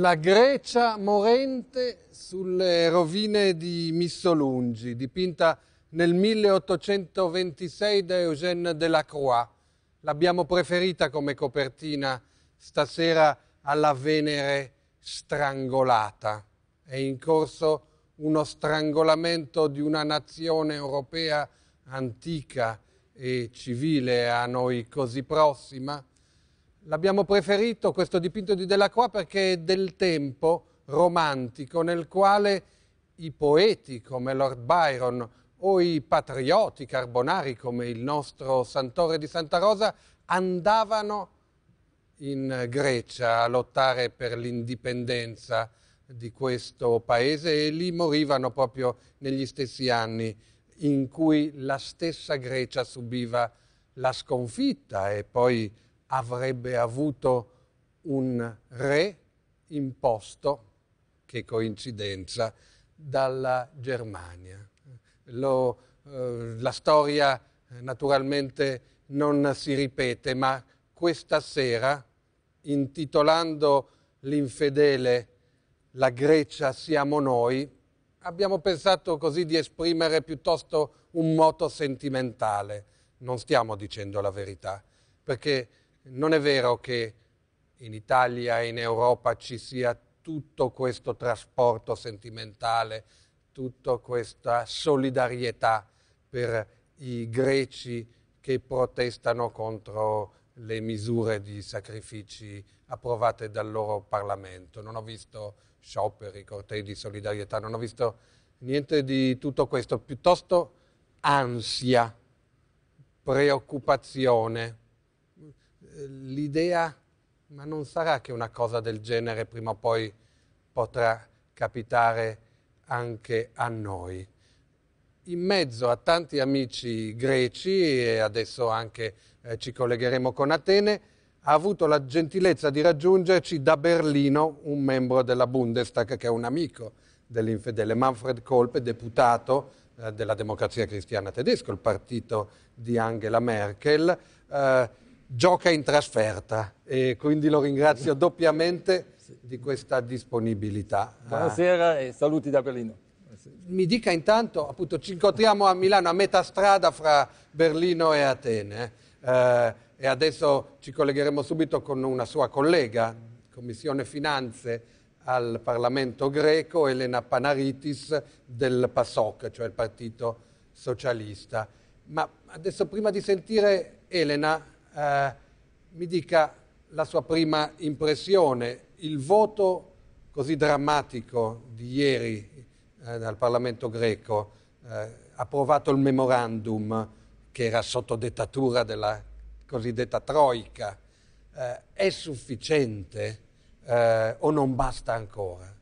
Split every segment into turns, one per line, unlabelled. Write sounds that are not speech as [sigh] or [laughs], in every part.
la Grecia morente sulle rovine di Missolungi, dipinta nel 1826 da Eugène Delacroix. L'abbiamo preferita come copertina stasera alla Venere strangolata. È in corso uno strangolamento di una nazione europea antica e civile a noi così prossima L'abbiamo preferito questo dipinto di Delacroix perché è del tempo romantico nel quale i poeti come Lord Byron o i patrioti carbonari come il nostro Santore di Santa Rosa andavano in Grecia a lottare per l'indipendenza di questo paese e lì morivano proprio negli stessi anni in cui la stessa Grecia subiva la sconfitta e poi avrebbe avuto un re imposto, che coincidenza, dalla Germania. Lo, eh, la storia eh, naturalmente non si ripete, ma questa sera, intitolando l'infedele La Grecia siamo noi, abbiamo pensato così di esprimere piuttosto un moto sentimentale. Non stiamo dicendo la verità, perché non è vero che in Italia e in Europa ci sia tutto questo trasporto sentimentale, tutta questa solidarietà per i greci che protestano contro le misure di sacrifici approvate dal loro Parlamento. Non ho visto scioperi, cortei di solidarietà, non ho visto niente di tutto questo, piuttosto ansia, preoccupazione l'idea, ma non sarà che una cosa del genere prima o poi potrà capitare anche a noi. In mezzo a tanti amici greci, e adesso anche eh, ci collegheremo con Atene, ha avuto la gentilezza di raggiungerci da Berlino un membro della Bundestag che è un amico dell'infedele, Manfred Kolpe, deputato eh, della Democrazia Cristiana Tedesco, il partito di Angela Merkel. Eh, gioca in trasferta e quindi lo ringrazio doppiamente di questa disponibilità. Buonasera e saluti da Berlino. Eh, mi dica intanto, appunto, ci incontriamo a Milano, a metà strada fra Berlino e Atene eh, e adesso ci collegheremo subito con una sua collega, Commissione Finanze al Parlamento greco, Elena Panaritis del PASOK, cioè il Partito Socialista. Ma adesso prima di sentire Elena, eh, mi dica la sua prima impressione, il voto così drammatico di ieri eh, dal Parlamento greco, eh, approvato il memorandum che era sotto dettatura della cosiddetta troica,
eh, è sufficiente eh, o non basta ancora?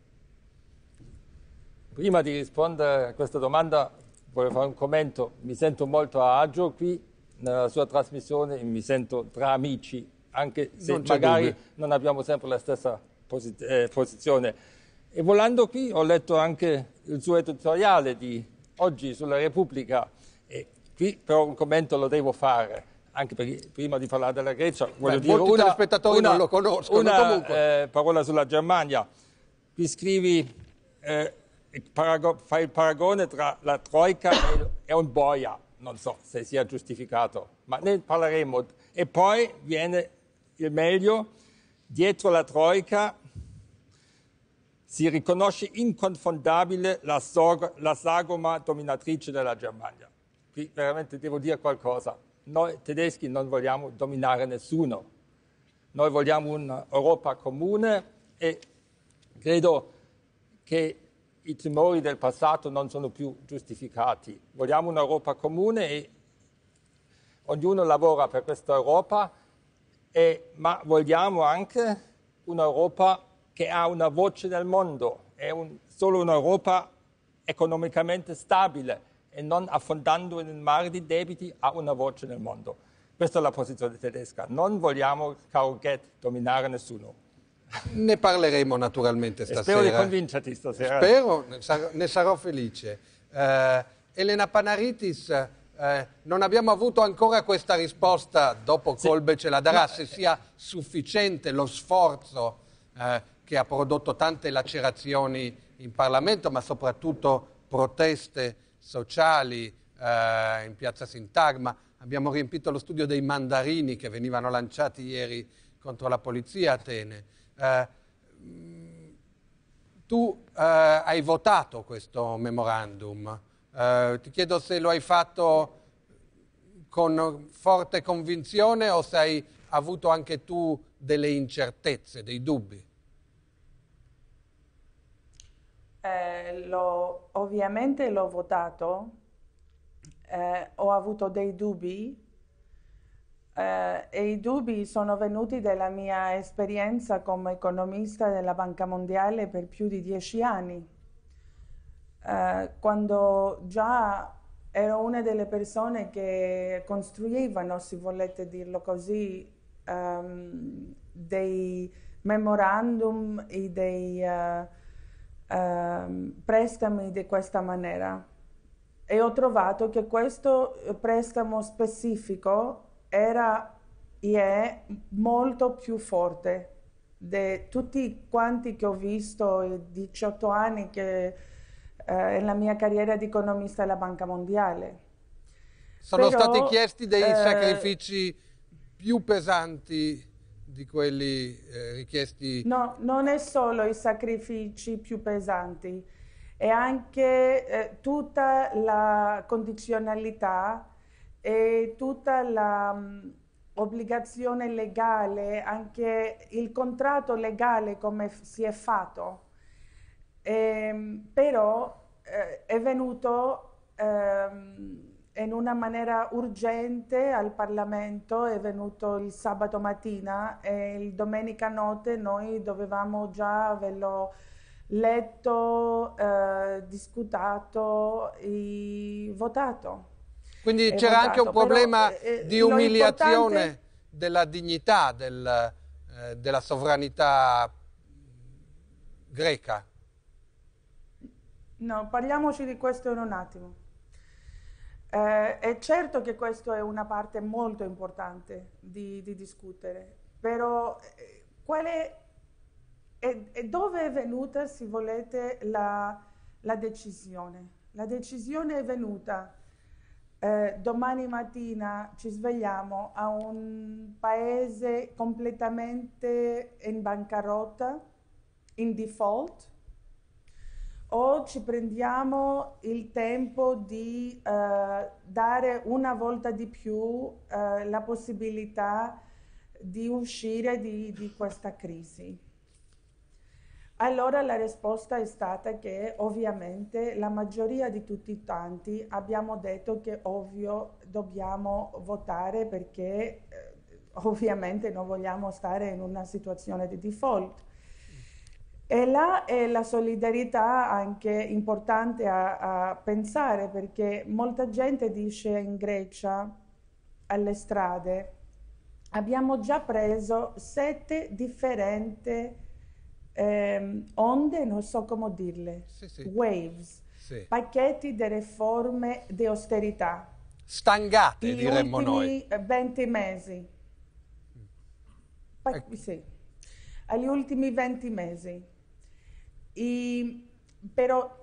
Prima di rispondere a questa domanda voglio fare un commento, mi sento molto a agio qui nella sua trasmissione mi sento tra amici, anche se non magari dubbio. non abbiamo sempre la stessa posi- eh, posizione. E volando qui ho letto anche il suo editoriale di oggi sulla Repubblica e qui però un commento lo devo fare anche perché prima di parlare della Grecia voglio Beh, dire molti una, spettatori non lo conoscono una eh, parola sulla Germania qui scrivi eh, parago- fai il paragone tra la Troica e, e un boia non so se sia giustificato, ma ne parleremo. E poi viene il meglio, dietro la Troica si riconosce inconfondabile la, sor- la sagoma dominatrice della Germania. Qui veramente devo dire qualcosa. Noi tedeschi non vogliamo dominare nessuno, noi vogliamo un'Europa comune e credo che i timori del passato non sono più giustificati. Vogliamo un'Europa comune e ognuno lavora per questa Europa, e, ma vogliamo anche un'Europa che ha una voce nel mondo, è un, solo un'Europa economicamente stabile e non affondando in un mare di debiti ha una voce nel mondo. Questa è la posizione tedesca. Non vogliamo, caro Goethe, dominare nessuno.
Ne parleremo naturalmente stasera. E spero di convincerti stasera. Spero, ne sarò felice. Eh, Elena Panaritis, eh, non abbiamo avuto ancora questa risposta, dopo sì. Colbe ce la darà, se eh, sia sufficiente lo sforzo eh, che ha prodotto tante lacerazioni in Parlamento, ma soprattutto proteste sociali eh, in piazza Sintagma. Abbiamo riempito lo studio dei mandarini che venivano lanciati ieri contro la polizia a Atene. Eh, mm, tu eh, hai votato questo memorandum, eh, ti chiedo se lo hai fatto con forte convinzione o se hai avuto anche tu delle incertezze, dei dubbi?
Eh, lo, ovviamente l'ho votato, eh, ho avuto dei dubbi eh, e i dubbi sono venuti dalla mia esperienza come economista della Banca Mondiale per più di dieci anni, eh, quando già ero una delle persone che costruivano, se volete dirlo così, um, dei memorandum e dei uh, uh, prestami di questa maniera. E ho trovato che questo prestamo specifico era e è molto più forte di tutti quanti che ho visto i 18 anni che eh, nella mia carriera di economista alla Banca Mondiale. Sono Però, stati chiesti dei eh, sacrifici
più pesanti di quelli eh, richiesti?
No, non è solo i sacrifici più pesanti, è anche eh, tutta la condizionalità e tutta l'obbligazione mm, legale, anche il contratto legale come si è fatto. E, ehm, però eh, è venuto ehm, in una maniera urgente al Parlamento, è venuto il sabato mattina e il domenica notte noi dovevamo già averlo letto, eh, discutato e votato. Quindi c'era anche un problema Però, eh, eh, di umiliazione
della dignità, del, eh, della sovranità greca.
No, parliamoci di questo in un attimo. Eh, è certo che questa è una parte molto importante di, di discutere, però eh, qual è, è, è, dove è venuta, se volete, la, la decisione? La decisione è venuta eh, domani mattina ci svegliamo a un paese completamente in bancarotta, in default, o ci prendiamo il tempo di eh, dare una volta di più eh, la possibilità di uscire di, di questa crisi. Allora la risposta è stata che ovviamente la maggioria di tutti tanti abbiamo detto che ovvio dobbiamo votare perché eh, ovviamente non vogliamo stare in una situazione di default. E là è la solidarietà anche importante a, a, pensare perché molta gente dice in Grecia alle strade abbiamo già preso sette differenti eh, onde, non so come dirle, sì, sì. waves, sì. pacchetti di riforme di austerità. Stangate,
Gli diremmo noi.
20 mesi. Pa- ecco. Sì, agli ultimi 20 mesi. E, però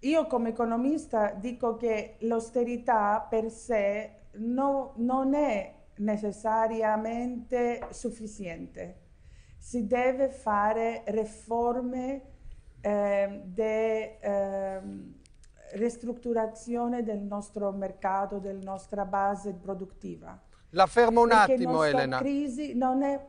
io come economista dico che l'austerità per sé no, non è necessariamente sufficiente si deve fare riforme eh, di eh, ristrutturazione del nostro mercato, della nostra base produttiva.
La fermo un perché attimo, Elena.
Crisi non è...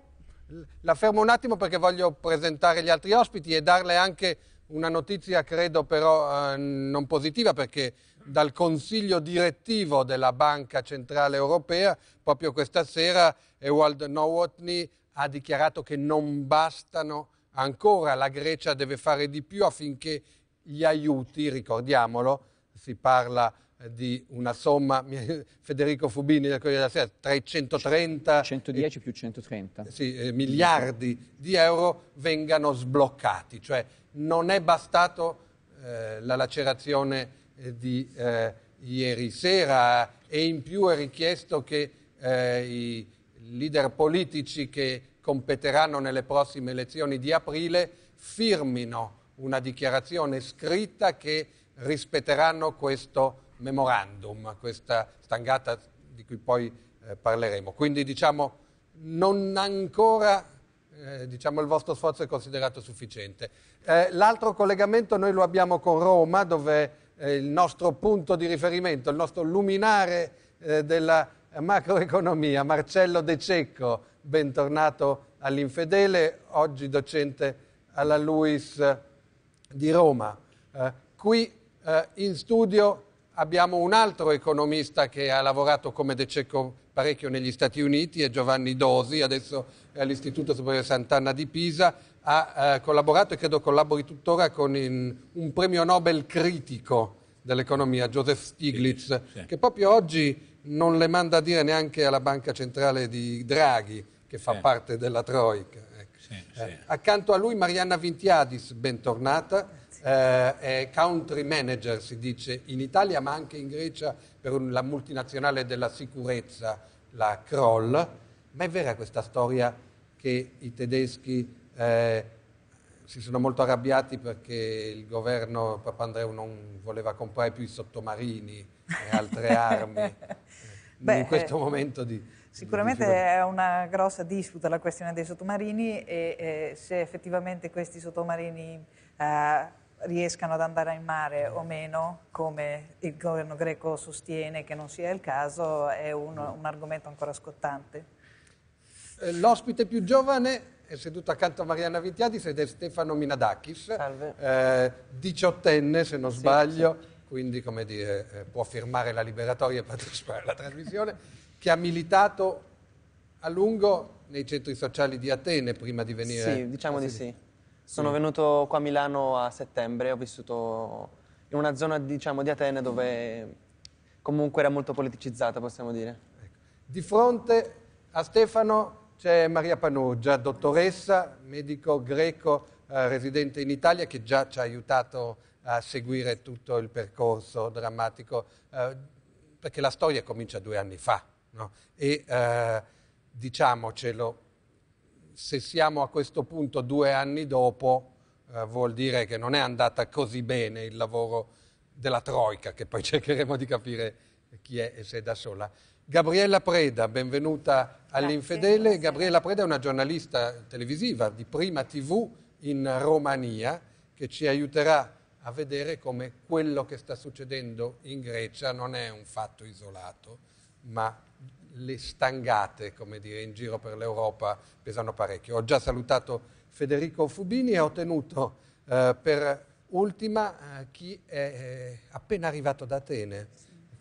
La fermo un attimo perché voglio presentare gli altri ospiti e darle anche una notizia, credo però eh, non positiva, perché dal Consiglio direttivo della Banca Centrale Europea, proprio questa sera, Ewald Nowotny ha dichiarato che non bastano ancora, la Grecia deve fare di più affinché gli aiuti, ricordiamolo, si parla eh, di una somma, [laughs] Federico Fubini, della sera, 330... 110 eh, più 130. Sì, eh, miliardi di euro vengano sbloccati, cioè non è bastato eh, la lacerazione eh, di eh, ieri sera e in più è richiesto che i leader politici che competeranno nelle prossime elezioni di aprile firmino una dichiarazione scritta che rispetteranno questo memorandum, questa stangata di cui poi eh, parleremo. Quindi diciamo non ancora eh, diciamo, il vostro sforzo è considerato sufficiente. Eh, l'altro collegamento noi lo abbiamo con Roma dove eh, il nostro punto di riferimento, il nostro luminare eh, della macroeconomia. Marcello De Cecco, bentornato all'Infedele, oggi docente alla LUIS eh, di Roma. Eh, qui eh, in studio abbiamo un altro economista che ha lavorato come De Cecco parecchio negli Stati Uniti, è Giovanni Dosi, adesso è all'Istituto Superiore Sant'Anna di Pisa, ha eh, collaborato e credo collabori tuttora con in, un premio Nobel critico dell'economia, Joseph Stiglitz, sì, sì. che proprio oggi non le manda a dire neanche alla Banca Centrale di Draghi, che fa sì. parte della Troica.
Ecco. Sì, eh, sì.
accanto a lui Marianna Vintiadis, bentornata, eh, country manager si dice in Italia ma anche in Grecia per la multinazionale della sicurezza, la Kroll. Ma è vera questa storia che i tedeschi eh, si sono molto arrabbiati perché il governo Papandreou non voleva comprare più i sottomarini e altre armi?
[laughs] Beh, in questo eh, momento di... Sicuramente è una grossa disputa la questione dei sottomarini e, e se effettivamente questi sottomarini eh, riescano ad andare in mare o meno, come il governo greco sostiene che non sia il caso, è un, un argomento ancora scottante.
Eh, l'ospite più giovane è seduto accanto a Mariana Vitiadis ed è Stefano Minadakis, eh, diciottenne se non sì, sbaglio. Sì quindi come dire, eh, può firmare la liberatoria e partecipare alla trasmissione, che ha militato a lungo nei centri sociali
di Atene prima di venire. Sì, diciamo di sì. Sono sì. Mm. venuto qua a Milano a settembre, ho vissuto in una zona diciamo, di Atene dove comunque era molto politicizzata, possiamo dire. Ecco. Di fronte a Stefano c'è Maria
Panurgia, dottoressa, medico greco eh, residente in Italia, che già ci ha aiutato a seguire tutto il percorso drammatico, eh, perché la storia comincia due anni fa. No? E eh, diciamocelo, se siamo a questo punto due anni dopo, eh, vuol dire che non è andata così bene il lavoro della Troica, che poi [laughs] cercheremo di capire chi è e se è da sola. Gabriella Preda, benvenuta all'Infedele. Gabriella Preda è una giornalista televisiva di Prima TV in Romania che ci aiuterà a vedere come quello che sta succedendo in Grecia non è un fatto isolato, ma le stangate, come dire, in giro per l'Europa pesano parecchio. Ho già salutato Federico Fubini e ho tenuto eh, per ultima eh, chi è eh, appena arrivato da Atene,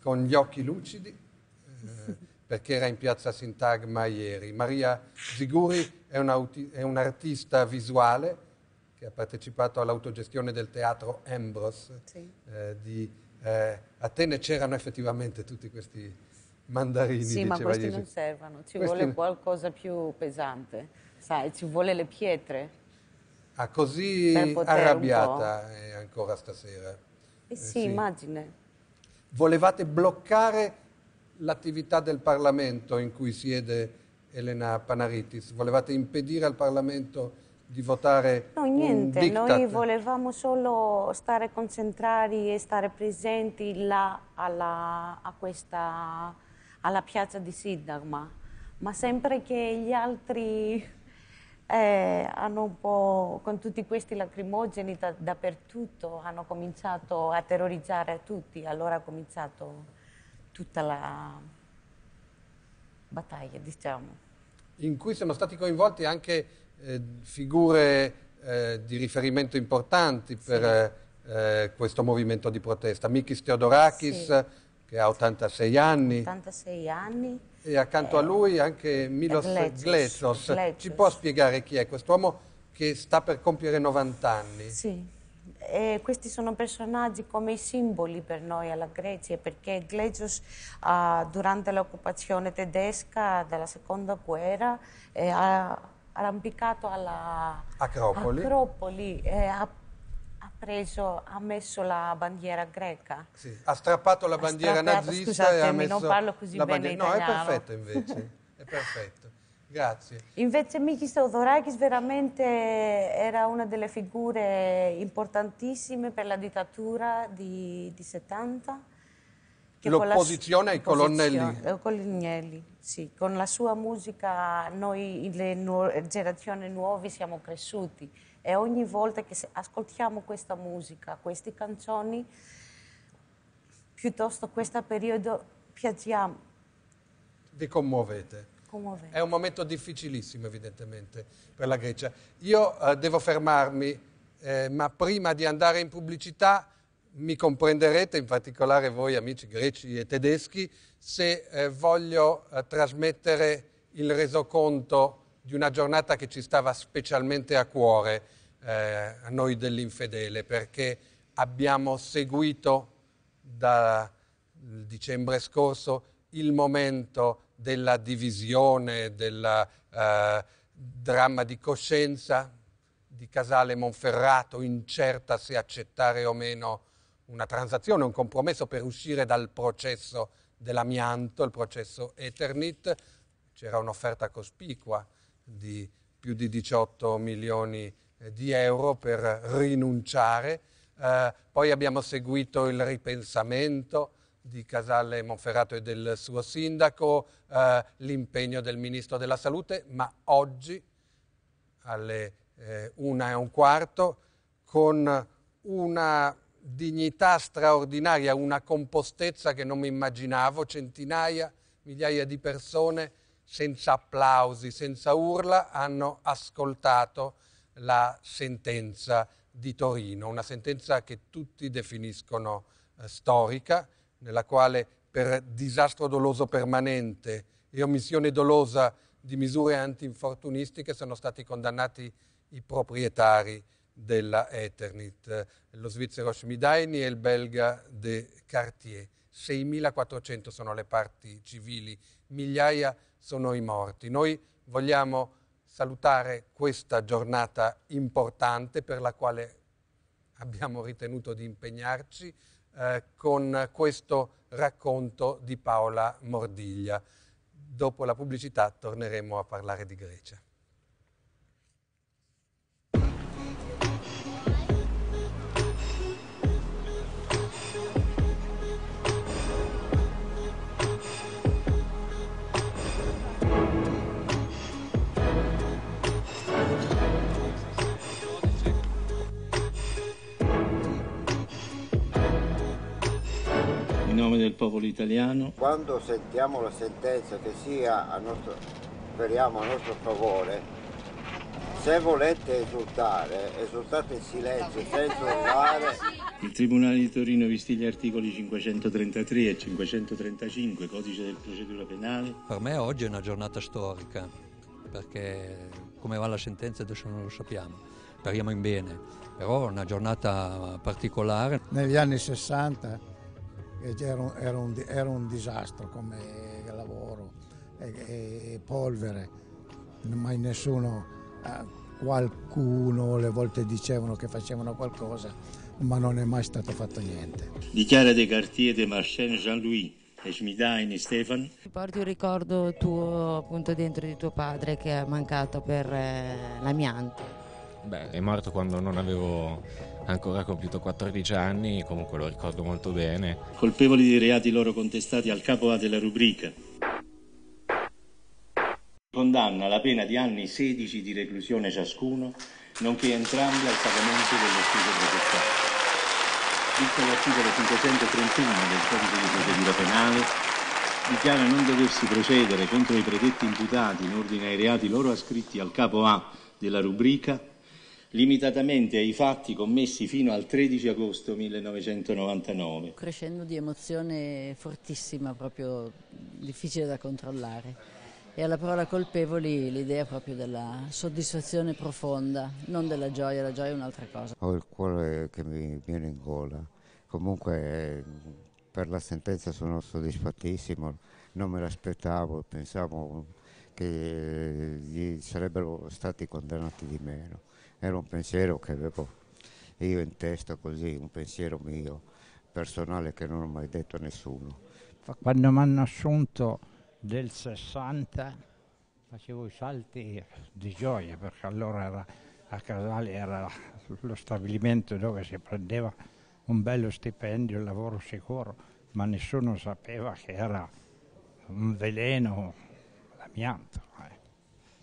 con gli occhi lucidi, eh, perché era in piazza Sintagma ieri. Maria Ziguri è, un, è un artista visuale che ha partecipato all'autogestione del teatro Ambros sì. eh, di eh, Atene, c'erano effettivamente tutti questi mandarini. Sì, ma questi Gesù. non servono, ci questi... vuole
qualcosa più pesante, sai, ci vuole le pietre.
Ah, così arrabbiata è ancora stasera. Eh,
eh sì, sì, immagine.
Volevate bloccare l'attività del Parlamento in cui siede Elena Panaritis, volevate impedire al Parlamento di votare No, niente, noi
volevamo solo stare concentrati e stare presenti là alla, questa, alla piazza di Sidagma, ma sempre che gli altri eh, hanno un po', con tutti questi lacrimogeni da, dappertutto, hanno cominciato a terrorizzare tutti, allora ha cominciato tutta la battaglia, diciamo.
In cui sono stati coinvolti anche eh, figure eh, di riferimento importanti per sì. Eh, eh, questo movimento di protesta. Mikis Theodorakis, sì. che ha 86 anni.
86 anni.
E accanto a eh, lui anche Milos Glezos. Glezos. Ci può spiegare chi è quest'uomo che sta per compiere 90 anni?
Sì. E questi sono personaggi come i simboli per noi alla Grecia, perché Glecios uh, ah, durante l'occupazione tedesca della seconda guerra eh, ha arrampicato alla
Acropoli,
Acropoli e ha, ha, preso, ha messo la bandiera greca. Sì, ha strappato
la bandiera strappato, nazista scusate, e ha messo non parlo così la bene bandiera. Italiano. No, è perfetto invece, [laughs] è perfetto. Grazie.
Invece Michis Theodorakis veramente era una delle figure importantissime per la dittatura di, di 70.
L'opposizione ai colonnelli. Eh,
colonnelli. Sì, con la sua musica noi, le nu- generazioni nuove, siamo cresciuti e ogni volta che ascoltiamo questa musica, queste canzoni, piuttosto questo periodo, piangiamo.
Vi commuovete. Commuovete. È un momento difficilissimo evidentemente per la Grecia. Io eh, devo fermarmi, eh, ma prima di andare in pubblicità mi comprenderete, in particolare voi amici greci e tedeschi, se eh, voglio eh, trasmettere il resoconto di una giornata che ci stava specialmente a cuore eh, a noi dell'infedele, perché abbiamo seguito dal dicembre scorso il momento della divisione, del eh, dramma di coscienza di Casale Monferrato, incerta se accettare o meno una transazione, un compromesso per uscire dal processo dell'amianto, il processo Eternit, c'era un'offerta cospicua di più di 18 milioni eh, di euro per rinunciare. Eh, poi abbiamo seguito il ripensamento di Casale Monferrato e del suo sindaco, eh, l'impegno del Ministro della Salute, ma oggi alle eh, una e un quarto con una dignità straordinaria, una compostezza che non mi immaginavo, centinaia, migliaia di persone senza applausi, senza urla, hanno ascoltato la sentenza di Torino, una sentenza che tutti definiscono eh, storica, nella quale per disastro doloso permanente e omissione dolosa di misure antinfortunistiche sono stati condannati i proprietari della Eternit, lo svizzero Schmidaini e il belga De Cartier. 6.400 sono le parti civili, migliaia sono i morti. Noi vogliamo salutare questa giornata importante per la quale abbiamo ritenuto di impegnarci eh, con questo racconto di Paola Mordiglia. Dopo la pubblicità torneremo a parlare di Grecia.
nome del popolo italiano.
Quando sentiamo la sentenza che sia a nostro, speriamo a nostro favore, se volete esultare, esultate in silenzio, senza urlare.
Il Tribunale di Torino, visti gli articoli 533 e 535,
codice del procedura penale.
Per me oggi è una giornata storica, perché come va la sentenza adesso non lo sappiamo, speriamo in bene, però è una giornata
particolare. Negli anni 60
era un, era un, era un disastro come lavoro, e, e polvere, mai nessuno, eh, qualcuno le volte dicevano che facevano qualcosa, ma non è mai stato fatto niente.
Dichiara De Cartier de Marchand Jean-Louis e Schmidain e
Stefan.
Ti porti un ricordo tuo appunto dentro di tuo padre che è mancato per eh, l'amianto?
Beh, è morto quando non avevo ancora compiuto 14 anni, comunque lo ricordo molto bene. Colpevoli di reati loro contestati al capo A della rubrica. Condanna la pena di anni 16 di reclusione ciascuno, nonché entrambi al pagamento dello studio processuale. Visto l'articolo 531 del codice di procedura penale, dichiara non doversi procedere contro i predetti imputati in ordine ai reati loro ascritti al capo A della rubrica limitatamente ai fatti commessi fino al 13 agosto 1999.
Crescendo di emozione fortissima, proprio difficile da controllare. E alla parola colpevoli l'idea proprio della soddisfazione profonda, non della gioia, la gioia è un'altra cosa.
Ho il cuore che mi viene in gola. Comunque per la sentenza sono soddisfattissimo, non me l'aspettavo, pensavo che sarebbero stati condannati di meno era un pensiero che avevo io in testa così, un pensiero mio personale che non ho mai detto a nessuno. Quando mi hanno assunto del 60 facevo i salti di gioia
perché allora era, a Casale era lo stabilimento dove si prendeva un bello stipendio, un lavoro sicuro, ma nessuno sapeva che era un veleno l'amianto.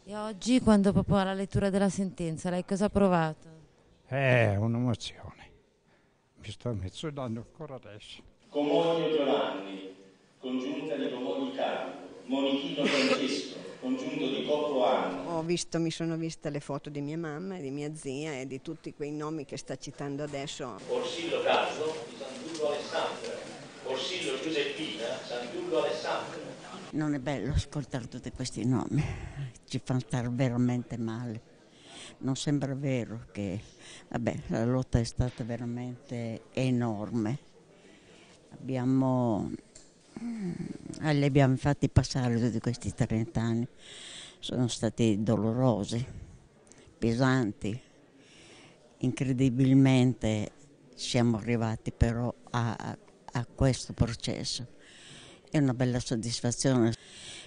E oggi, quando proprio alla lettura della sentenza, lei cosa ha provato?
È eh, un'emozione.
Mi sto mezzodando ancora adesso.
Comonio Giovanni, congiunta di
Comonio Carlo, Monichino Francesco, congiunto di Coppo Anno.
Ho visto, mi sono vista le foto di mia mamma e di mia zia e di tutti quei nomi che sta citando adesso.
Orsillo Carlo di Sant'Urlo Alessandro, Orsillo Giuseppina, Sant'Urlo Alessandro.
Non è bello ascoltare tutti questi nomi, ci fa stare veramente male. Non sembra vero che vabbè, la lotta è stata veramente enorme. Abbiamo, eh, li abbiamo fatti passare tutti questi 30 anni. Sono stati dolorosi, pesanti. Incredibilmente siamo arrivati però a, a questo processo è una bella soddisfazione,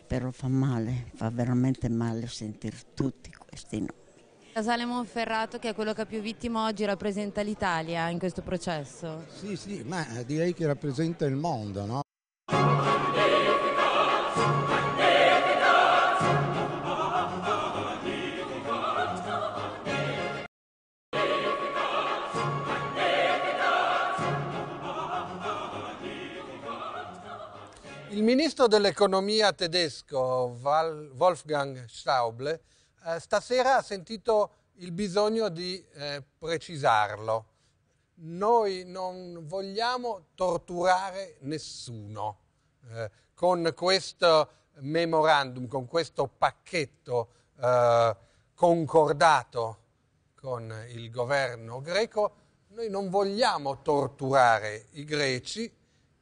però fa male, fa veramente male sentire tutti questi nomi. Casale Monferrato, che è quello che ha più vittime oggi, rappresenta l'Italia in questo
processo? Sì, sì, ma direi che rappresenta il mondo, no?
ministro dell'economia tedesco Wolfgang Schauble eh, stasera ha sentito il bisogno di eh, precisarlo. Noi non vogliamo torturare nessuno. Eh, con questo memorandum, con questo pacchetto concordato con il governo greco, noi non vogliamo torturare i greci,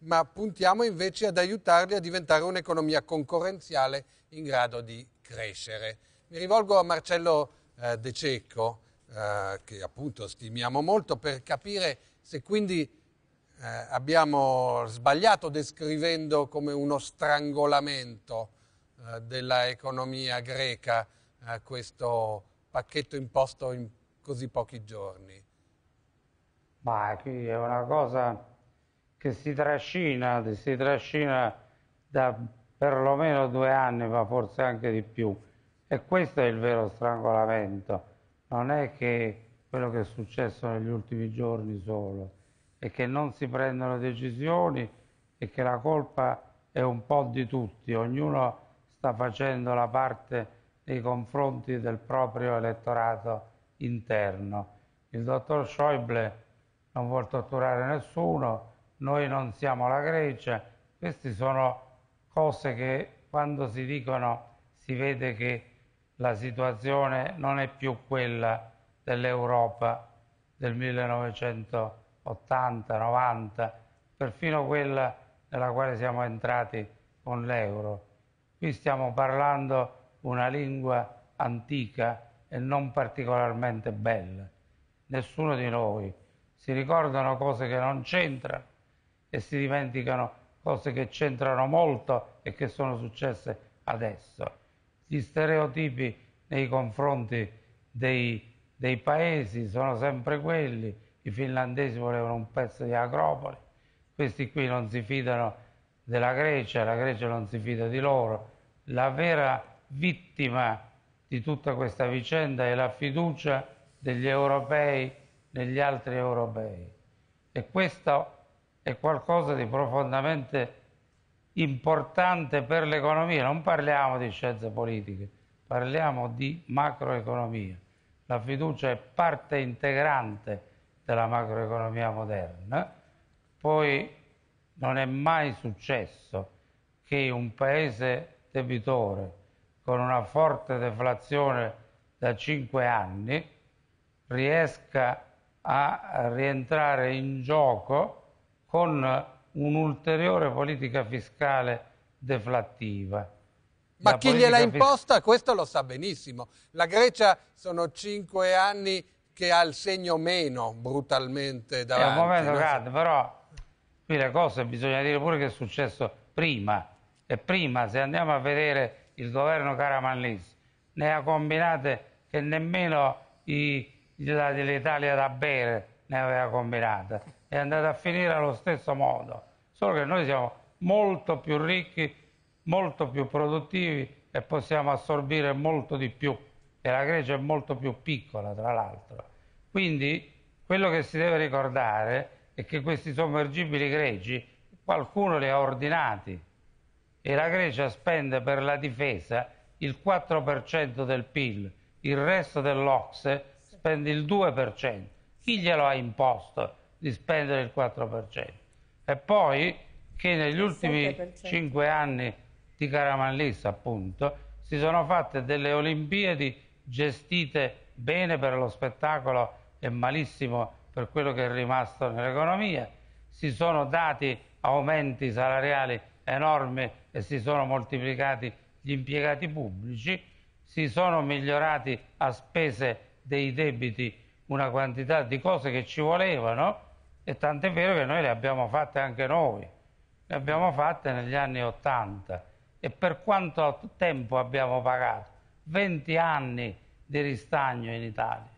ma puntiamo invece ad aiutarli a diventare un'economia concorrenziale in grado di crescere. Mi rivolgo a Marcello eh, De Cecco, eh, che appunto stimiamo molto, per capire se quindi eh, abbiamo sbagliato descrivendo come uno strangolamento eh, dell'economia greca eh, questo pacchetto imposto in così pochi giorni.
Ma qui è una cosa che si trascina, si trascina da perlomeno due anni, ma forse anche di più. E questo è il vero strangolamento, non è che quello che è successo negli ultimi giorni solo, è che non si prendono decisioni e che la colpa è un po' di tutti, ognuno sta facendo la parte nei confronti del proprio elettorato interno. Il dottor Schäuble non vuole torturare nessuno, noi non siamo la Grecia, queste sono cose che quando si dicono si vede che la situazione non è più quella dell'Europa del 1980-90, perfino quella nella quale siamo entrati con l'euro. Qui stiamo parlando una lingua antica e non particolarmente bella. Nessuno di noi si ricordano cose che non c'entrano e si dimenticano cose che c'entrano molto e che sono successe adesso. Gli stereotipi nei confronti dei, dei paesi sono sempre quelli, i finlandesi volevano un pezzo di Acropoli, questi qui non si fidano della Grecia, la Grecia non si fida di loro. La vera vittima di tutta questa vicenda è la fiducia degli europei negli altri europei. E questo è qualcosa di profondamente importante per l'economia. Non parliamo di scienze politiche, parliamo di macroeconomia. La fiducia è parte integrante della macroeconomia moderna. Poi non è mai successo che un paese debitore con una forte deflazione da cinque anni riesca a rientrare in gioco con un'ulteriore politica fiscale deflattiva. Ma La chi gliela imposta
questo lo sa benissimo. La Grecia sono cinque anni che ha il segno meno brutalmente eh, davanti. È un momento so. grande,
però qui le cose bisogna dire pure che è successo prima. E prima, se andiamo a vedere il governo Caramanlis, ne ha combinate che nemmeno i, l'Italia da bere ne aveva combinate è andata a finire allo stesso modo, solo che noi siamo molto più ricchi, molto più produttivi e possiamo assorbire molto di più e la Grecia è molto più piccola tra l'altro. Quindi quello che si deve ricordare è che questi sommergibili greci qualcuno li ha ordinati e la Grecia spende per la difesa il 4% del PIL, il resto dell'Ocse spende il 2%. Chi glielo ha imposto di spendere il 4%. E poi che negli ultimi 5 anni di Caramallis, appunto, si sono fatte delle Olimpiadi gestite bene per lo spettacolo e malissimo per quello che è rimasto nell'economia, si sono dati aumenti salariali enormi e si sono moltiplicati gli impiegati pubblici, si sono migliorati a spese dei debiti una quantità di cose che ci volevano e tant'è vero che noi le abbiamo fatte anche noi, le abbiamo fatte negli anni Ottanta. E per quanto tempo abbiamo pagato? 20 anni di ristagno in Italia,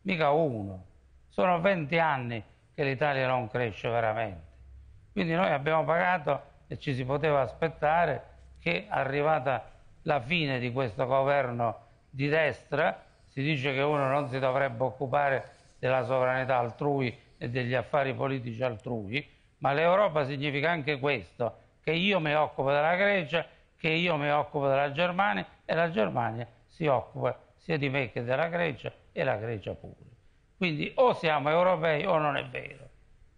mica uno. Sono 20 anni che l'Italia non cresce veramente. Quindi noi abbiamo pagato e ci si poteva aspettare che arrivata la fine di questo governo di destra, si dice che uno non si dovrebbe occupare della sovranità altrui e degli affari politici altrui, ma l'Europa significa anche questo, che io mi occupo della Grecia, che io mi occupo della Germania e la Germania si occupa sia di me che della Grecia e la Grecia pure. Quindi o siamo europei o non è vero.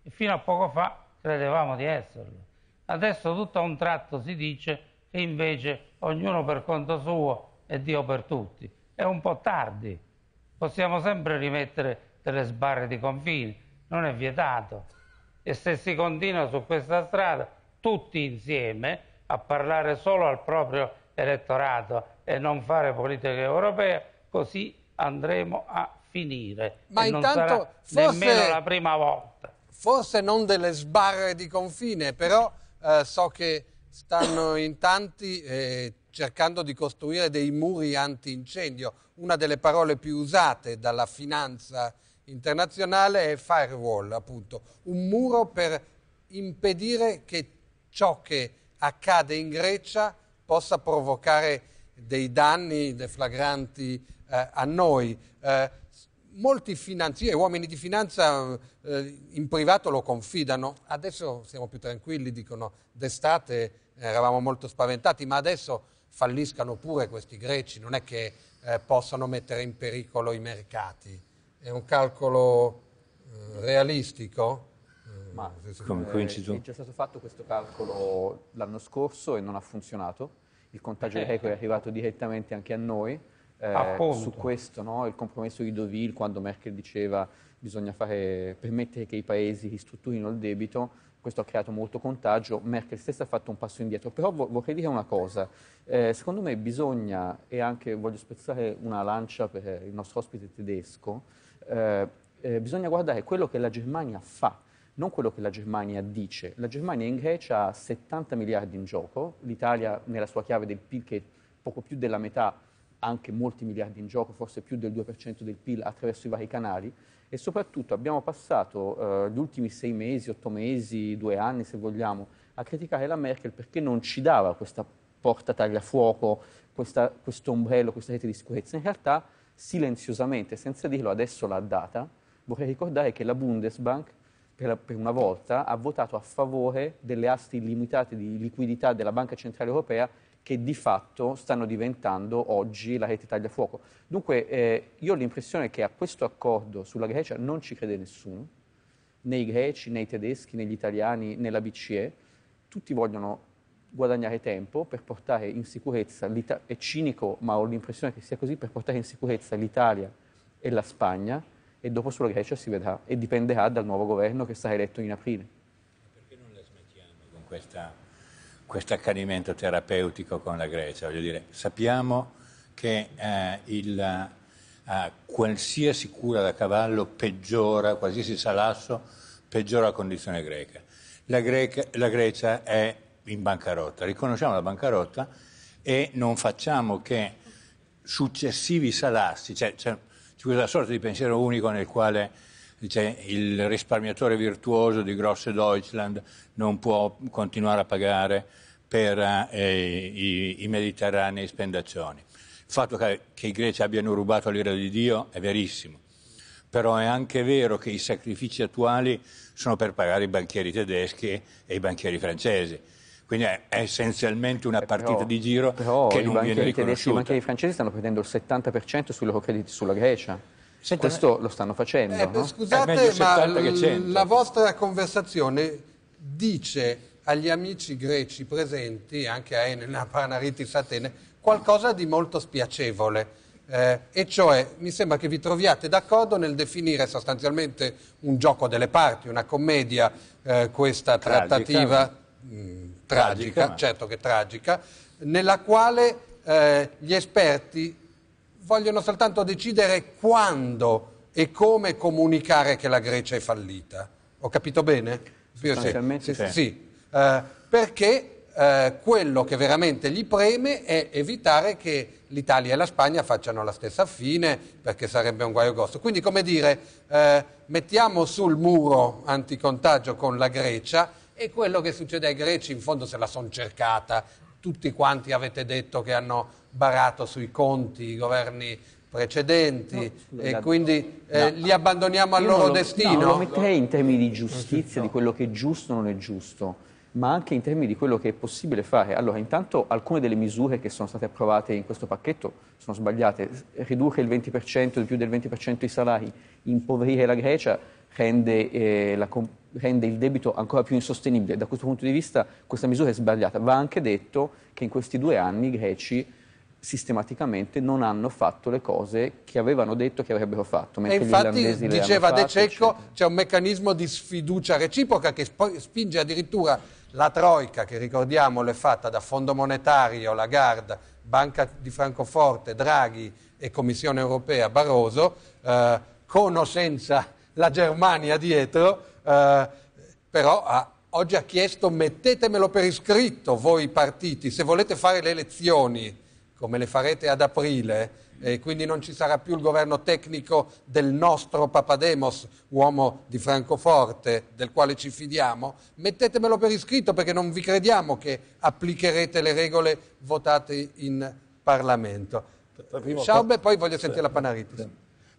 E fino a poco fa credevamo di esserlo. Adesso tutto a un tratto si dice che invece ognuno per conto suo e Dio per tutti. È un po' tardi. Possiamo sempre rimettere delle sbarre di confini, non è vietato. E se si continua su questa strada, tutti insieme, a parlare solo al proprio elettorato e non fare politica europea, così andremo a finire. Ma e intanto forse, nemmeno la prima volta. Forse
non delle sbarre di confine, però eh, so che stanno in tanti eh, cercando di costruire dei muri antincendio, una delle parole più usate dalla finanza internazionale è firewall, appunto, un muro per impedire che ciò che accade in Grecia possa provocare dei danni deflagranti eh, a noi. Eh, molti finanzieri, uomini di finanza eh, in privato lo confidano, adesso siamo più tranquilli, dicono d'estate eravamo molto spaventati, ma adesso falliscano pure questi greci, non è che eh, possano mettere in pericolo i mercati. È un calcolo eh, realistico?
Eh, Ma come coinciso? È già stato fatto questo calcolo l'anno scorso e non ha funzionato. Il contagio eh. di è arrivato direttamente anche a noi. Eh, su questo no? il compromesso di Deauville quando Merkel diceva che bisogna fare, permettere che i paesi ristrutturino il debito, questo ha creato molto contagio, Merkel stessa ha fatto un passo indietro, però vorrei dire una cosa, eh, secondo me bisogna, e anche voglio spezzare una lancia per il nostro ospite tedesco, eh, eh, bisogna guardare quello che la Germania fa, non quello che la Germania dice. La Germania in Grecia ha 70 miliardi in gioco, l'Italia nella sua chiave del PIL che è poco più della metà ha anche molti miliardi in gioco, forse più del 2% del PIL attraverso i vari canali e soprattutto abbiamo passato eh, gli ultimi sei mesi, otto mesi, due anni se vogliamo, a criticare la Merkel perché non ci dava questa porta tagliafuoco, questo ombrello, questa rete di sicurezza. In realtà silenziosamente, senza dirlo, adesso l'ha data, vorrei ricordare che la Bundesbank per, la, per una volta ha votato a favore delle aste illimitate di liquidità della Banca Centrale Europea che di fatto stanno diventando oggi la rete tagliafuoco. Dunque eh, io ho l'impressione che a questo accordo sulla Grecia non ci crede nessuno, né i greci, né i tedeschi, né gli italiani, né la BCE, tutti vogliono guadagnare tempo per portare in sicurezza, l'Ita- è cinico ma ho l'impressione che sia così, per portare in sicurezza l'Italia e la Spagna e dopo sulla Grecia si vedrà e dipenderà dal nuovo governo che sarà eletto in aprile. Perché
non la smettiamo con questo accanimento terapeutico con la Grecia? Voglio dire, sappiamo che eh, il, eh, qualsiasi cura da cavallo peggiora, qualsiasi salasso peggiora la condizione greca. La, greca, la Grecia è in bancarotta, riconosciamo la bancarotta e non facciamo che successivi salassi, cioè, cioè, c'è quella sorta di pensiero unico nel quale cioè, il risparmiatore virtuoso di grosse Deutschland non può continuare a pagare per eh, i, i, mediterranei spendaccioni. Il fatto che, che i greci abbiano rubato l'ira di Dio è verissimo, però è anche vero che i sacrifici attuali sono per pagare i banchieri tedeschi e i banchieri francesi quindi è, è essenzialmente una eh, partita
però, di giro che non viene riconosciuta. Ma anche I francesi stanno prendendo il 70% sui loro crediti sulla Grecia. Senta, Questo lo stanno facendo. Eh, no? Scusate, eh, ma la
vostra conversazione dice agli amici greci presenti, anche a Enena, Panaritis, Atene, qualcosa di molto spiacevole. Eh, e cioè, mi sembra che vi troviate d'accordo nel definire sostanzialmente un gioco delle parti, una commedia, eh, questa trattativa. Tragica. Mm, tragica, tragica certo che tragica, nella quale eh, gli esperti vogliono soltanto decidere quando e come comunicare che la Grecia è fallita. Ho capito bene? Sostanzialmente sì. sì. sì. Eh, perché eh, quello che veramente gli preme è evitare che l'Italia e la Spagna facciano la stessa fine, perché sarebbe un guaio grosso. Quindi, come dire, eh, mettiamo sul muro anticontagio con la Grecia e quello che succede ai greci in fondo se la son cercata. Tutti quanti avete detto che hanno barato sui conti i governi precedenti no, e quindi no. eh, li abbandoniamo al Io loro lo, destino. No, lo metterei
in termini di giustizia, di quello che è giusto o non è giusto ma anche in termini di quello che è possibile fare. Allora, intanto alcune delle misure che sono state approvate in questo pacchetto sono sbagliate. Ridurre il 20%, di più del 20% i salari, impoverire la Grecia, rende, eh, la, rende il debito ancora più insostenibile. Da questo punto di vista questa misura è sbagliata. Va anche detto che in questi due anni i greci sistematicamente non hanno fatto le cose che avevano detto che avrebbero fatto. E infatti, diceva De
Cecco, c'è un meccanismo di sfiducia reciproca che spinge addirittura la Troica, che ricordiamo è fatta da Fondo Monetario, Lagarde, Banca di Francoforte, Draghi e Commissione Europea, Barroso, eh, con o senza la Germania dietro, eh, però ha, oggi ha chiesto mettetemelo per iscritto voi partiti, se volete fare le elezioni come le farete ad aprile, e quindi non ci sarà più il governo tecnico del nostro Papademos, uomo di Francoforte, del quale ci fidiamo, mettetemelo per iscritto perché non vi crediamo che applicherete le regole
votate in Parlamento. Sciaube, poi voglio sentire la Panaritis.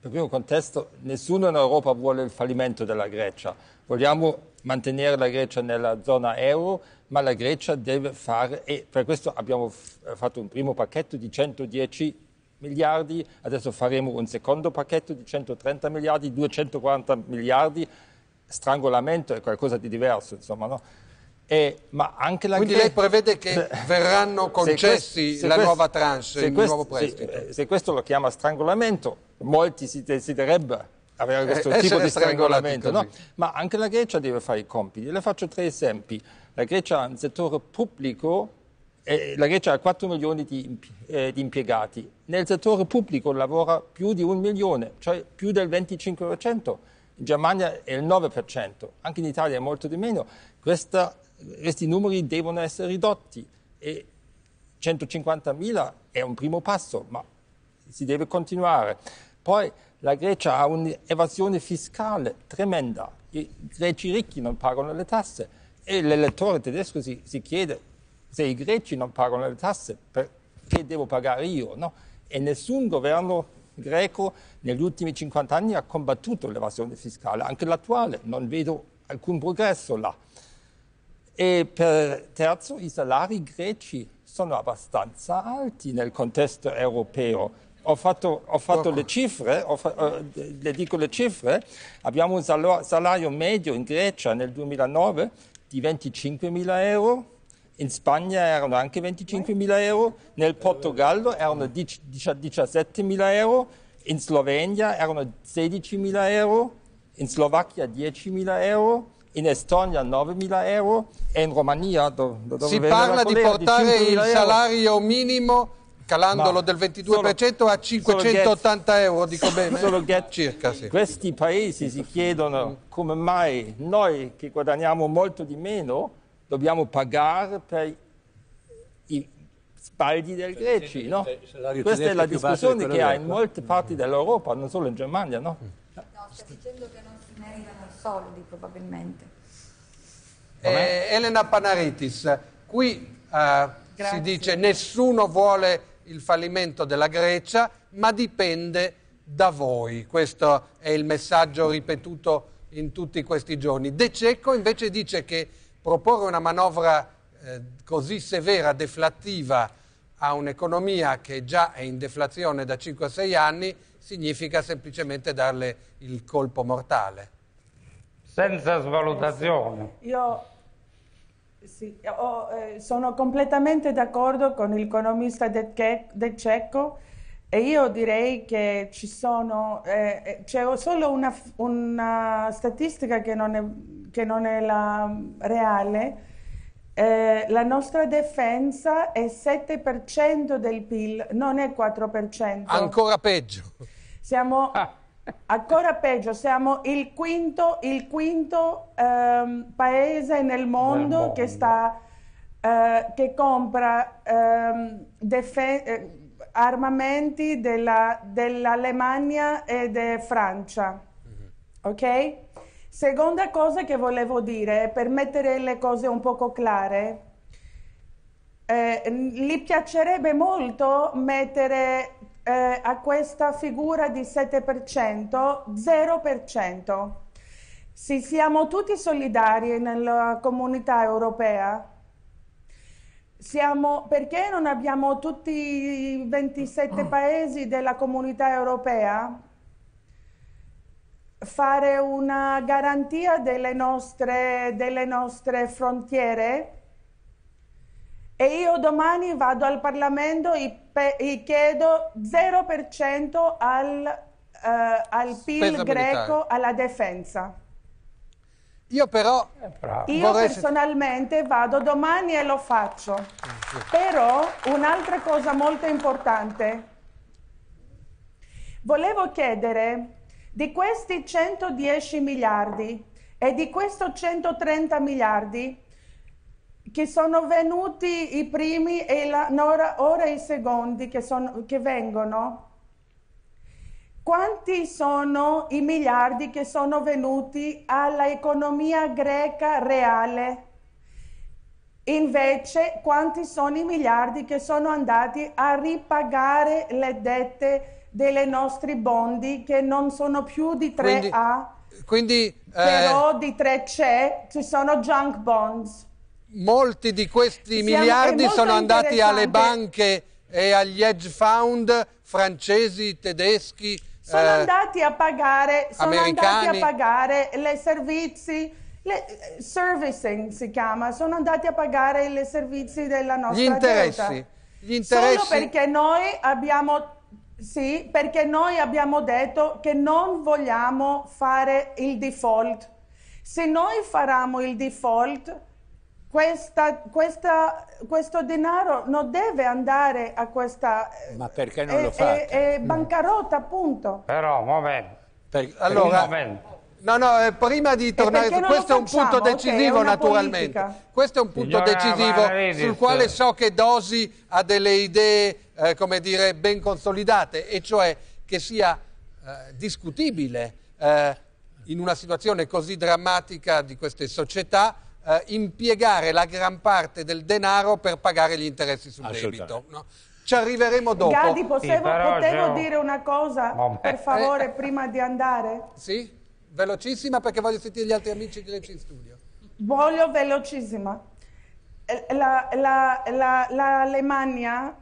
Per primo contesto, nessuno in Europa vuole il fallimento della Grecia, vogliamo mantenere la Grecia nella zona euro, ma la Grecia deve fare, e per questo abbiamo eh, fatto un primo pacchetto di 110 miliardi, adesso faremo un secondo pacchetto di 130 miliardi, 240 miliardi, strangolamento è qualcosa di diverso, insomma, no? E, Quindi lei prevede che [laughs] verranno concessi questo, la questo, nuova tranche, il questo, nuovo prestito? Se, eh, se, questo lo chiama strangolamento, molti si desidererebbero avere eh, questo eh, tipo di strangolamento. No? Ma anche la Grecia deve fare i compiti. Le faccio tre esempi. La Grecia ha un settore pubblico, eh, la Grecia ha 4 milioni di, eh, di impiegati. Nel settore pubblico lavora più di un milione, cioè più del 25%. In Germania è il 9%, anche in Italia è molto di meno. Questa questi numeri devono essere ridotti e 150.000 è un primo passo, ma si deve continuare. Poi la Grecia ha un'evasione fiscale tremenda, i greci ricchi non pagano le tasse e l'elettore tedesco si, si chiede se i greci non pagano le tasse perché devo pagare io? No? E nessun governo greco negli ultimi 50 anni ha combattuto l'evasione fiscale, anche l'attuale, non vedo alcun progresso là. E per terzo i salari greci sono abbastanza alti nel contesto europeo. Ho fatto, ho fatto le cifre, ho fa, eh, le dico le cifre, abbiamo un salario medio in Grecia nel 2009 di 25.000 euro, in Spagna erano anche 25.000 euro, nel Portogallo erano 17.000 euro, in Slovenia erano 16.000 euro, in Slovacchia 10.000 euro, in Estonia 9.000 euro e in Romania do, do si parla di portare di il salario
minimo
calandolo Ma del 22% solo, a 580 get, euro dico bene [laughs] get, circa sì. questi paesi si chiedono mm. come mai noi che guadagniamo molto di meno dobbiamo pagare per i sbagli dei cioè, greci no? questa è la discussione che ha in molte parti dell'Europa non solo in Germania no?
no sta dicendo che non si meritano solidi probabilmente.
Eh, Elena Panaritis, qui eh, si dice nessuno vuole il fallimento della Grecia, ma dipende da voi. Questo è il messaggio ripetuto in tutti questi giorni. De Cecco invece dice che proporre una manovra eh, così severa, deflattiva, a un'economia che già è in deflazione da 5-6 anni significa semplicemente darle il colpo mortale senza svalutazione.
Io sì, oh, eh, sono completamente d'accordo con l'economista De, De Cecco e io direi che ci sono, eh, eh c'è solo una, una statistica che non è, che non è la reale. Eh, la nostra difesa è 7% del PIL, non è 4%. Ancora peggio. Siamo ah Ancora peggio, siamo il quinto, il quinto ehm, paese nel mondo, mondo. Che, sta, eh, che, compra ehm, eh, armamenti dell'Alemagna dell e della Francia. Mm-hmm. Ok? Seconda cosa che volevo dire, per mettere le cose un poco chiare, eh, gli piacerebbe molto mettere eh, a questa figura di 7%, 0%. Se siamo tutti solidari nella comunità europea, siamo, perché non abbiamo tutti i 27 [clears throat] paesi della comunità europea fare una garantia delle nostre, delle nostre frontiere? E io domani vado al Parlamento e chiedo 0% al, uh, al PIL greco alla difesa. Io però... Eh, io personalmente vado domani e lo faccio. Ah, però un'altra cosa molto importante. Volevo chiedere, di questi 110 miliardi e di questi 130 miliardi, che sono venuti i primi e la, ora, ora i secondi che, sono, che vengono? Quanti sono i miliardi che sono venuti all'economia greca reale? Invece, quanti sono i miliardi che sono andati a ripagare le dette delle nostri bondi che non sono più di 3A, quindi, quindi però eh... di 3C, ci sono junk bonds molti di questi Siamo, miliardi sono andati alle
banche e agli hedge fund francesi, tedeschi, sono, eh,
andati, a pagare, sono andati a pagare le servizi le, eh, servicing si chiama, sono andati a pagare i servizi della nostra Gli interessi. Deuda. Gli interessi. Solo perché noi abbiamo sì, perché noi abbiamo detto che non vogliamo fare il default. Se noi faremo il default, questa, questa, questo denaro non deve andare a questa... Eh, Ma perché non è, lo fa? È, è bancarotta, appunto.
Però,
momento. Per, allora, momento. No, no, eh, prima di tornare su questo è un punto decisivo naturalmente. Politica. Questo è un punto Signora decisivo Maravides. sul quale so che Dosi ha delle idee, eh, come dire, ben consolidate, e cioè che sia eh, discutibile eh, in una situazione così drammatica di queste società eh, impiegare la gran parte del denaro per pagare gli interessi sul debito. No? Ci arriveremo dopo. Gadi, potevo, sì, potevo dire
una cosa, Vabbè. per eh, eh, favore, eh, prima di andare? Sì, velocissima perché voglio sentire gli altri amici di Lecce in studio. Voglio velocissima. Eh, la, la, la, L'Alemagna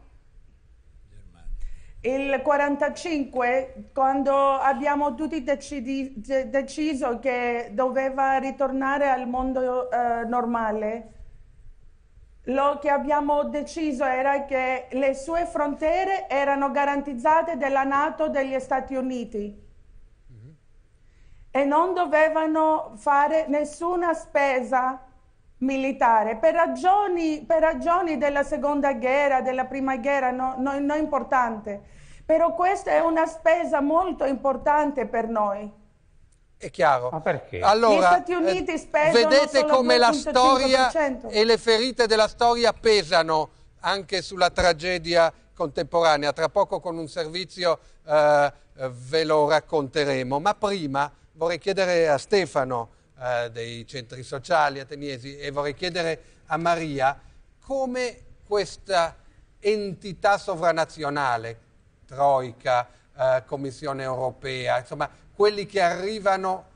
il 45, quando abbiamo tutti decidi, deciso che doveva ritornare al mondo eh, normale, lo che abbiamo deciso era che le sue frontiere erano garantizzate dalla Nato degli Stati Uniti mm-hmm. e non dovevano fare nessuna spesa militare per ragioni, per ragioni della seconda guerra, della prima guerra, no, no, non è importante però questa è una spesa molto importante per noi.
È chiaro. Ma perché? Allora, eh, vedete come la storia e le ferite della storia pesano anche sulla tragedia contemporanea. Tra poco con un servizio eh, ve lo racconteremo. Ma prima vorrei chiedere a Stefano eh, dei centri sociali ateniesi e vorrei chiedere a Maria come questa entità sovranazionale, Troica, eh, Commissione europea, insomma quelli che arrivano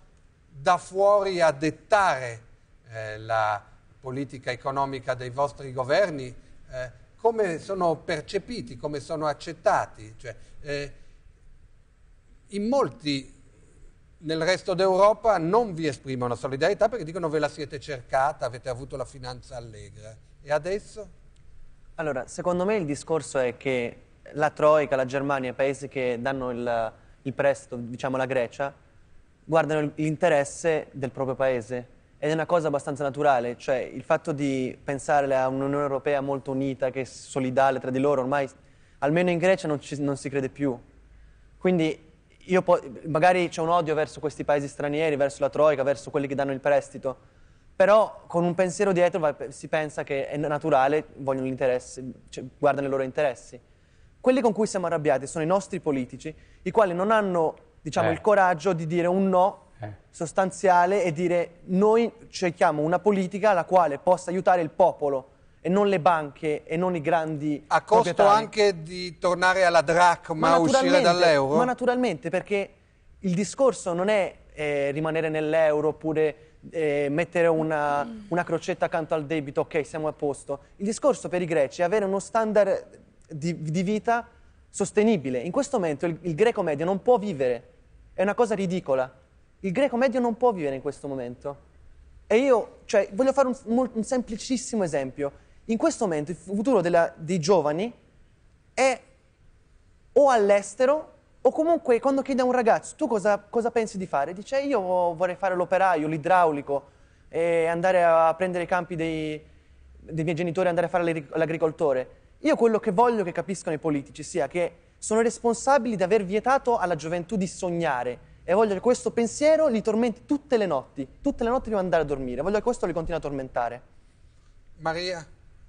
da fuori a dettare eh, la politica economica dei vostri governi, eh, come sono percepiti, come sono accettati? Cioè, eh, in molti nel resto d'Europa non vi esprimono solidarietà perché dicono ve la siete cercata, avete avuto la finanza allegra.
E adesso? Allora, secondo me il discorso è che la Troica, la Germania, i paesi che danno il, il prestito, diciamo la Grecia, guardano l'interesse del proprio paese. Ed è una cosa abbastanza naturale, cioè il fatto di pensare a un'Unione Europea molto unita, che è solidale tra di loro, ormai almeno in Grecia non, ci, non si crede più. Quindi po- magari c'è un odio verso questi paesi stranieri, verso la Troica, verso quelli che danno il prestito, però con un pensiero dietro va, si pensa che è naturale, vogliono l'interesse, cioè, guardano i loro interessi. Quelli con cui siamo arrabbiati sono i nostri politici, i quali non hanno diciamo, eh. il coraggio di dire un no eh. sostanziale e dire noi cerchiamo una politica la quale possa aiutare il popolo e non le banche e non i grandi A costo
anche di tornare alla dracma, uscire dall'euro? Ma
naturalmente, perché il discorso non è eh, rimanere nell'euro oppure eh, mettere una, una crocetta accanto al debito, ok, siamo a posto. Il discorso per i greci è avere uno standard di, di vita sostenibile. In questo momento il, il, greco medio non può vivere, è una cosa ridicola. Il greco medio non può vivere in questo momento. E io, cioè, voglio fare un, un, semplicissimo esempio. In questo momento il futuro della, dei giovani è o all'estero o comunque quando chiede a un ragazzo tu cosa, cosa, pensi di fare? Dice io vorrei fare l'operaio, l'idraulico e andare a prendere i campi dei, dei miei genitori e andare a fare l'agricoltore. Io quello che voglio che capiscano i politici sia che sono responsabili di aver vietato alla gioventù di sognare e voglio che questo pensiero li tormenti tutte le notti, tutte le notti prima di andare a dormire, voglio che questo li continui a tormentare. Maria,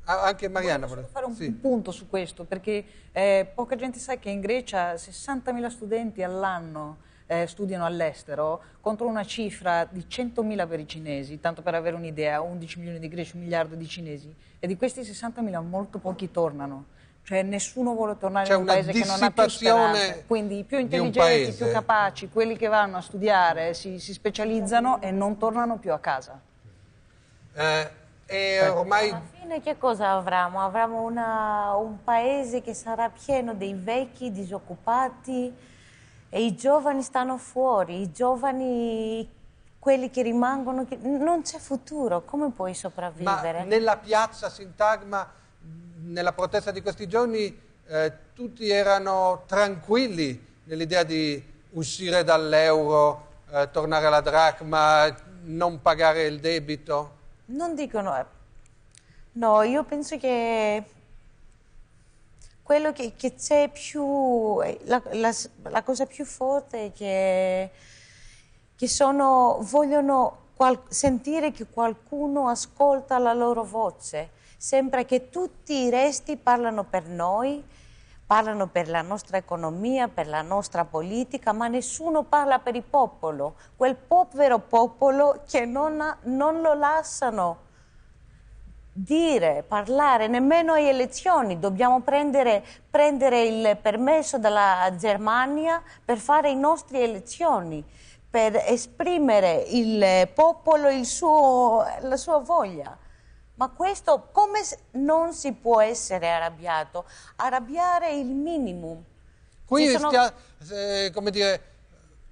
Ah, anche Mariana vorrei fare un sì.
punto su questo perché eh, poca gente sa che in Grecia 60.000 studenti all'anno eh, studiano all'estero contro una cifra di 100.000 per i cinesi, tanto per avere un'idea, 11 milioni di greci, un miliardo di cinesi, e di questi 60.000 molto pochi tornano. Cioè nessuno vuole tornare C'è in un paese che non ha più speranze. Quindi i più intelligenti, i più capaci, quelli che vanno a studiare, si, si specializzano e non tornano più a casa.
Eh. E ormai... Alla
fine che cosa avremo? Avremo un
paese che sarà pieno dei vecchi disoccupati, e i giovani stanno fuori, i giovani quelli che rimangono, che... non c'è futuro, come puoi sopravvivere? Ma nella
piazza Sintagma, nella protesta di questi giorni, eh, tutti erano tranquilli nell'idea di uscire dall'euro, eh, tornare alla dracma, non pagare il debito.
Non dicono... Eh, no, io penso che quello che, che c'è più, la, la, la, cosa più forte è che, che sono, vogliono qual, sentire che qualcuno ascolta la loro voce. Sembra che tutti i resti parlano per noi, parlano per la nostra economia, per la nostra politica, ma nessuno parla per il popolo, quel povero popolo che non, ha, non lo lasciano dire, parlare, nemmeno alle elezioni. Dobbiamo prendere, prendere, il permesso dalla Germania per fare le nostre elezioni, per esprimere il popolo il suo, la sua voglia. Ma questo come non si può essere arrabbiato? Arrabbiare il minimo. Qui sono... stia,
eh, come dire,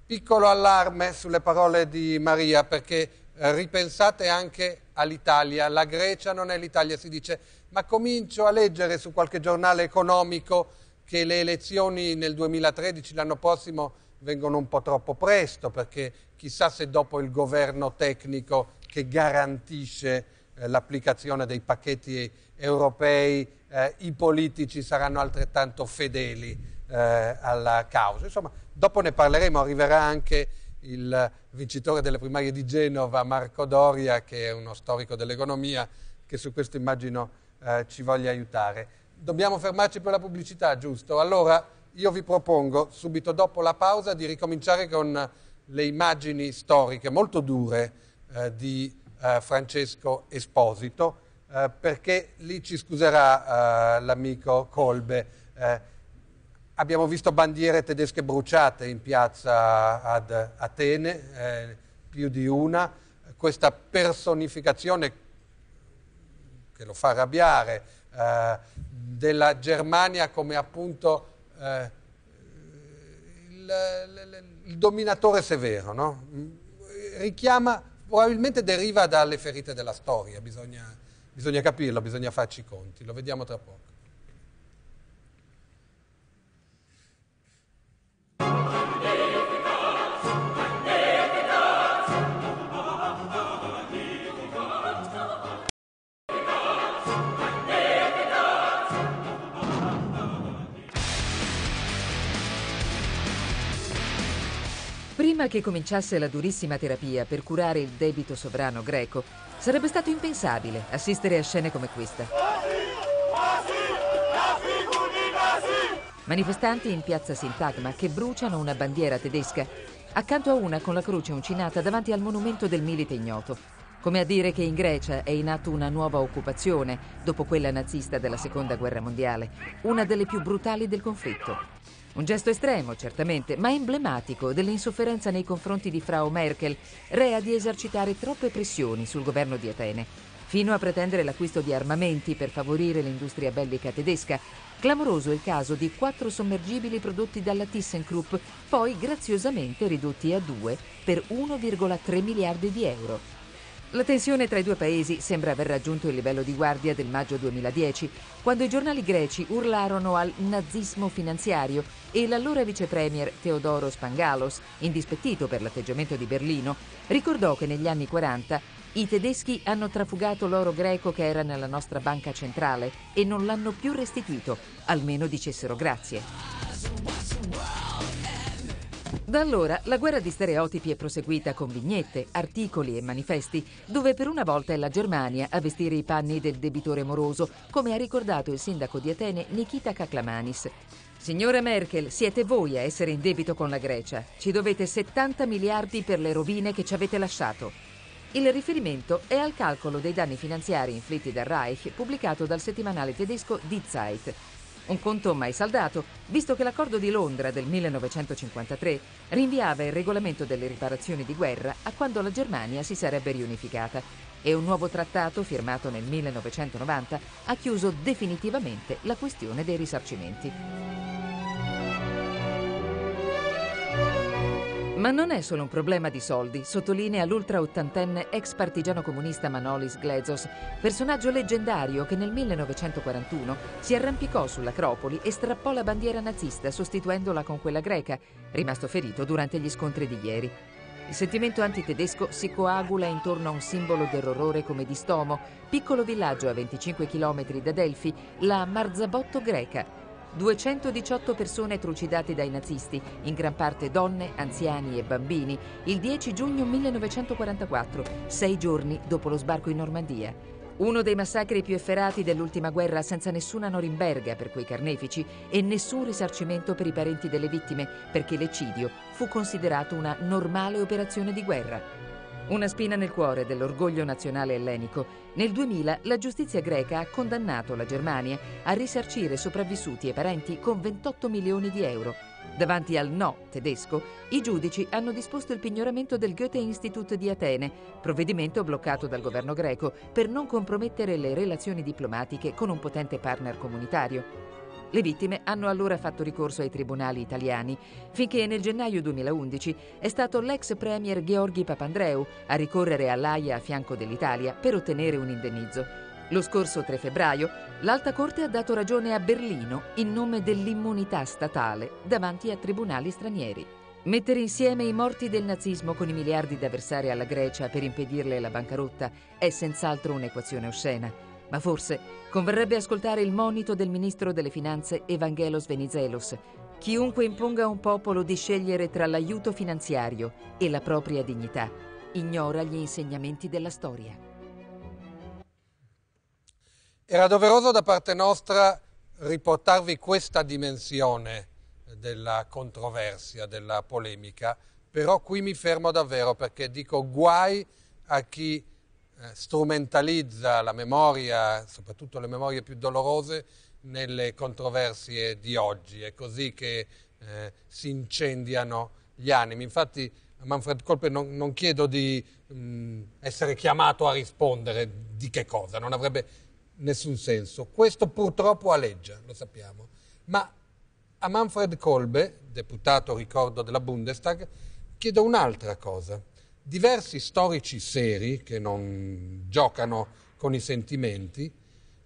piccolo allarme sulle parole di Maria, perché eh, ripensate anche all'Italia, la Grecia non è l'Italia, si dice, ma comincio a leggere su qualche giornale economico che le elezioni nel 2013, l'anno prossimo, vengono un po' troppo presto, perché chissà se dopo il governo tecnico che garantisce eh, l'applicazione dei pacchetti europei eh, i politici saranno altrettanto fedeli eh, alla causa. Insomma, dopo ne parleremo, arriverà anche il vincitore delle primarie di Genova, Marco Doria, che è uno storico dell'economia, che su questo immagino eh, ci voglia aiutare. Dobbiamo fermarci per la pubblicità, giusto? Allora io vi propongo, subito dopo la pausa, di ricominciare con le immagini storiche molto dure eh, di eh, Francesco Esposito, eh, perché lì ci scuserà eh, l'amico Colbe eh, Abbiamo visto bandiere tedesche bruciate in piazza ad Atene, eh, più di una. Questa personificazione che lo fa arrabbiare eh, della Germania come appunto eh, il, il, il, dominatore severo, no? richiama, probabilmente deriva dalle ferite della storia, bisogna, bisogna capirlo, bisogna farci i conti, lo vediamo tra poco.
Prima che cominciasse la durissima terapia per curare il debito sovrano greco, sarebbe stato impensabile assistere a scene come questa. Manifestanti in piazza Sintagma che bruciano una bandiera tedesca accanto a una con la croce uncinata davanti al monumento del milite ignoto, come a dire che in Grecia è in atto una nuova occupazione dopo quella nazista della Seconda Guerra Mondiale, una delle più brutali del conflitto. Un gesto estremo, certamente, ma emblematico dell'insofferenza nei confronti di Frau Merkel, rea di esercitare troppe pressioni sul governo di Atene, fino a pretendere l'acquisto di armamenti per favorire l'industria bellica tedesca. Clamoroso il caso di quattro sommergibili prodotti dalla ThyssenKrupp, poi graziosamente ridotti a due per 1,3 miliardi di euro. La tensione tra i due paesi sembra aver raggiunto il livello di guardia del maggio 2010, quando i giornali greci urlarono al nazismo finanziario e l'allora vicepremier Teodoro Spangalos, indispettito per l'atteggiamento di Berlino, ricordò che negli anni 40 i tedeschi hanno trafugato l'oro greco che era nella nostra banca centrale e non l'hanno più restituito, almeno dicessero
grazie.
Da allora la guerra di stereotipi è proseguita con vignette, articoli e manifesti, dove per una volta è la Germania a vestire i panni del debitore moroso, come ha ricordato il sindaco di Atene Nikita Kaklamanis. Signora Merkel, siete voi a essere in debito con la Grecia. Ci dovete 70 miliardi per le rovine che ci avete lasciato. Il riferimento è al calcolo dei danni finanziari inflitti dal Reich pubblicato dal settimanale tedesco Die Zeit. Un conto mai saldato, visto che l'accordo di Londra del 1953 rinviava il regolamento delle riparazioni di guerra a quando la Germania si sarebbe riunificata e un nuovo trattato firmato nel 1990 ha chiuso definitivamente la questione dei risarcimenti. Ma non è solo un problema di soldi, sottolinea l'ultra ottantenne ex partigiano comunista Manolis Glezos, personaggio leggendario che nel 1941 si arrampicò sull'Acropoli e strappò la bandiera nazista sostituendola con quella greca, rimasto ferito durante gli scontri di ieri. Il sentimento antitedesco si coagula intorno a un simbolo dell'orrore come di Stomo, piccolo villaggio a 25 km da Delfi, la Marzabotto greca, 218 persone trucidate dai nazisti, in gran parte donne, anziani e bambini, il 10 giugno 1944, sei giorni dopo lo sbarco in Normandia. Uno dei massacri più efferati dell'ultima guerra senza nessuna Norimberga per quei carnefici e nessun risarcimento per i parenti delle vittime perché l'eccidio fu considerato una normale operazione di guerra. Una spina nel cuore dell'orgoglio nazionale ellenico. Nel 2000 la giustizia greca ha condannato la Germania a risarcire sopravvissuti e parenti con 28 milioni di euro. Davanti al no tedesco, i giudici hanno disposto il pignoramento del Goethe Institut di Atene, provvedimento bloccato dal governo greco per non compromettere le relazioni diplomatiche con un potente partner comunitario. Le vittime hanno allora fatto ricorso ai tribunali italiani, finché nel gennaio 2011 è stato l'ex premier Gheorghi Papandreou a ricorrere all'AIA a fianco dell'Italia per ottenere un indennizzo. Lo scorso 3 febbraio l'Alta Corte ha dato ragione a Berlino in nome dell'immunità statale davanti a tribunali stranieri. Mettere insieme i morti del nazismo con i miliardi da versare alla Grecia per impedirle la bancarotta è senz'altro un'equazione oscena. Ma forse converrebbe ascoltare il monito del ministro delle finanze Evangelos Venizelos. Chiunque imponga a un popolo di scegliere tra l'aiuto finanziario e la propria dignità ignora gli insegnamenti della storia.
Era doveroso da parte nostra riportarvi questa dimensione della controversia, della polemica, però qui mi fermo davvero perché dico guai a chi eh, strumentalizza la memoria, soprattutto le memorie più dolorose, nelle controversie di oggi. È così che eh, si incendiano gli animi. Infatti a Manfred Colpe non, non chiedo di mh, mm, essere chiamato a rispondere di che cosa, non avrebbe nessun senso. Questo purtroppo alleggia, lo sappiamo. Ma a Manfred Kolbe, deputato ricordo della Bundestag, chiedo un'altra cosa diversi storici seri che non giocano con i sentimenti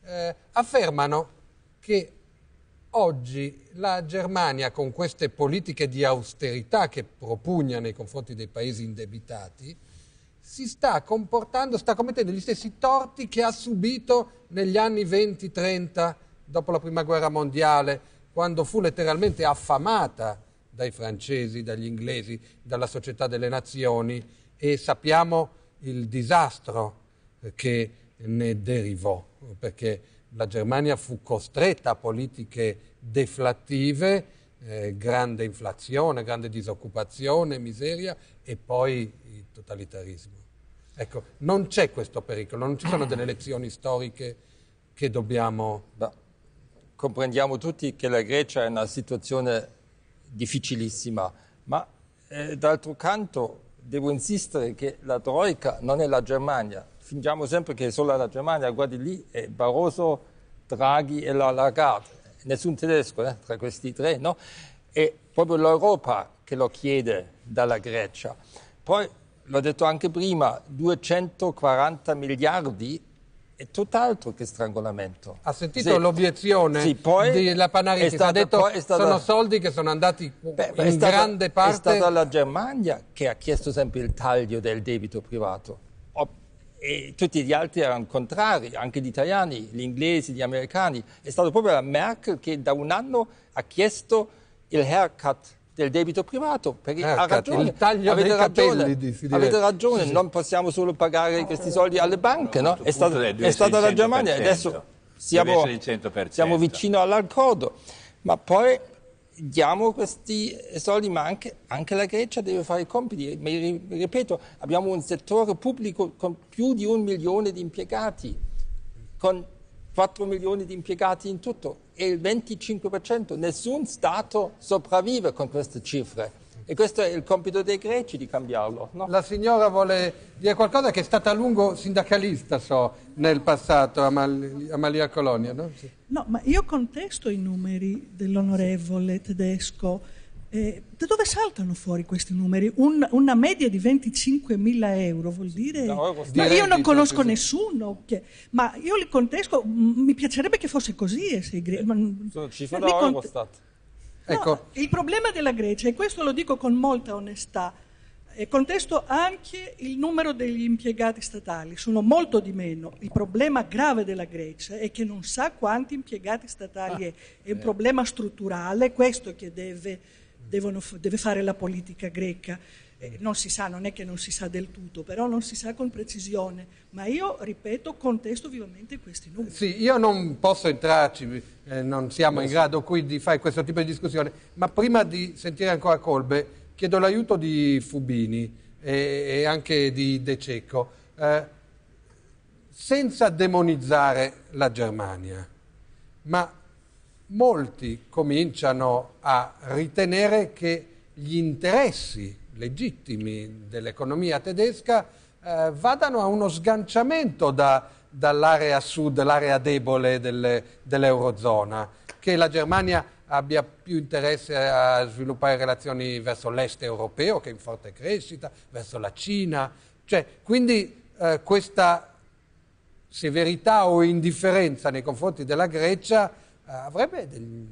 eh, affermano che oggi la Germania con queste politiche di austerità che propugna nei confronti dei paesi indebitati si sta comportando, sta commettendo gli stessi torti che ha subito negli anni 20-30 dopo la prima guerra mondiale, quando fu letteralmente affamata dai francesi, dagli inglesi, dalla società delle nazioni e sappiamo il disastro eh, che ne derivò, perché la Germania fu costretta a politiche deflattive, eh, grande inflazione, grande disoccupazione, miseria e poi il totalitarismo. Ecco, non c'è questo pericolo, non ci sono delle [clears throat] lezioni storiche che dobbiamo...
Beh, comprendiamo tutti che la Grecia è in una situazione difficilissima, ma eh, d'altro canto devo insistere che la Troica non è la Germania. Fingiamo sempre che è solo la Germania, guardi lì, è Barroso, Draghi e la Lagarde. Nessun tedesco eh, tra questi tre, no? È proprio l'Europa che lo chiede dalla Grecia. Poi, l'ho detto anche prima, 240 miliardi è tutt'altro che strangolamento. Ha sentito sì. l'obiezione sì, della Panaritis? Ha detto poi, stata, sono
soldi che sono andati beh, in stata, grande parte... È stata la
Germania che ha chiesto sempre il taglio del debito privato e tutti gli altri erano contrari, anche gli italiani, gli inglesi, gli americani. È stata proprio la Merkel che da un anno ha chiesto il haircut del debito privato, perché ah, ha ragione, avete ragione, capelli, avete ragione sì, sì. non possiamo solo pagare questi soldi alle banche, no? no? È, stato, è stata la Germania, adesso siamo, siamo vicino all'accordo, ma poi diamo questi soldi, ma anche, anche, la Grecia deve fare i compiti. Mi ripeto, abbiamo un settore pubblico con più di un milione di impiegati, con 4 milioni di impiegati in tutto e il 25%, nessun Stato sopravvive con queste cifre. E questo è il compito dei greci di cambiarlo. No? La signora vuole dire qualcosa che è stata a lungo sindacalista, so,
nel passato a, Mal- a Malia Colonia. No? Sì.
no? ma io contesto i numeri dell'onorevole tedesco eh, da dove saltano fuori questi numeri? Un, una media di 25.000 euro vuol
dire... No, ma io non conosco
nessuno, che, ma io li contesto, mi piacerebbe che fosse così. Eh, se, eh, ma, sono cifre da cont- no, ecco. Il problema della Grecia, e questo lo dico con molta onestà, e contesto anche il numero degli impiegati statali, sono molto di meno. Il problema grave della Grecia è che non sa quanti impiegati statali ah, è, è un eh. problema strutturale, questo che deve devono, deve fare la politica greca. Eh, non si sa, non è che non si sa del tutto, però non si sa con precisione. Ma io, ripeto, contesto vivamente questi
numeri. Sì, io non posso entrarci, eh, non siamo in grado qui di fare questo tipo di discussione, ma prima di sentire ancora Colbe, chiedo l'aiuto di Fubini e, eh, e anche di De Cecco. Eh, senza demonizzare la Germania, ma molti cominciano a ritenere che gli interessi legittimi dell'economia tedesca eh, vadano a uno sganciamento da, dall'area sud, l'area debole delle, dell'Eurozona, che la Germania abbia più interesse a sviluppare relazioni verso l'est europeo che è in forte crescita, verso la Cina. Cioè, quindi eh, questa severità o indifferenza nei confronti della Grecia eh, avrebbe
del,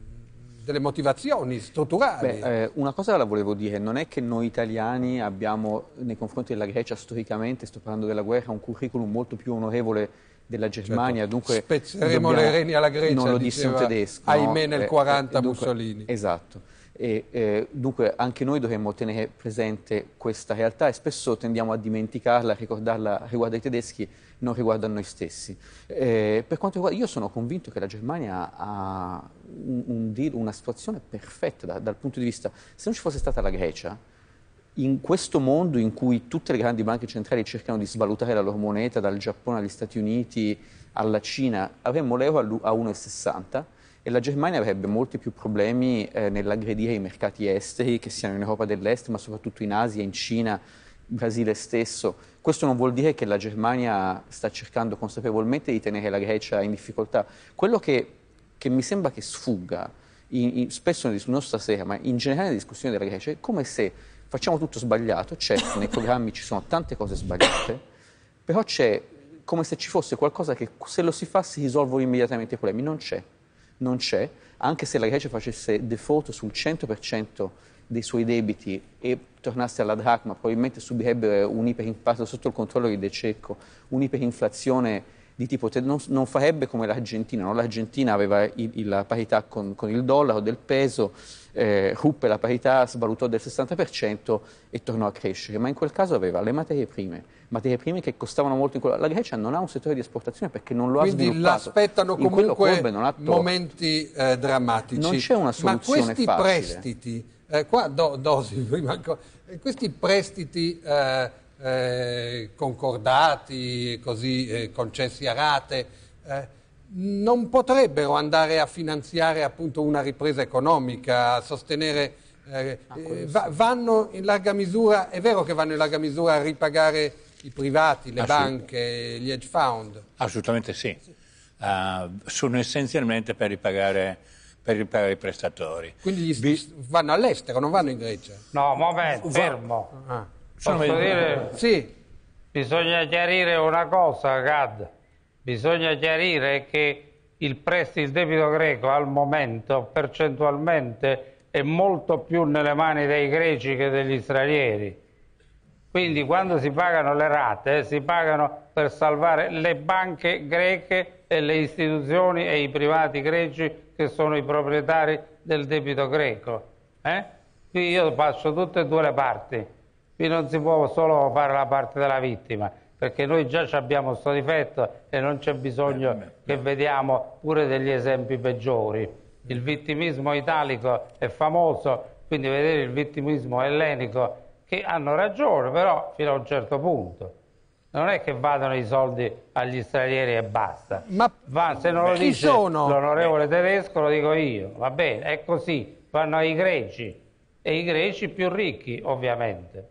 delle motivazioni strutturali. Beh, eh, una cosa la volevo dire, non è che noi italiani abbiamo nei confronti della Grecia storicamente, sto parlando della guerra, un curriculum molto più onorevole della certo. Germania, certo. dunque spezzeremo dobbiamo, le reni alla Grecia, non lo disse un tedesco, ahimè nel 40 eh, dunque, Mussolini. Esatto. E, eh, dunque anche noi dovremmo tenere presente questa realtà e spesso tendiamo a dimenticarla, a ricordarla riguardo ai tedeschi, non riguardo a noi stessi. Eh, per quanto riguarda, io sono convinto che la Germania ha un, un deal, una situazione perfetta da, dal punto di vista, se non ci fosse stata la Grecia, in questo mondo in cui tutte le grandi banche centrali cercano di svalutare la loro moneta, dal Giappone agli Stati Uniti alla Cina, avremmo l'euro a 1,60 e la Germania avrebbe molti più problemi eh, nell'aggredire i mercati esteri, che siano in Europa dell'Est, ma soprattutto in Asia, in Cina, in Brasile stesso. Questo non vuol dire che la Germania sta cercando consapevolmente di tenere la Grecia in difficoltà. Quello che, che mi sembra che sfugga, in, in, spesso nella discussione stasera, ma in generale nella discussione della Grecia, è come se facciamo tutto sbagliato, certo [coughs] nei programmi ci sono tante cose sbagliate, però c'è come se ci fosse qualcosa che se lo si fa si risolvono immediatamente i problemi, non c'è non c'è, anche se la Grecia facesse default sul 100% dei suoi debiti e tornasse alla dracma, probabilmente subirebbe un iperinflazione sotto il controllo di De Cecco, un'iperinflazione di tipo non, non farebbe come l'Argentina, no? l'Argentina aveva il, il, la parità con, con, il dollaro del peso, eh, ruppe la parità, svalutò del 60% e tornò a crescere, ma in quel caso aveva le materie prime, materie prime che costavano molto in quella. La Grecia non ha un settore di esportazione perché non lo Quindi ha sviluppato. Quindi l'aspettano comunque
momenti eh,
drammatici. Non c'è una soluzione Ma questi facile. prestiti,
eh, qua do, dosi [laughs] prima ancora, eh, questi prestiti eh, eh concordati, così eh, concessi a rate, non potrebbero andare a finanziare appunto una ripresa economica, a sostenere... Eh, ah, vanno in larga misura, è vero che vanno in larga misura a ripagare i privati, le banche, gli hedge fund?
Assolutamente sì. sì. Uh, eh, sono essenzialmente per ripagare, per ripagare, i prestatori. Quindi
Bi- vanno all'estero, non vanno in Grecia? No, momento, fermo.
Ah. Dire, sì. Bisogna chiarire una cosa, Gad. Bisogna chiarire che il prestito, il debito greco al momento percentualmente è molto più nelle mani dei greci che degli stranieri quindi quando si pagano le rate, eh, si pagano per salvare le banche greche e le istituzioni e i privati greci che sono i proprietari del debito greco. Eh? Qui io faccio tutte e due le parti. Qui non si può solo fare la parte della vittima, perché noi già abbiamo questo difetto e non c'è bisogno eh, che vediamo pure degli esempi peggiori. Il vittimismo italico è famoso, quindi vedere il vittimismo ellenico che hanno ragione, però fino a un certo punto. Non è che vadano i soldi agli stranieri e basta. Ma Va, se non lo dice l'onorevole tedesco lo dico io, va bene, è così, vanno ai greci e i greci più ricchi ovviamente.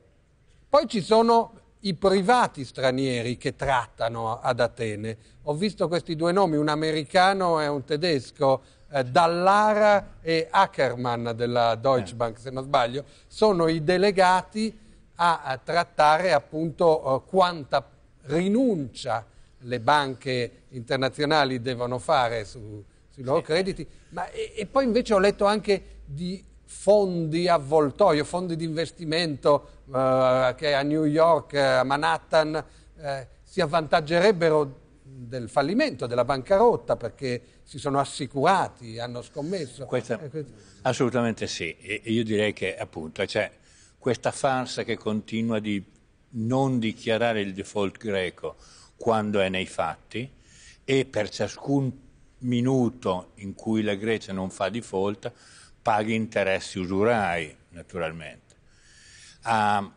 Poi ci sono i privati stranieri che trattano ad Atene. Ho visto questi due nomi, un americano e un tedesco. Eh, Dallara e Ackermann della Deutsche eh. Bank, se non sbaglio, sono i delegati a, trattare appunto eh, quanta rinuncia le banche internazionali devono fare su, sui loro sì. crediti. Ma, e, e poi invece ho letto anche di fondi avvoltoio, fondi di investimento eh, che a New York, a Manhattan, eh, si avvantaggerebbero del fallimento, della bancarotta, perché si sono assicurati, hanno scommesso. Questa, eh,
assolutamente sì, e io direi che appunto eh, cioè, questa farsa che continua di non dichiarare il default greco quando è nei fatti e per ciascun minuto in cui la Grecia non fa default paghi interessi usurai, naturalmente. Ah,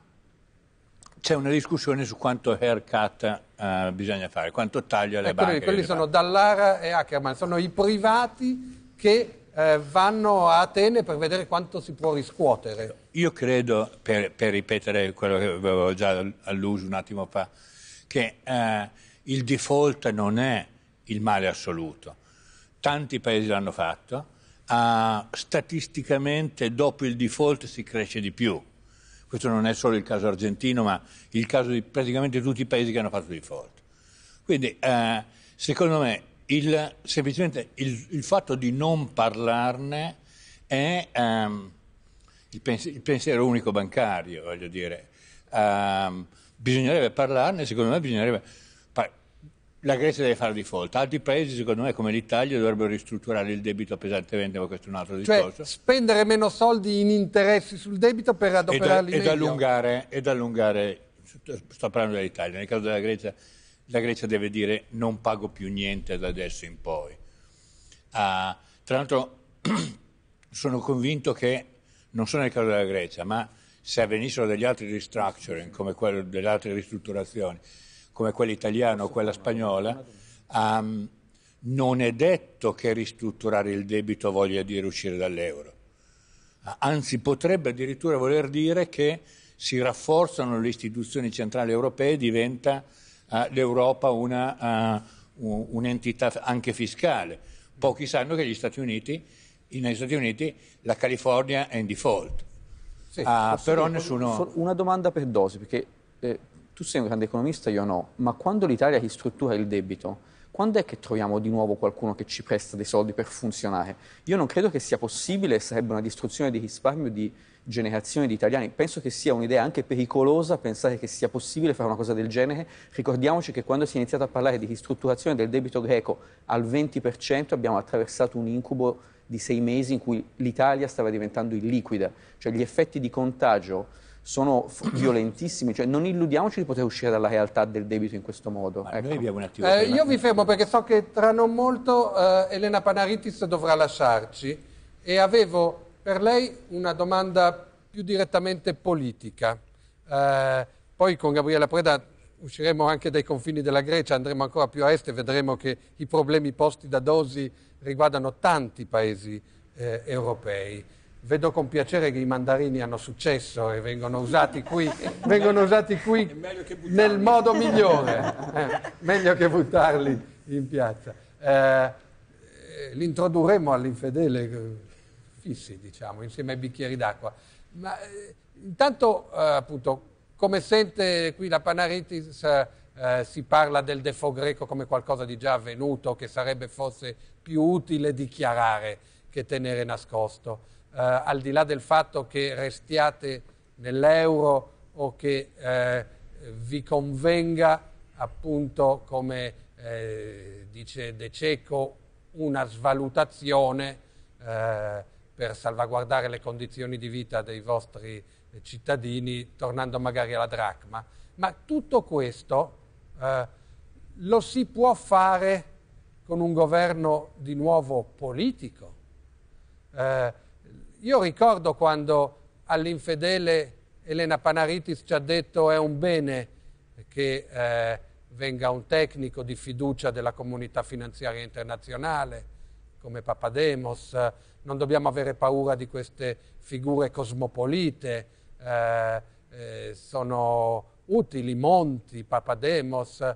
c'è una discussione su quanto haircut uh, bisogna fare, quanto taglio alle banche. Ecco, quelli, quelli sono
Dallara e Ackerman, sono i privati che eh, vanno a Atene per vedere quanto si può riscuotere.
Io credo, per, per ripetere quello che avevo già alluso un attimo fa, che eh, il default non è il male assoluto. Tanti paesi l'hanno fatto. Uh, statisticamente dopo il default si cresce di più questo non è solo il caso argentino, ma il caso di praticamente tutti i paesi che hanno fatto default. Quindi, eh, secondo me, il, semplicemente il, il, fatto di non parlarne è ehm, il, pens- il, pensiero unico bancario, voglio dire. Eh, bisognerebbe parlarne, secondo me bisognerebbe la Grecia deve fare default. Altri paesi, secondo me, come l'Italia, dovrebbero ristrutturare il debito pesantemente, ma questo è un altro cioè, discorso.
spendere meno soldi in interessi sul debito per adoperarli ed, ed meglio.
Allungare, ed allungare, sto parlando dell'Italia, nel caso della Grecia, la Grecia deve dire non pago più niente da adesso in poi. Ah, tra l'altro [clears throat] sono convinto che, non solo nel caso della Grecia, ma se avvenissero degli altri restructuring, come quello delle altre ristrutturazioni, come quella italiana o quella spagnola, um, non è detto che ristrutturare il debito voglia dire uscire dall'euro. Anzi, potrebbe addirittura voler dire che si rafforzano le istituzioni centrali europee e diventa uh, l'Europa una, uh, un'entità anche fiscale. Pochi sanno che negli Stati Uniti, Stati Uniti la California è in default.
Sì, uh, però nessuno... Una domanda per Dosi, perché eh, tu sei un grande economista, io no, ma quando l'Italia ristruttura il debito, quando è che troviamo di nuovo qualcuno che ci presta dei soldi per funzionare? Io non credo che sia possibile, sarebbe una distruzione di risparmio di generazioni di italiani. Penso che sia un'idea anche pericolosa pensare che sia possibile fare una cosa del genere. Ricordiamoci che quando si è iniziato a parlare di ristrutturazione del debito greco al 20% abbiamo attraversato un incubo di sei mesi in cui l'Italia stava diventando illiquida, cioè gli effetti di contagio sono [clears throat] violentissimi, cioè non illudiamoci di poter uscire dalla realtà del debito in questo modo. Ecco. Eh, io
vi fermo perché so che tra non molto eh, Elena Panaritis dovrà lasciarci e avevo per lei una domanda più direttamente politica. Eh, poi con Gabriella Preda usciremo anche dai confini della Grecia, andremo ancora più a est e vedremo che i problemi posti da Dosi riguardano tanti paesi eh, europei. Vedo con piacere che i mandarini hanno successo e vengono usati qui, [laughs] vengono usati qui nel modo migliore, eh, meglio che buttarli in piazza. Eh, l'introdurremo all'infedele eh, fissi, diciamo, insieme ai bicchieri d'acqua. Ma eh, intanto, eh, appunto, come sente qui la Panaritis, eh, si parla del defo greco come qualcosa di già avvenuto, che sarebbe forse più utile dichiarare che tenere nascosto eh, al di là del fatto che restiate nell'euro o che eh, vi convenga appunto come eh, dice De Cecco una svalutazione eh, per salvaguardare le condizioni di vita dei vostri cittadini tornando magari alla dracma ma tutto questo eh, lo si può fare con un governo di nuovo politico. Eh, io ricordo quando all'infedele Elena Panaritis ci ha detto è un bene che eh, venga un tecnico di fiducia della comunità finanziaria internazionale come Papademos, non dobbiamo avere paura di queste figure cosmopolite, eh, eh, sono utili Monti, Papademos, eh,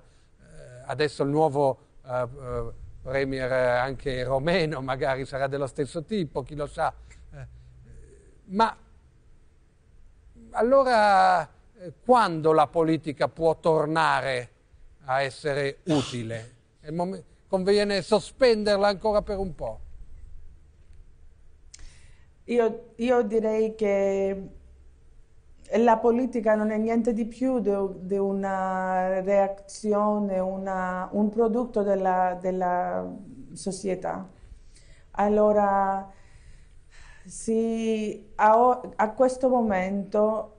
adesso il nuovo eh, eh, premier anche romeno magari sarà dello stesso tipo, chi lo sa. Ma allora eh, quando la politica può tornare a essere utile? conviene sospenderla ancora per un po'.
Io, io, direi che la politica non è niente di più di una reazione, una, un prodotto della, della società. Allora, sì, a, a questo momento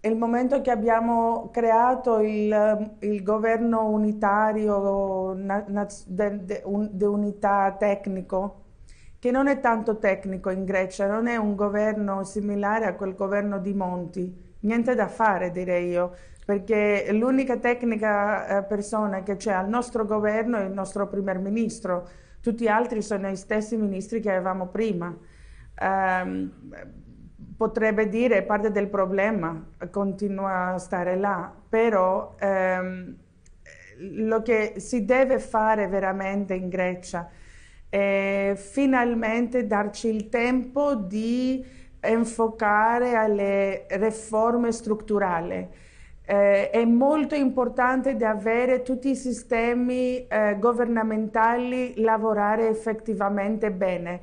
è il momento che abbiamo creato il, il governo unitario, di unità tecnico, che non è tanto tecnico in Grecia, non è un governo similare a quel governo di Monti. Niente da fare, direi io, perché l'unica tecnica eh, persona che c'è al nostro governo è il nostro primo ministro, tutti gli altri sono i stessi ministri che avevamo prima ehm, potrebbe dire parte del problema, continua a stare là, però ehm, lo che si deve fare veramente in Grecia è finalmente darci il tempo di enfocare alle riforme strutturali. Eh, è molto importante di avere tutti i sistemi eh, governamentali lavorare effettivamente bene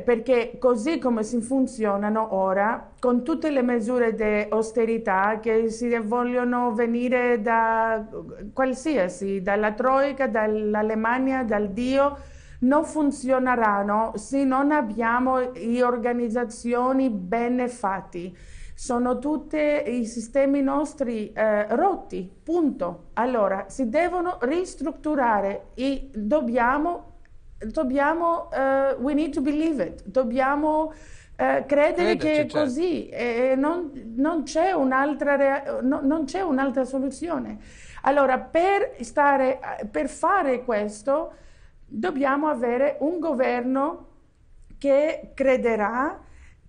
perché così come si funzionano ora, con tutte le misure di austerità che si vogliono venire da qualsiasi, dalla Troica, dall'Alemania, dal Dio, non funzioneranno se non abbiamo le organizzazioni ben fatte. Sono tutti i sistemi nostri eh, rotti, punto. Allora, si devono ristrutturare e dobbiamo dobbiamo, uh, we need to believe it, dobbiamo uh, credere Crederci, che è certo. così certo. e non, non, c'è rea- no, non, c'è un'altra soluzione. Allora, per, stare, per fare questo dobbiamo avere un governo che crederà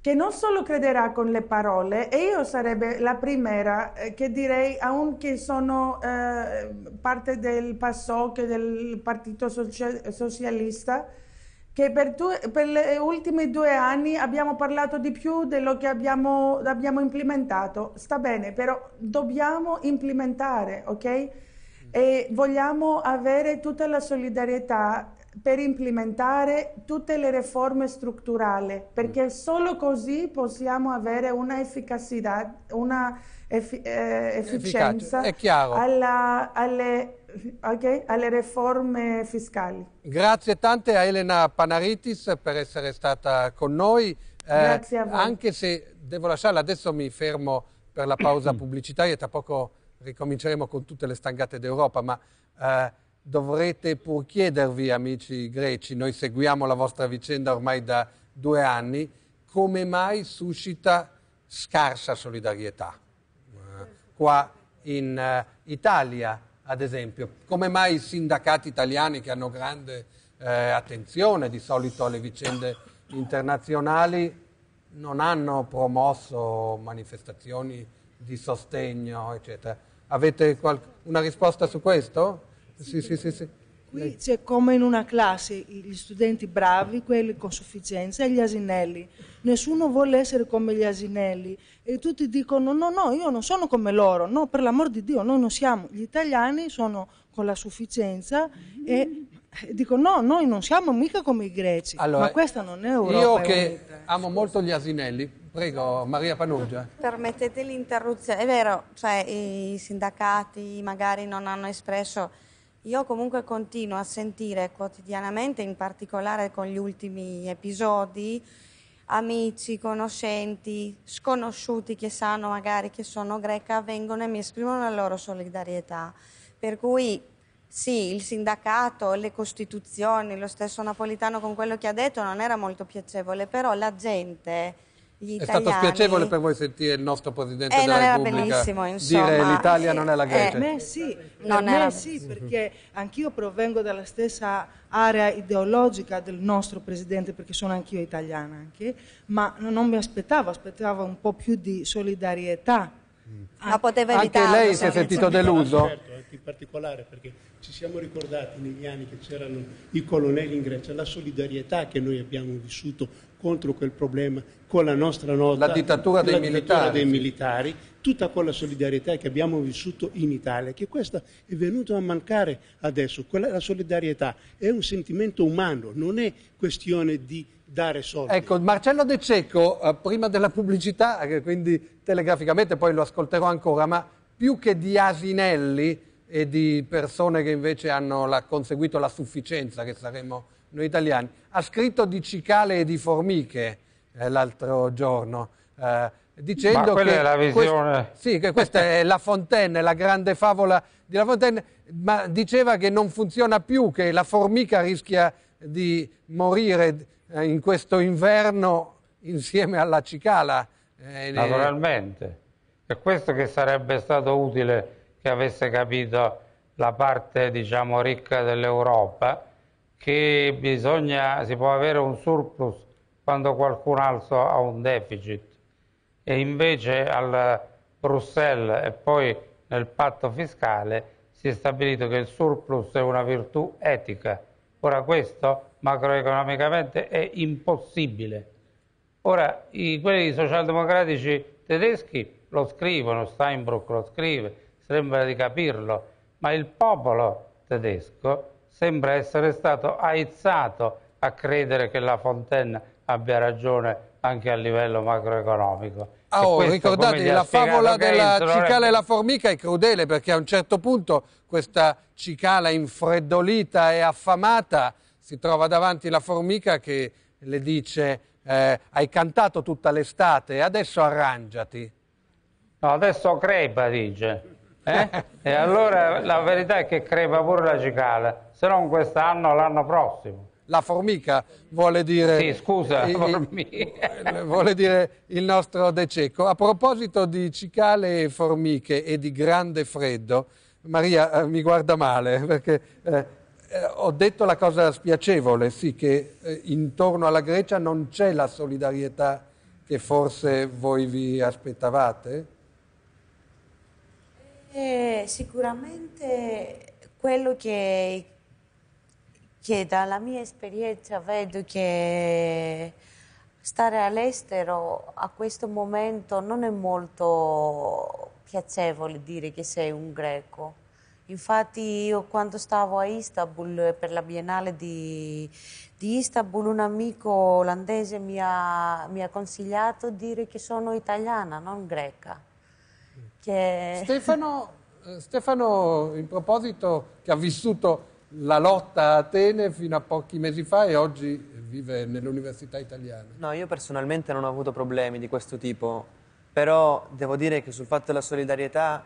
che non solo crederà con le parole, e io sarebbe la prima eh, che direi a un che sono eh, parte del PASOK, del Partito Socialista, che per, tu, per gli ultimi due anni abbiamo parlato di più dello che abbiamo, abbiamo implementato. Sta bene, però dobbiamo implementare, ok? E vogliamo avere tutta la solidarietà per implementare tutte le riforme strutturali, perché mm. solo così possiamo avere una efficacia, una eff, eh, efficienza alla, alle, okay, alle, riforme fiscali.
Grazie tante a Elena Panaritis per essere stata con noi. Eh, Grazie a voi. Anche se devo lasciarla, adesso mi fermo per la pausa [clears throat] pubblicitaria, tra poco ricominceremo con tutte le stangate d'Europa, ma... Eh, dovrete pur chiedervi, amici greci, noi seguiamo la vostra vicenda ormai da due anni, come mai suscita scarsa solidarietà? Qua in eh, Italia, ad esempio, come mai i sindacati italiani che hanno grande eh, attenzione di solito alle vicende internazionali non hanno promosso manifestazioni di sostegno, eccetera. Avete qual- una risposta su questo? Sì, sì, sì, sì, Qui
c'è come in una classe gli studenti bravi, quelli con sufficienza e gli asinelli. Nessuno vuole essere come gli asinelli e tutti dicono no, no, io non sono come loro, no, per l'amor di Dio, noi non siamo. Gli italiani sono con la sufficienza e dicono no, noi non siamo mica come i greci, allora, ma questa non è Europa. Io che
unita. amo molto gli asinelli, prego Maria Panugia.
Permettete l'interruzione, è vero, cioè, i sindacati magari non hanno espresso io comunque continuo a sentire quotidianamente, in particolare con gli ultimi episodi, amici, conoscenti, sconosciuti che sanno magari che sono greca, vengono e mi esprimono la loro solidarietà. Per cui sì, il sindacato, le costituzioni, lo stesso Napolitano con quello che ha detto non era molto piacevole, però la gente gli è italiani... È stato spiacevole
per voi sentire il nostro Presidente eh, della Repubblica insomma, dire l'Italia sì. non è la eh, Grecia. Eh, me
sì, non me era... sì perché anch'io provengo dalla stessa area ideologica del nostro Presidente, perché sono anch'io italiana, anche, ma non mi aspettavo, aspettavo un po' più di solidarietà. Mm. Ma
poteva evitare. Anche
lei si è sentito deluso? Certo, certo in particolare perché ci siamo ricordati negli anni che c'erano i colonnelli in Grecia, la solidarietà che noi abbiamo vissuto contro quel problema con la nostra nota la dittatura dei, la dittatura militari. dei militari, tutta quella solidarietà che abbiamo vissuto in Italia, che questa è venuta a mancare adesso. Quella, la solidarietà è un sentimento umano, non è questione di dare soldi. Ecco, Marcello De Cecco, eh, prima della pubblicità, eh, quindi telegraficamente poi lo ascolterò
ancora, ma più che di asinelli e di persone che invece hanno la, conseguito la sufficienza, che saremmo noi italiani. Ha scritto di cicale e di formiche eh, l'altro giorno. Eh, dicendo che, è la quest sì, che questa è La Fontaine, la grande favola di La Fontaine, ma diceva che non funziona più, che la formica rischia di morire eh, in questo inverno insieme alla cicala.
Eh, eh, Naturalmente, è questo che sarebbe stato utile che avesse capito la parte, diciamo, ricca dell'Europa, che bisogna, si può avere un surplus quando qualcun altro ha un deficit e invece al Bruxelles e poi nel patto fiscale si è stabilito che il surplus è una virtù etica. Ora questo macroeconomicamente è impossibile. Ora i, quelli socialdemocratici tedeschi lo scrivono, Steinbrück lo scrive, sembra di capirlo, ma il popolo tedesco sembra essere stato aizzato a credere che la Fontaine abbia ragione anche a livello macroeconomico. Ah, oh, questo, la favola della
cicala e la formica è crudele perché a un certo punto questa cicala infreddolita e affamata si trova davanti la formica che le dice eh, hai cantato tutta l'estate, adesso arrangiati. No, adesso crepa,
dice. Eh? E allora la verità è che crepa pure la cicala, se non quest'anno o l'anno prossimo. La formica vuole dire... Sì, scusa, il,
formica. [laughs] Vuole
dire il nostro De Cecco. A proposito di cicale e formiche e di grande freddo, Maria eh, mi guarda male [laughs] perché eh, eh, ho detto la cosa spiacevole, sì, che eh, intorno alla Grecia non c'è la solidarietà che forse voi vi aspettavate.
Eh, sicuramente quello che, che, dalla mia esperienza vedo che stare all'estero a questo momento non è molto piacevole dire che sei un greco. Infatti io quando stavo a Istanbul per la Biennale di, di Istanbul un amico olandese mi ha, mi ha consigliato di dire che sono italiana, non greca
che... Stefano,
eh, Stefano, in proposito, che ha vissuto la lotta a Atene fino a pochi mesi fa e oggi vive nell'università italiana.
No, io personalmente non ho avuto problemi di questo tipo, però devo dire che sul fatto della solidarietà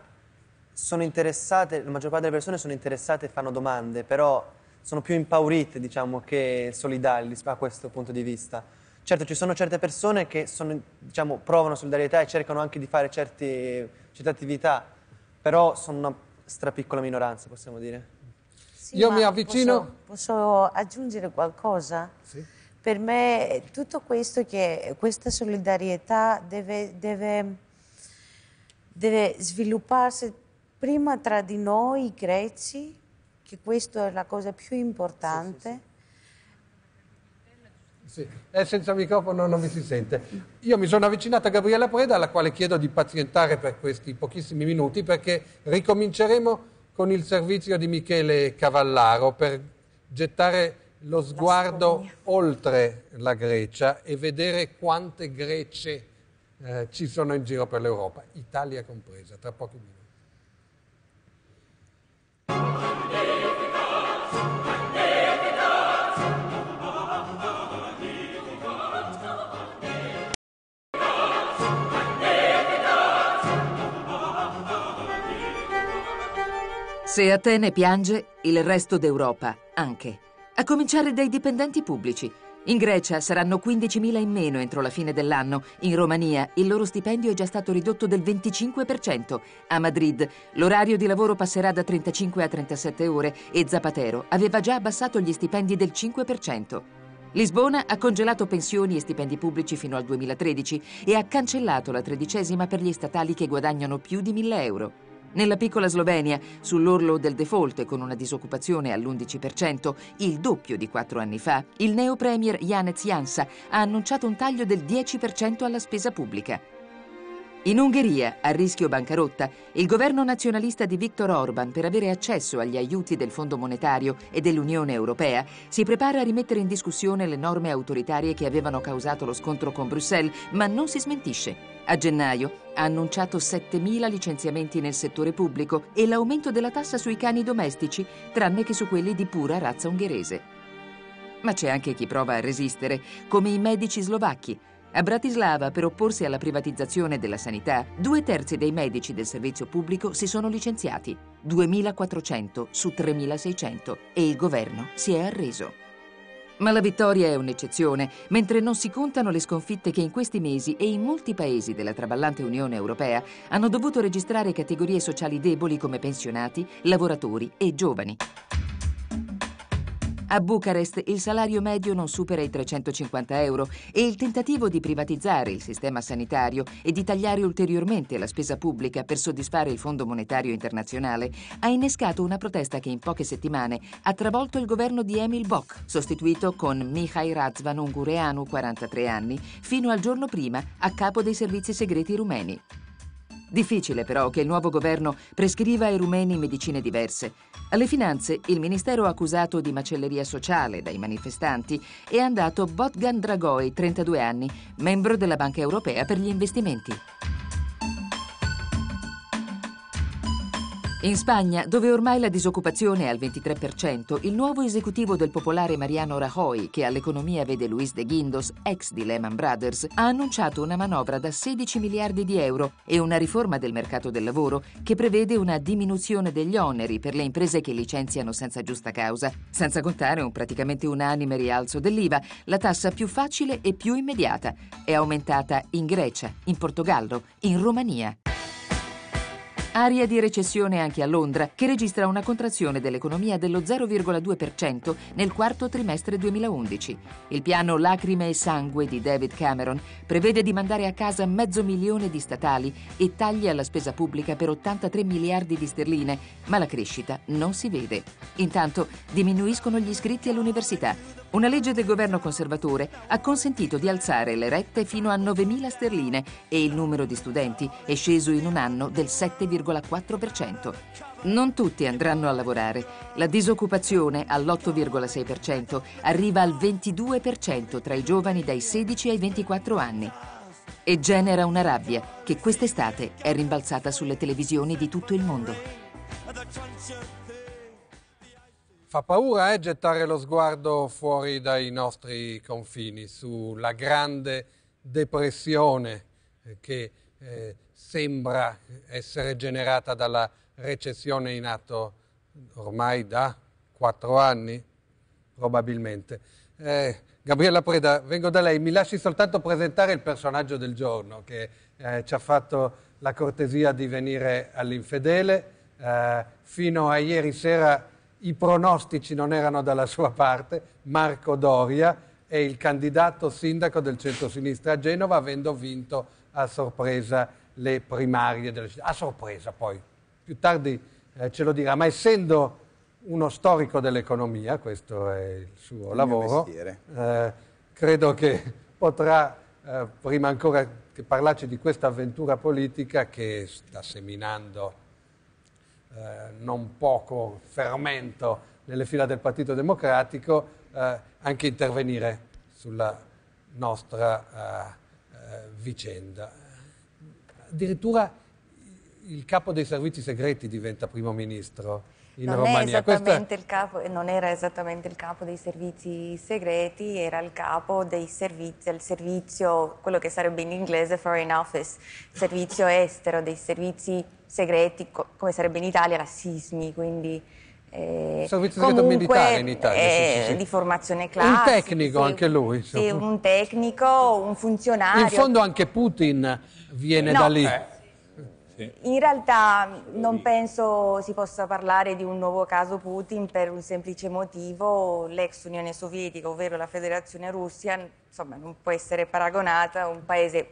sono interessate, la maggior parte delle persone sono interessate e fanno domande, però sono più impaurite, diciamo, che solidali a questo punto di vista. Certo, ci sono certe persone che sono, diciamo, provano solidarietà e cercano anche di fare certi accettatività, però sono una strapiccola minoranza, possiamo dire. Sì, Io mi avvicino.
Posso, posso aggiungere qualcosa? Sì. Per me tutto questo che questa solidarietà deve, deve, deve svilupparsi prima tra di noi greci, che questa è la cosa più importante. Sì, sì,
sì, eh, senza microfono non mi si sente. Io mi sono avvicinata a Gabriella Preda, alla quale chiedo di pazientare per questi pochissimi minuti, perché ricominceremo con il servizio di Michele Cavallaro per gettare lo sguardo la oltre la Grecia e vedere quante Grece eh, ci sono in giro per l'Europa, Italia compresa, tra pochi minuti.
Se Atene piange, il resto d'Europa anche. A cominciare dai dipendenti pubblici. In Grecia saranno 15.000 in meno entro la fine dell'anno, in Romania il loro stipendio è già stato ridotto del 25%, a Madrid l'orario di lavoro passerà da 35 a 37 ore e Zapatero aveva già abbassato gli stipendi del 5%. Lisbona ha congelato pensioni e stipendi pubblici fino al 2013 e ha cancellato la tredicesima per gli statali che guadagnano più di 1.000 euro. Nella piccola Slovenia, sull'orlo del default con una disoccupazione all'11%, il doppio di quattro anni fa, il neo-premier Janez Jansa ha annunciato un taglio del 10% alla spesa pubblica. In Ungheria, a rischio bancarotta, il governo nazionalista di Viktor Orban, per avere accesso agli aiuti del Fondo Monetario e dell'Unione Europea, si prepara a rimettere in discussione le norme autoritarie che avevano causato lo scontro con Bruxelles, ma non si smentisce. A gennaio ha annunciato 7.000 licenziamenti nel settore pubblico e l'aumento della tassa sui cani domestici, tranne che su quelli di pura razza ungherese. Ma c'è anche chi prova a resistere, come i medici slovacchi, a Bratislava, per opporsi alla privatizzazione della sanità, due terzi dei medici del servizio pubblico si sono licenziati, 2.400 su 3.600, e il governo si è arreso. Ma la vittoria è un'eccezione, mentre non si contano le sconfitte che in questi mesi e in molti paesi della traballante Unione Europea hanno dovuto registrare categorie sociali deboli come pensionati, lavoratori e giovani. A Bucarest il salario medio non supera i 350 euro e il tentativo di privatizzare il sistema sanitario e di tagliare ulteriormente la spesa pubblica per soddisfare il Fondo Monetario Internazionale ha innescato una protesta che in poche settimane ha travolto il governo di Emil Bok, sostituito con Mihai Razvan Ungureanu, 43 anni, fino al giorno prima a capo dei servizi segreti rumeni. Difficile però che il nuovo governo prescriva ai rumeni medicine diverse, alle finanze, il ministero accusato di macelleria sociale dai manifestanti è andato Botgan Dragoi, 32 anni, membro della Banca Europea per gli investimenti. In Spagna, dove ormai la disoccupazione è al 23%, il nuovo esecutivo del popolare Mariano Rajoy, che all'economia vede Luis de Guindos, ex di Lehman Brothers, ha annunciato una manovra da 16 miliardi di euro e una riforma del mercato del lavoro che prevede una diminuzione degli oneri per le imprese che licenziano senza giusta causa, senza contare un praticamente unanime rialzo dell'IVA, la tassa più facile e più immediata. È aumentata in Grecia, in Portogallo, in Romania. Aria di recessione anche a Londra, che registra una contrazione dell'economia dello 0,2% nel quarto trimestre 2011. Il piano Lacrime e sangue di David Cameron prevede di mandare a casa mezzo milione di statali e tagli alla spesa pubblica per 83 miliardi di sterline, ma la crescita non si vede. Intanto diminuiscono gli iscritti all'università. Una legge del governo conservatore ha consentito di alzare le rette fino a 9.000 sterline e il numero di studenti è sceso in un anno del 7,4%. Non tutti andranno a lavorare. La disoccupazione all'8,6% arriva al 22% tra i giovani dai 16 ai 24 anni e genera una rabbia che quest'estate è rimbalzata sulle televisioni di tutto il mondo. Fa paura
eh, gettare lo sguardo fuori dai nostri confini sulla grande depressione eh, che eh, sembra essere generata dalla recessione in atto ormai da quattro anni, probabilmente. Eh, Gabriella Preda, vengo da lei, mi lasci soltanto presentare il personaggio del giorno che eh, ci ha fatto la cortesia di venire all'infedele. Eh, fino a ieri sera i pronostici non erano dalla sua parte, Marco Doria è il candidato sindaco del centro-sinistra a Genova avendo vinto a sorpresa le primarie della città. A sorpresa poi, più tardi eh, ce lo dirà, ma essendo uno storico dell'economia, questo è il suo il lavoro, eh, credo che potrà, eh, prima ancora che parlarci di questa avventura politica che sta seminando eh, non poco fermento nelle fila del Partito Democratico, eh, anche intervenire sulla nostra eh, eh, vicenda. Addirittura il capo dei servizi segreti diventa primo ministro in non Romania. È
capo, eh, non era esattamente il capo dei servizi segreti, era il capo del servizio, quello che sarebbe in inglese foreign office, servizio estero, dei servizi segreti, co come sarebbe in Italia, rassismi, quindi... Eh, servizio segreto militare in Italia eh, sì, sì. di formazione classica un tecnico sì, anche
lui sì, un
tecnico, un funzionario in fondo
anche Putin viene no, da lì
eh, in realtà non penso si possa parlare di un nuovo caso Putin per un semplice motivo l'ex Unione Sovietica ovvero la Federazione Russia insomma, non può essere paragonata a un paese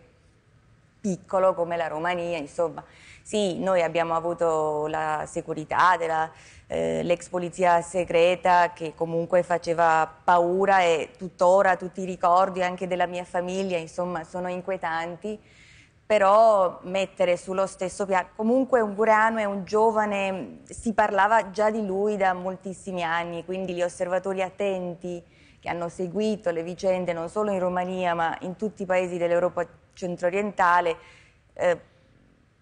piccolo come la Romania insomma sì, noi abbiamo avuto la sicurezza dell'ex eh, polizia segreta che comunque faceva paura e tuttora tutti i ricordi anche della mia famiglia, insomma, sono inquietanti però mettere sullo stesso piano. Comunque un Gureano è un giovane, si parlava già di lui da moltissimi anni, quindi gli osservatori attenti che hanno seguito le vicende non solo in Romania ma in tutti i paesi dell'Europa centro-orientale eh,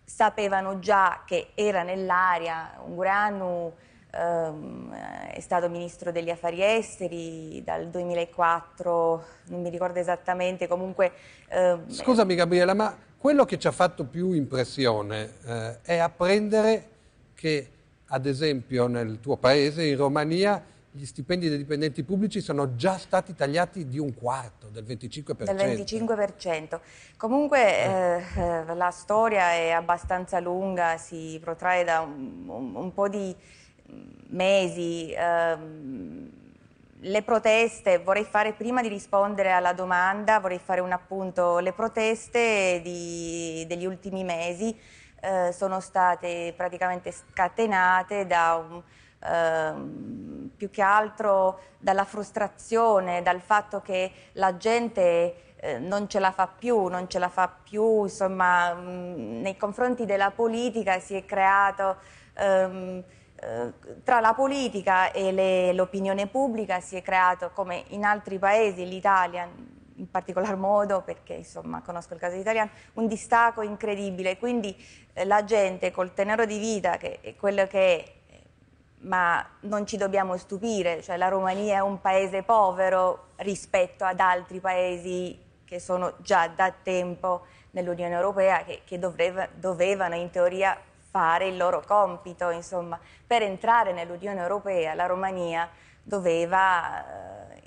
sapevano già che era nell'aria Ungureanu ehm, è stato ministro degli affari esteri dal 2004, non mi ricordo esattamente, comunque... Ehm,
Scusami Gabriela, ma quello che ci ha fatto più impressione eh, è apprendere che, ad esempio, nel tuo paese, in Romania, gli stipendi dei dipendenti pubblici sono già stati tagliati di un quarto, del 25%. Del
25%. Comunque eh. Eh, la storia è abbastanza lunga, si protrae da un, un, un po' di mesi. Eh, le proteste, vorrei fare prima di rispondere alla domanda, vorrei fare un appunto, le proteste di, degli ultimi mesi eh, sono state praticamente scatenate da un Ehm, più che altro dalla frustrazione, dal fatto che la gente eh, non ce la fa più, non ce la fa più, insomma, mh, mm, nei confronti della politica si è creato... Ehm, eh, tra la politica e l'opinione pubblica si è creato, come in altri paesi, l'Italia in particolar modo, perché insomma conosco il caso italiano, un distacco incredibile. Quindi eh, la gente col tenero di vita, che è quello che è, ma non ci dobbiamo stupire, cioè la Romania è un paese povero rispetto ad altri paesi che sono già da tempo nell'Unione Europea, che, che dovrev- dovevano in teoria fare il loro compito, insomma. Per entrare nell'Unione Europea la Romania doveva, eh,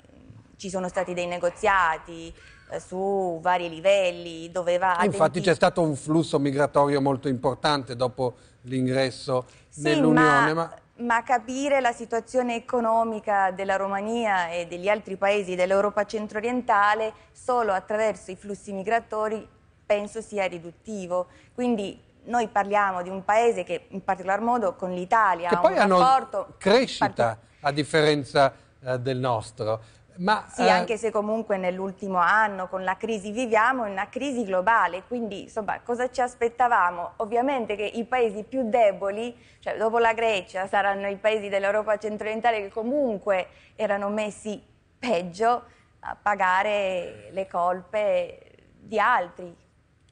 ci sono stati dei negoziati, eh, su vari livelli, doveva... Eh, infatti c'è
stato un flusso migratorio molto importante dopo l'ingresso sì, nell'Unione. Ma... Ma
ma capire la situazione economica della Romania e degli altri paesi dell'Europa centro-orientale solo attraverso i flussi migratori penso sia riduttivo. Quindi noi parliamo di un paese che in particolar modo con l'Italia ha poi un hanno
crescita a differenza eh, del nostro.
Ma, sì, eh... anche se comunque nell'ultimo anno con la crisi viviamo in una crisi globale, quindi insomma cosa ci aspettavamo? Ovviamente che i paesi più deboli, cioè dopo la Grecia saranno i paesi dell'Europa centro-orientale che comunque erano messi peggio a pagare le colpe di altri.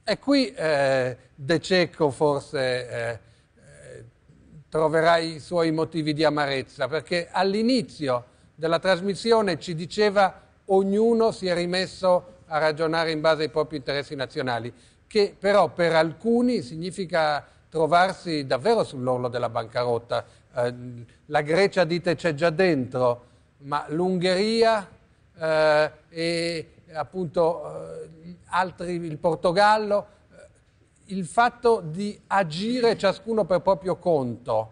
E qui eh, De Cecco forse eh, eh troverà i suoi motivi di amarezza, perché all'inizio della trasmissione ci diceva ognuno si è rimesso a ragionare in base ai propri interessi nazionali, che però per alcuni significa trovarsi davvero sull'orlo della bancarotta. Eh, la Grecia dite c'è già dentro, ma l'Ungheria eh, e appunto eh, altri, il Portogallo, eh, il fatto di agire ciascuno per proprio conto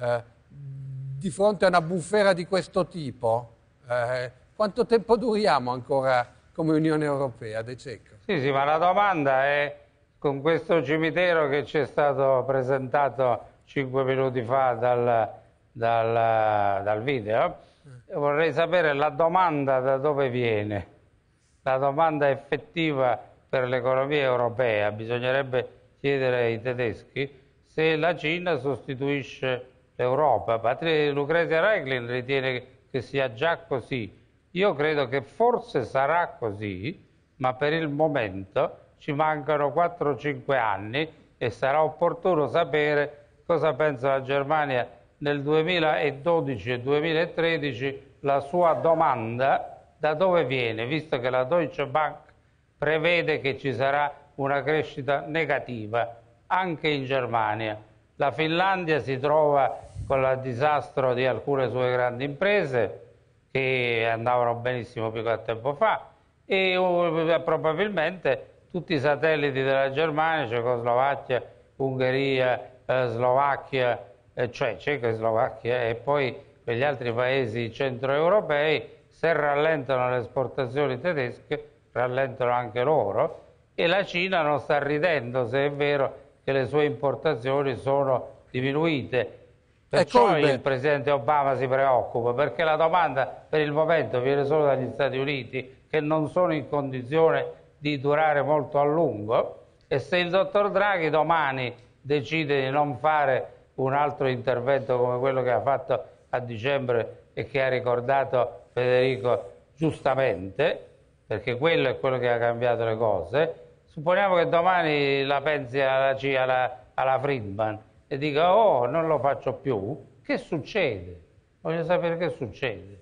eh, di fronte a una bufera di questo tipo, eh, quanto tempo duriamo ancora come Unione Europea, De Cecco?
Sì, sì, ma la domanda è con questo cimitero che ci è stato presentato cinque minuti fa dal, dal, dal video, vorrei sapere la domanda da dove viene, la domanda effettiva per l'economia europea, bisognerebbe chiedere ai tedeschi se la Cina sostituisce l'Europa. Lucrezia Reglin ritiene che sia già così. Io credo che forse sarà così, ma per il momento ci mancano 4-5 anni e sarà opportuno sapere cosa pensa la Germania nel 2012 e 2013, la sua domanda da dove viene, visto che la Deutsche Bank prevede che ci sarà una crescita negativa anche in Germania. La Finlandia si trova con il disastro di alcune sue grandi imprese che andavano benissimo più che tempo fa e eh, probabilmente tutti i satelliti della Germania, Cecoslovacchia, Ungheria, eh, Slovacchia, eh, cioè Cecoslovacchia e poi per gli altri paesi centroeuropei, se rallentano le esportazioni tedesche, rallentano anche loro e la Cina non sta ridendo se è vero che le sue importazioni sono diminuite Perciò colpe... il Presidente Obama si preoccupa, perché la domanda per il momento viene solo dagli Stati Uniti, che non sono in condizione di durare molto a lungo, e se il dottor Draghi domani decide di non fare un altro intervento come quello che ha fatto a dicembre e che ha ricordato Federico giustamente, perché quello è quello che ha cambiato le cose, supponiamo che domani la pensi alla CIA, alla, alla Friedman, e dica oh non lo faccio più, che succede? Voglio sapere che succede.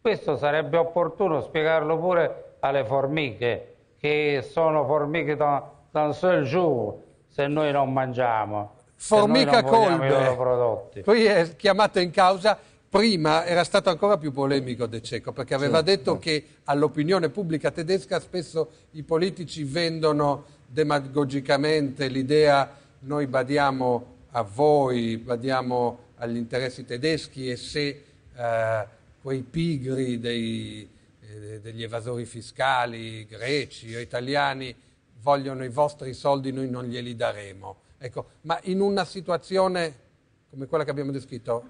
Questo sarebbe opportuno spiegarlo pure alle formiche, che sono formiche da un seul jour se noi non mangiamo. Formica non I loro prodotti.
Qui è chiamato in causa prima era stato ancora più polemico De Cecco perché aveva sì, detto sì. che all'opinione pubblica tedesca spesso i politici vendono demagogicamente l'idea noi badiamo a voi, badiamo agli interessi tedeschi e se eh, quei pigri dei, eh, degli evasori fiscali greci o italiani vogliono i vostri soldi, noi non glieli daremo. Ecco, ma in una situazione come quella che abbiamo descritto,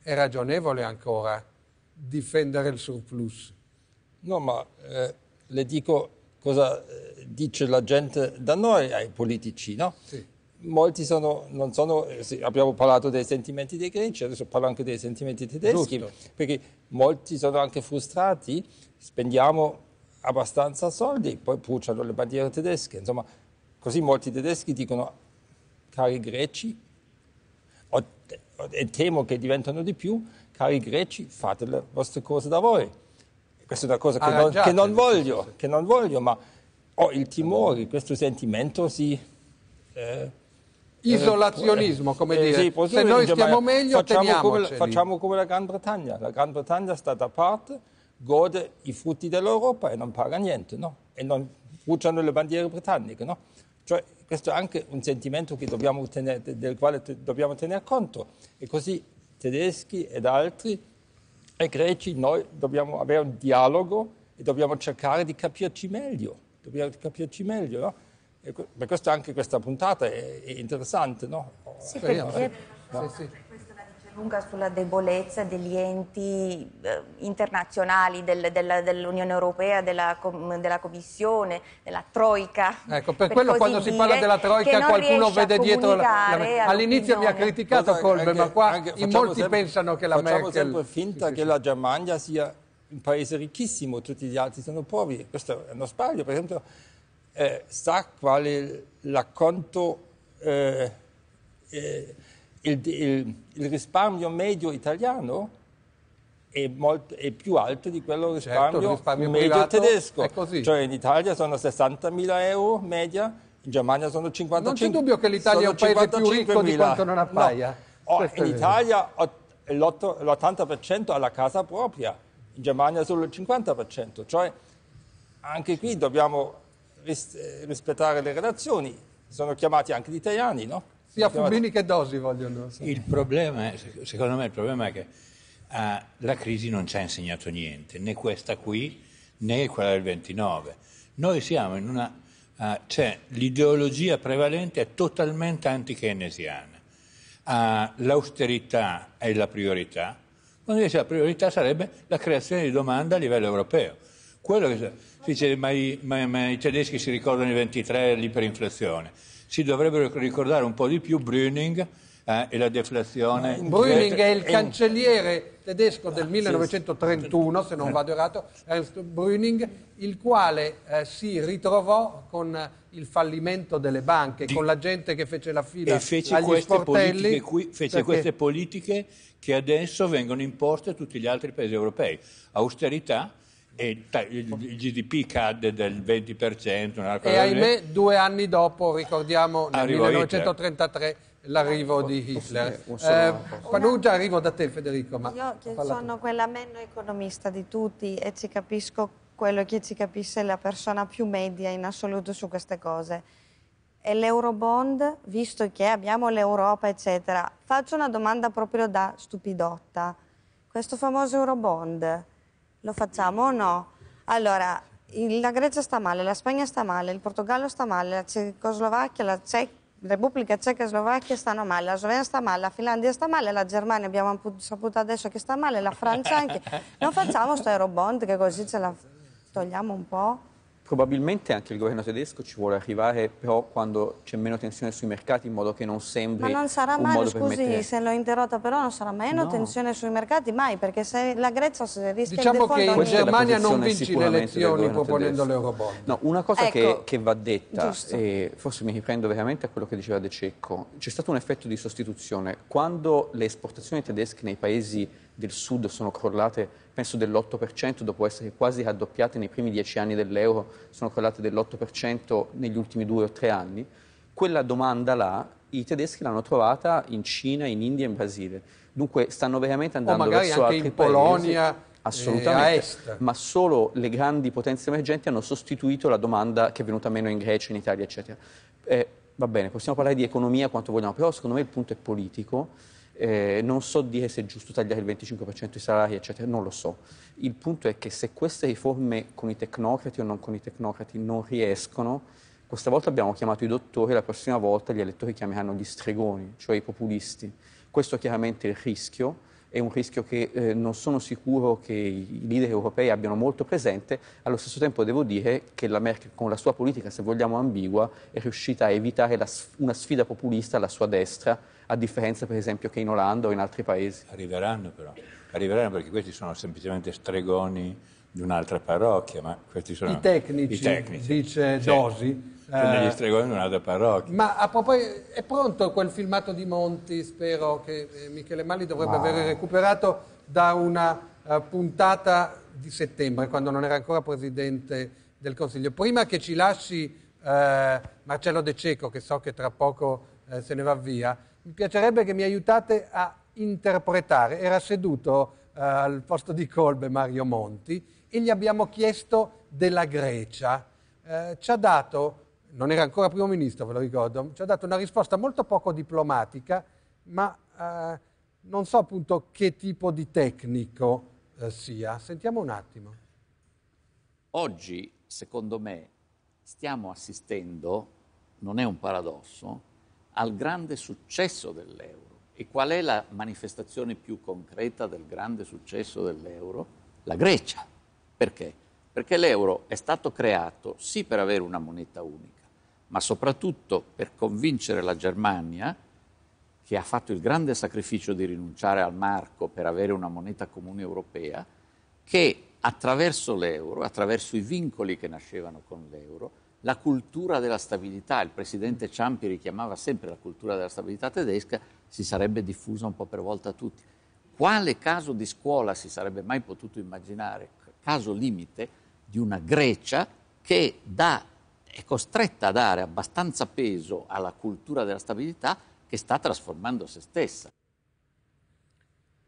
è ragionevole ancora difendere il surplus?
No, ma eh, le dico cosa eh, dice la gente da noi ai politici, no? Sì molti sono, non sono, eh, abbiamo parlato dei sentimenti dei greci, adesso parlo anche dei sentimenti tedeschi, Giusto. perché molti sono anche frustrati, spendiamo abbastanza soldi, poi bruciano le bandiere tedesche, insomma, così molti tedeschi dicono, cari greci, e temo che diventano di più, cari greci, fate le vostre cose da voi. Questa è una cosa che, non, che non, voglio, che non voglio, ma ho il timore, che questo sentimento si... Eh,
isolazionismo, eh, come eh, dire. Sì, Se noi stiamo meglio, facciamo come, facciamo
come la Gran Bretagna. La Gran Bretagna sta da parte, gode i frutti dell'Europa e non paga niente, no? E non bruciano le bandiere britanniche, no? Cioè, questo è anche un sentimento tenere, del quale dobbiamo tenere conto. E così tedeschi ed altri e greci, noi dobbiamo avere un dialogo e dobbiamo cercare di capirci meglio, dobbiamo capirci meglio, no? per questo anche questa puntata è interessante, no? Sì, perché no. Sì, sì.
questa la dice lunga sulla debolezza degli enti eh, internazionali del, della, dell'Unione Europea, della, della, Commissione, della Troica. Ecco, per, per quello quando dire, si
parla della Troica qualcuno vede dietro la, la All'inizio mi ha criticato Colbe, ma qua anche, in molti sempre, pensano che la facciamo Merkel... Facciamo sempre finta che la Germania sia un paese ricchissimo, tutti gli altri sono poveri. Questo è uno sbaglio, per esempio eh, sa è l'acconto, eh, eh, il, il, il, risparmio medio italiano è, molto, è, più alto di quello certo, risparmio, certo, risparmio medio tedesco. Cioè in Italia sono 60.000 euro media, in Germania sono 55.000. Non c'è dubbio che l'Italia è un paese più ricco di quanto non appaia. No. Oh, in Italia l'80% ha la casa propria, in Germania solo il 50%. Cioè anche qui dobbiamo rispettare le relazioni, sono chiamati anche gli italiani, no?
Sia chiamati... Fubini che Dosi vogliono. Sì.
Il problema, secondo me il problema è che ah, la crisi non ci ha insegnato niente, né questa qui né quella del 29. Noi siamo in una... Ah, cioè, l'ideologia prevalente è totalmente anti-keynesiana. Ah, l'austerità è la priorità, quando invece la priorità sarebbe la creazione di domanda a livello europeo. Quello che Dice, ma i, ma, ma i tedeschi si ricordano i 23 e l'iperinflazione. Si dovrebbero ricordare un po' di più Brüning eh, e la deflazione. Eh, Brüning è il eh,
cancelliere tedesco del 1931, ah, se non vado errato, Ernst Brüning, il quale eh, si ritrovò con eh, il fallimento delle banche, Di... con la gente che fece la fila e fece agli queste sportelli. Qui, fece perché... queste
politiche che adesso vengono imposte a tutti gli altri paesi europei. Austerità, e il GDP cadde del 20%. e ahimè
due anni dopo, ricordiamo, nel Arrivo 1933 Hitler.
l'arrivo di
Hitler. Eh, arrivo da te Federico. Ma Io che sono
quella meno economista di tutti e ci capisco quello che ci capisse la persona più media in assoluto su queste cose. E l'Eurobond, visto che abbiamo l'Europa, eccetera, faccio una domanda proprio da stupidotta. Questo famoso Eurobond, lo facciamo o no? Allora, la Grecia sta male, la Spagna sta male, il Portogallo sta male, la Cecoslovacchia, la Cec- Repubblica Ceca e Slovacchia stanno male, la Slovenia sta male, la Finlandia sta male, la Germania abbiamo saputo adesso che sta male, la Francia anche. Non facciamo sto Eurobond che così ce la togliamo un po'.
Probabilmente anche il governo tedesco ci vuole arrivare però quando c'è meno tensione sui mercati in modo che non sembri Ma non sarà mai, scusi mettere... se
l'ho interrotta, però non sarà meno no. tensione sui mercati mai, perché se la Grecia si rischia diciamo che in
Germania non vince le elezioni proponendo l'eurobond. No, una cosa ecco, che, che, va detta, e forse mi riprendo veramente a quello che diceva De Cecco, c'è stato un effetto di sostituzione. Quando le esportazioni tedesche nei paesi del sud sono crollate, penso dell'8%, dopo essere quasi raddoppiate nei primi dieci anni dell'euro, sono crollate dell'8% negli ultimi due o tre anni, quella domanda là i tedeschi l'hanno trovata in Cina, in India e in Brasile. Dunque stanno veramente andando verso altri in Polonia. Paesi assolutamente, ma solo le grandi potenze emergenti hanno sostituito la domanda che è venuta meno in Grecia, in Italia, eccetera. Eh, va bene, possiamo parlare di economia quanto vogliamo, però secondo me il punto è politico eh, non so dire se è giusto tagliare il 25% dei salari, eccetera, non lo so. Il punto è che se queste riforme con i tecnocrati o non con i tecnocrati non riescono, questa volta abbiamo chiamato i dottori, la prossima volta gli elettori chiameranno gli stregoni, cioè i populisti. Questo è chiaramente il rischio, è un rischio che eh, non sono sicuro che i leader europei abbiano molto presente, allo stesso tempo devo dire che la Merkel con la sua politica, se vogliamo ambigua, è riuscita a evitare la, una sfida populista alla sua destra a differenza per esempio che in Olanda o in altri paesi. Arriveranno però, arriveranno perché questi sono semplicemente
stregoni di un'altra parrocchia, ma questi sono i tecnici, i tecnici.
dice cioè, Dosi.
Sono eh, stregoni di un'altra parrocchia.
Ma a proposito, è pronto quel filmato di Monti, spero che eh, Michele Malli dovrebbe wow. aver recuperato da una eh, puntata di settembre, quando non era ancora presidente del Consiglio. Prima che ci lasci uh, Marcello De Cecco, che so che tra poco uh, se ne va via, mi piacerebbe che mi aiutate a interpretare. Era seduto eh, al posto di Colbe Mario Monti e gli abbiamo chiesto della Grecia. Eh, ci ha dato, non era ancora primo ministro, ve lo ricordo, ci ha dato una risposta molto poco diplomatica, ma eh, non so appunto che tipo di tecnico eh, sia. Sentiamo un attimo.
Oggi, secondo me, stiamo assistendo, non è un paradosso, al grande successo dell'euro. E qual è la manifestazione più concreta del grande successo dell'euro? La Grecia. Perché? Perché l'euro è stato creato sì per avere una moneta unica, ma soprattutto per convincere la Germania, che ha fatto il grande sacrificio di rinunciare al marco per avere una moneta comune europea, che attraverso l'euro, attraverso i vincoli che nascevano con l'euro, la cultura della stabilità, il presidente Ciampi richiamava sempre la cultura della stabilità tedesca, si sarebbe diffusa un po' per volta a tutti. Quale caso di scuola si sarebbe mai potuto immaginare, caso limite, di una Grecia che dà, è costretta a dare abbastanza peso alla cultura della stabilità che sta trasformando se stessa?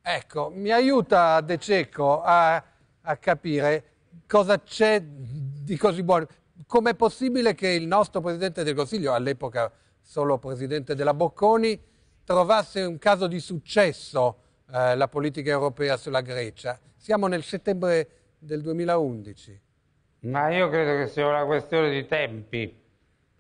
Ecco, mi aiuta De Cecco a, a capire cosa c'è di così buono com'è possibile che il nostro Presidente del Consiglio, all'epoca solo Presidente della Bocconi, trovasse un caso di successo eh, la politica europea sulla Grecia? Siamo nel settembre del 2011.
Ma io credo che sia una questione di tempi.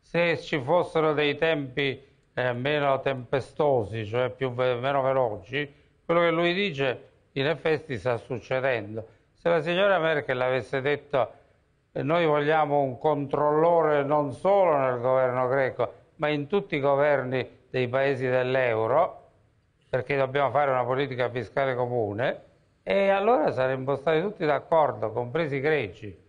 Se ci fossero dei tempi eh, meno tempestosi, cioè più, meno veloci, quello che lui dice in effetti sta succedendo. Se la signora Merkel avesse detto noi vogliamo un controllore non solo nel governo greco, ma in tutti i governi dei paesi dell'euro, perché dobbiamo fare una politica fiscale comune, e allora saremmo stati tutti d'accordo, compresi i greci.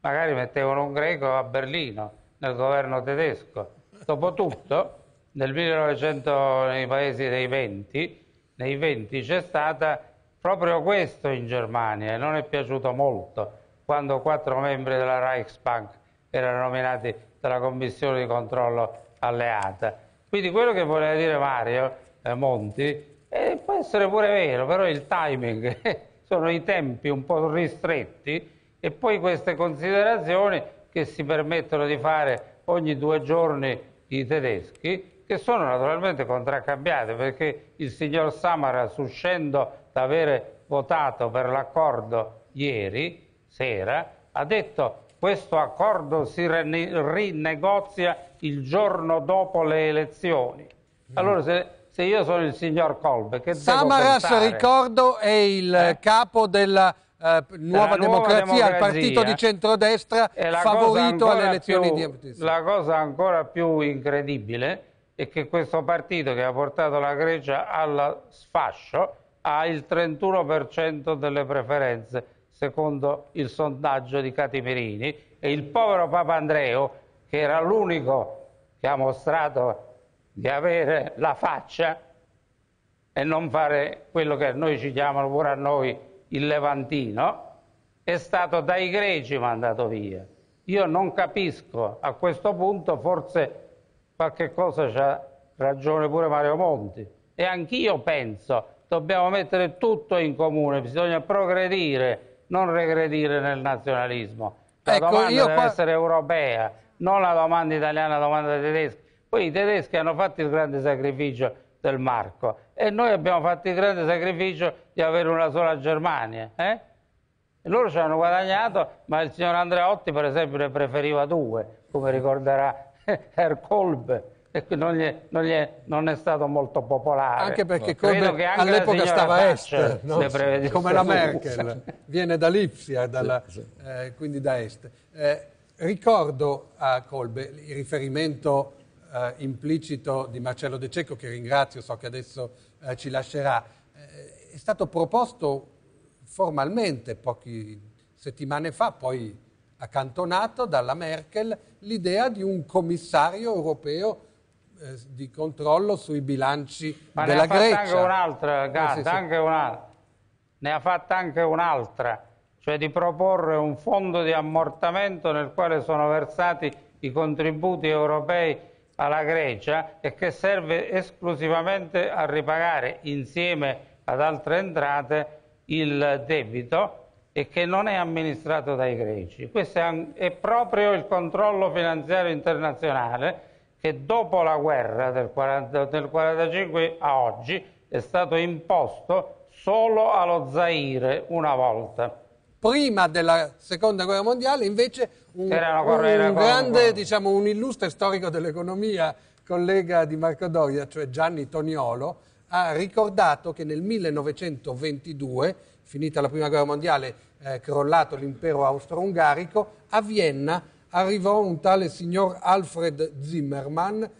Magari mettevano un greco a Berlino, nel governo tedesco. Dopotutto, nel 1900, nei paesi dei 20, nei 20 c'è stata proprio questo in Germania e non è piaciuto molto quando quattro membri della Reichsbank erano nominati dalla commissione di controllo alleata. Quindi quello che voleva dire Mario eh, Monti eh, può essere pure vero, però il timing, [laughs] sono i tempi un po' ristretti e poi queste considerazioni che si permettono di fare ogni due giorni i tedeschi, che sono naturalmente contraccambiate perché il signor Samaras uscendo da avere votato per l'accordo ieri sera, ha detto questo accordo si rinegozia il giorno dopo le elezioni. Mm. Allora se, se io sono il signor Colbe, che Samaras,
ricordo, è il eh? capo della... Uh, nuova, nuova democrazia, il partito di centrodestra favorito alle elezioni più, di
La cosa ancora più incredibile è che questo partito che ha portato la Grecia al sfascio ha il 31% delle preferenze secondo il sondaggio di Catimerini, e il povero Papa Andreo, che era l'unico che ha mostrato di avere la faccia e non fare quello che noi ci chiamano pure a noi il Levantino, è stato dai greci mandato via. Io non capisco, a questo punto forse qualche cosa c'ha ragione pure Mario Monti. E anch'io penso, dobbiamo mettere tutto in comune, bisogna progredire non regredire nel nazionalismo. La ecco, domanda deve qua... essere europea, non la domanda italiana, la domanda tedesca. Poi i tedeschi hanno fatto il grande sacrificio del Marco e noi abbiamo fatto il grande sacrificio di avere una sola Germania. Eh? loro ci hanno guadagnato, ma il signor Andreotti per esempio ne preferiva due, come ricorderà [laughs] Herr Kolbe non, gli è, non, gli è, non, è, stato molto popolare. Anche perché Conte all'epoca stava a est, no? come la Merkel, viene da
Lipsia, dalla, sì, sì. Eh, quindi da est. Eh, ricordo a Colbe il riferimento eh, implicito di Marcello De Cecco, che ringrazio, so che adesso eh, ci lascerà. Eh, è stato proposto formalmente poche settimane fa, poi accantonato dalla Merkel, l'idea di un commissario europeo eh, di controllo sui bilanci Ma della Grecia. ne ha anche un'altra, eh, Gad, sì, anche
un'altra. Ne ha fatta anche un'altra, cioè di proporre un fondo di ammortamento nel quale sono versati i contributi europei alla Grecia e che serve esclusivamente a ripagare insieme ad altre entrate il debito e che non è amministrato dai greci. Questo è, è proprio il controllo finanziario internazionale che dopo la guerra del 1945 a oggi è stato imposto solo allo Zaire una volta. Prima della seconda guerra mondiale invece un, un grande,
diciamo, un illustre storico dell'economia, collega di Marco Doria, cioè Gianni Toniolo, ha ricordato che nel 1922, finita la prima guerra mondiale, eh, crollato l'impero austro-ungarico, a Vienna arrivò un tale signor Alfred Zimmerman,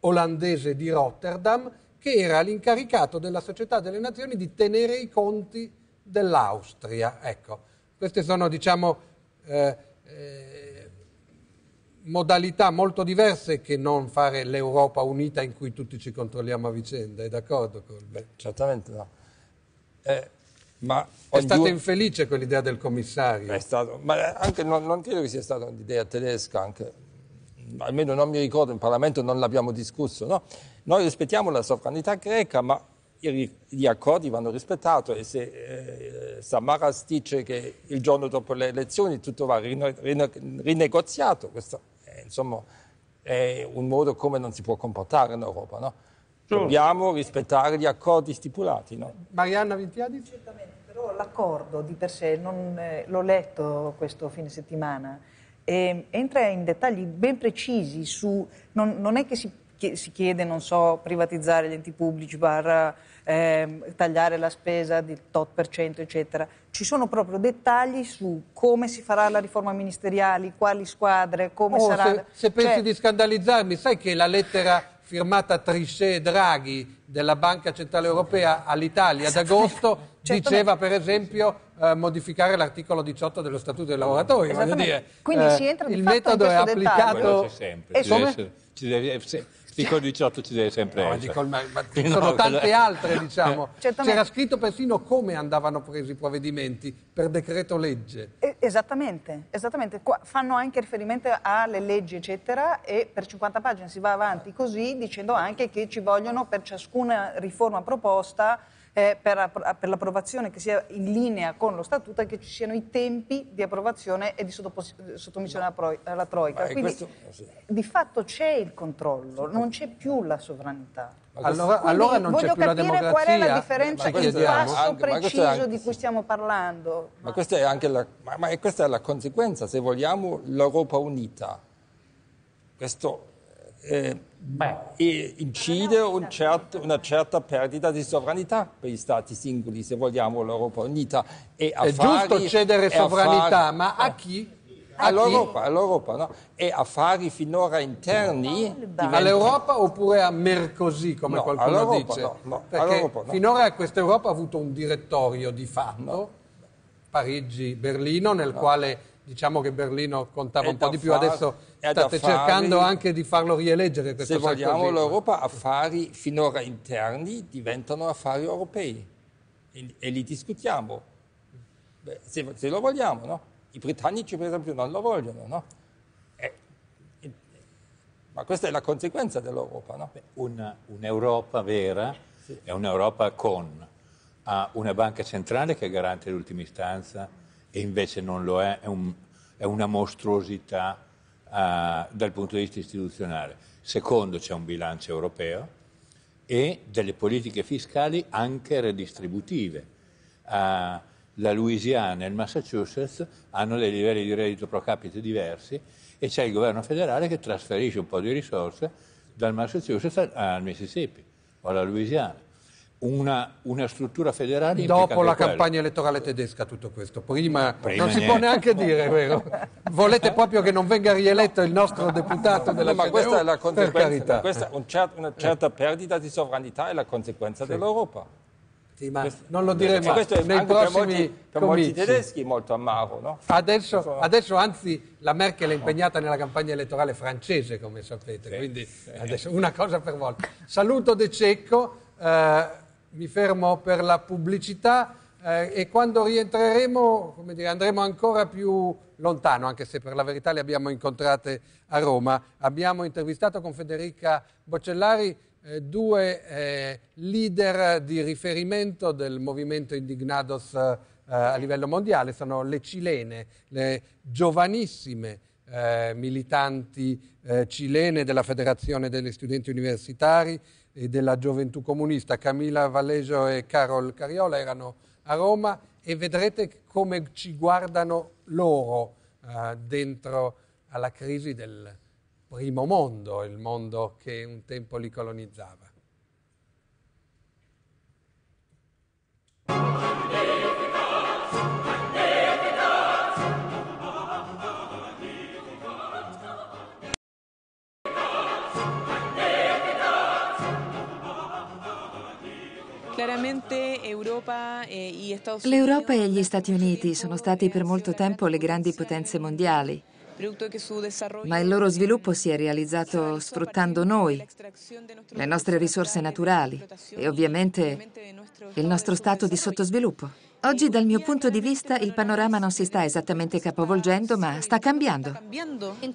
olandese di Rotterdam, che era l'incaricato della Società delle Nazioni di tenere i conti dell'Austria. Ecco, queste sono, diciamo, eh, eh, modalità molto diverse che non fare l'Europa unita in cui tutti ci controlliamo a vicenda, è d'accordo Colbert?
Certamente no. Eh, ma è stata due... infelice quell'idea del commissario. Stato, ma anche, non, non, credo che sia stata un'idea tedesca, anche, almeno non mi ricordo, in Parlamento non l'abbiamo discusso. No? Noi rispettiamo la sovranità greca, ma gli accordi vanno rispettati e se eh, Samaras dice che il giorno dopo le elezioni tutto va rine, rine, rinegoziato, questo è, insomma, è un modo come non si può comportare in Europa. No? Dobbiamo rispettare gli accordi stipulati. No?
Marianna Vintiadi? Certamente, però l'accordo di per sé, non, eh, l'ho letto questo fine settimana, eh, entra in dettagli ben precisi su... Non, non è che si, che si, chiede, non so, privatizzare gli enti pubblici, barra, eh, tagliare la spesa del tot per cento, eccetera. Ci sono proprio dettagli su come si farà la riforma ministeriale, quali squadre, come oh, sarà... Se, se pensi cioè... di
scandalizzarmi, sai che la lettera firmata Trichet e Draghi della Banca Centrale Europea all'Italia ad agosto diceva per esempio eh, modificare l'articolo 18 dello Statuto dei lavoratori. Dire,
Quindi eh, si entra di il metodo è dettaglio. applicato...
Ci deve, ci deve, Dico 18 ci deve sempre no, dico, ma, ma [laughs] no, sono tante altre, diciamo.
Eh. Certamente. C'era scritto persino come andavano presi i provvedimenti per decreto legge.
esattamente, esattamente. Qua fanno anche riferimento alle leggi, eccetera, e per 50 pagine si va avanti così, dicendo anche che ci vogliono per ciascuna riforma proposta eh, per, per, l'approvazione che sia in linea con lo statuto e che ci siano i tempi di approvazione e di sottomissione alla, alla Troica. Quindi questo, eh, sì. di fatto c'è il controllo, non c'è più la sovranità. Allora, allora non c'è più la democrazia. Voglio capire qual è la differenza, il passo anche, preciso anche, di cui stiamo parlando.
Ma, ma, questa la, ma, ma questa è la conseguenza, se vogliamo, l'Europa unita. Questo eh, incide un certo, una certa perdita di sovranità per gli stati singoli, se vogliamo l'Europa unita. E È affari, giusto cedere sovranità, affari, ma eh. a chi? All'Europa, all'Europa no? E affari finora interni. Diventa... All'Europa
oppure a Mercosì, come no, qualcuno dice? No, no, Perché finora questa Europa ha avuto un direttorio di fatto, Parigi-Berlino, nel quale diciamo che Berlino contava Ed un po' di più, adesso State cercando affari, anche di farlo rieleggere questo Se vogliamo l'Europa,
affari finora interni diventano affari europei e, e li discutiamo, Beh, se, se, lo vogliamo, no? I britannici per esempio non lo vogliono, no? e, eh, e, eh, ma questa è la conseguenza dell'Europa, no?
Una, un'Europa vera sì. è un'Europa con ha una banca centrale che è garante d'ultima istanza e invece non lo è, è, un, è una mostruosità eh, dal punto di vista istituzionale. Secondo c'è un bilancio europeo e delle politiche fiscali anche redistributive. Uh, la Louisiana e il Massachusetts hanno dei livelli di reddito pro capite diversi e c'è il governo federale che trasferisce un po' di risorse dal Massachusetts al Mississippi o alla Louisiana una, una, struttura federale dopo la quello. campagna
elettorale tedesca tutto questo prima, prima non niente. si può neanche dire vero volete proprio che non venga rieletto il nostro deputato della no, ma questa è la conseguenza questa,
un cer- una certa eh. perdita di sovranità è la conseguenza sì. dell'Europa sì, ma non lo diremo questo è nei prossimi per molti, per molti tedeschi molto amaro no? adesso,
adesso, anzi la Merkel è impegnata nella campagna elettorale francese come sapete sì. quindi adesso una cosa per volta saluto De Cecco eh, mi fermo per la pubblicità eh, e quando rientreremo dire, andremo ancora più lontano, anche se per la verità le abbiamo incontrate a Roma. Abbiamo intervistato con Federica Boccellari eh, due eh, leader di riferimento del movimento Indignados eh, a livello mondiale, sono le cilene, le giovanissime eh, militanti cilene della Federazione degli Studenti Universitari e della gioventù comunista, Camilla Vallejo e Carol Cariola erano a Roma e vedrete come ci guardano loro eh, dentro alla crisi del primo mondo, il mondo che un tempo li colonizzava.
Eh, L'Europa
e gli Stati Uniti sono stati per molto tempo le grandi potenze mondiali. Ma il loro sviluppo si è realizzato sfruttando noi, le nostre risorse naturali e ovviamente il nostro stato di sottosviluppo. Oggi dal mio punto di vista il panorama non si sta esattamente capovolgendo, ma sta cambiando. In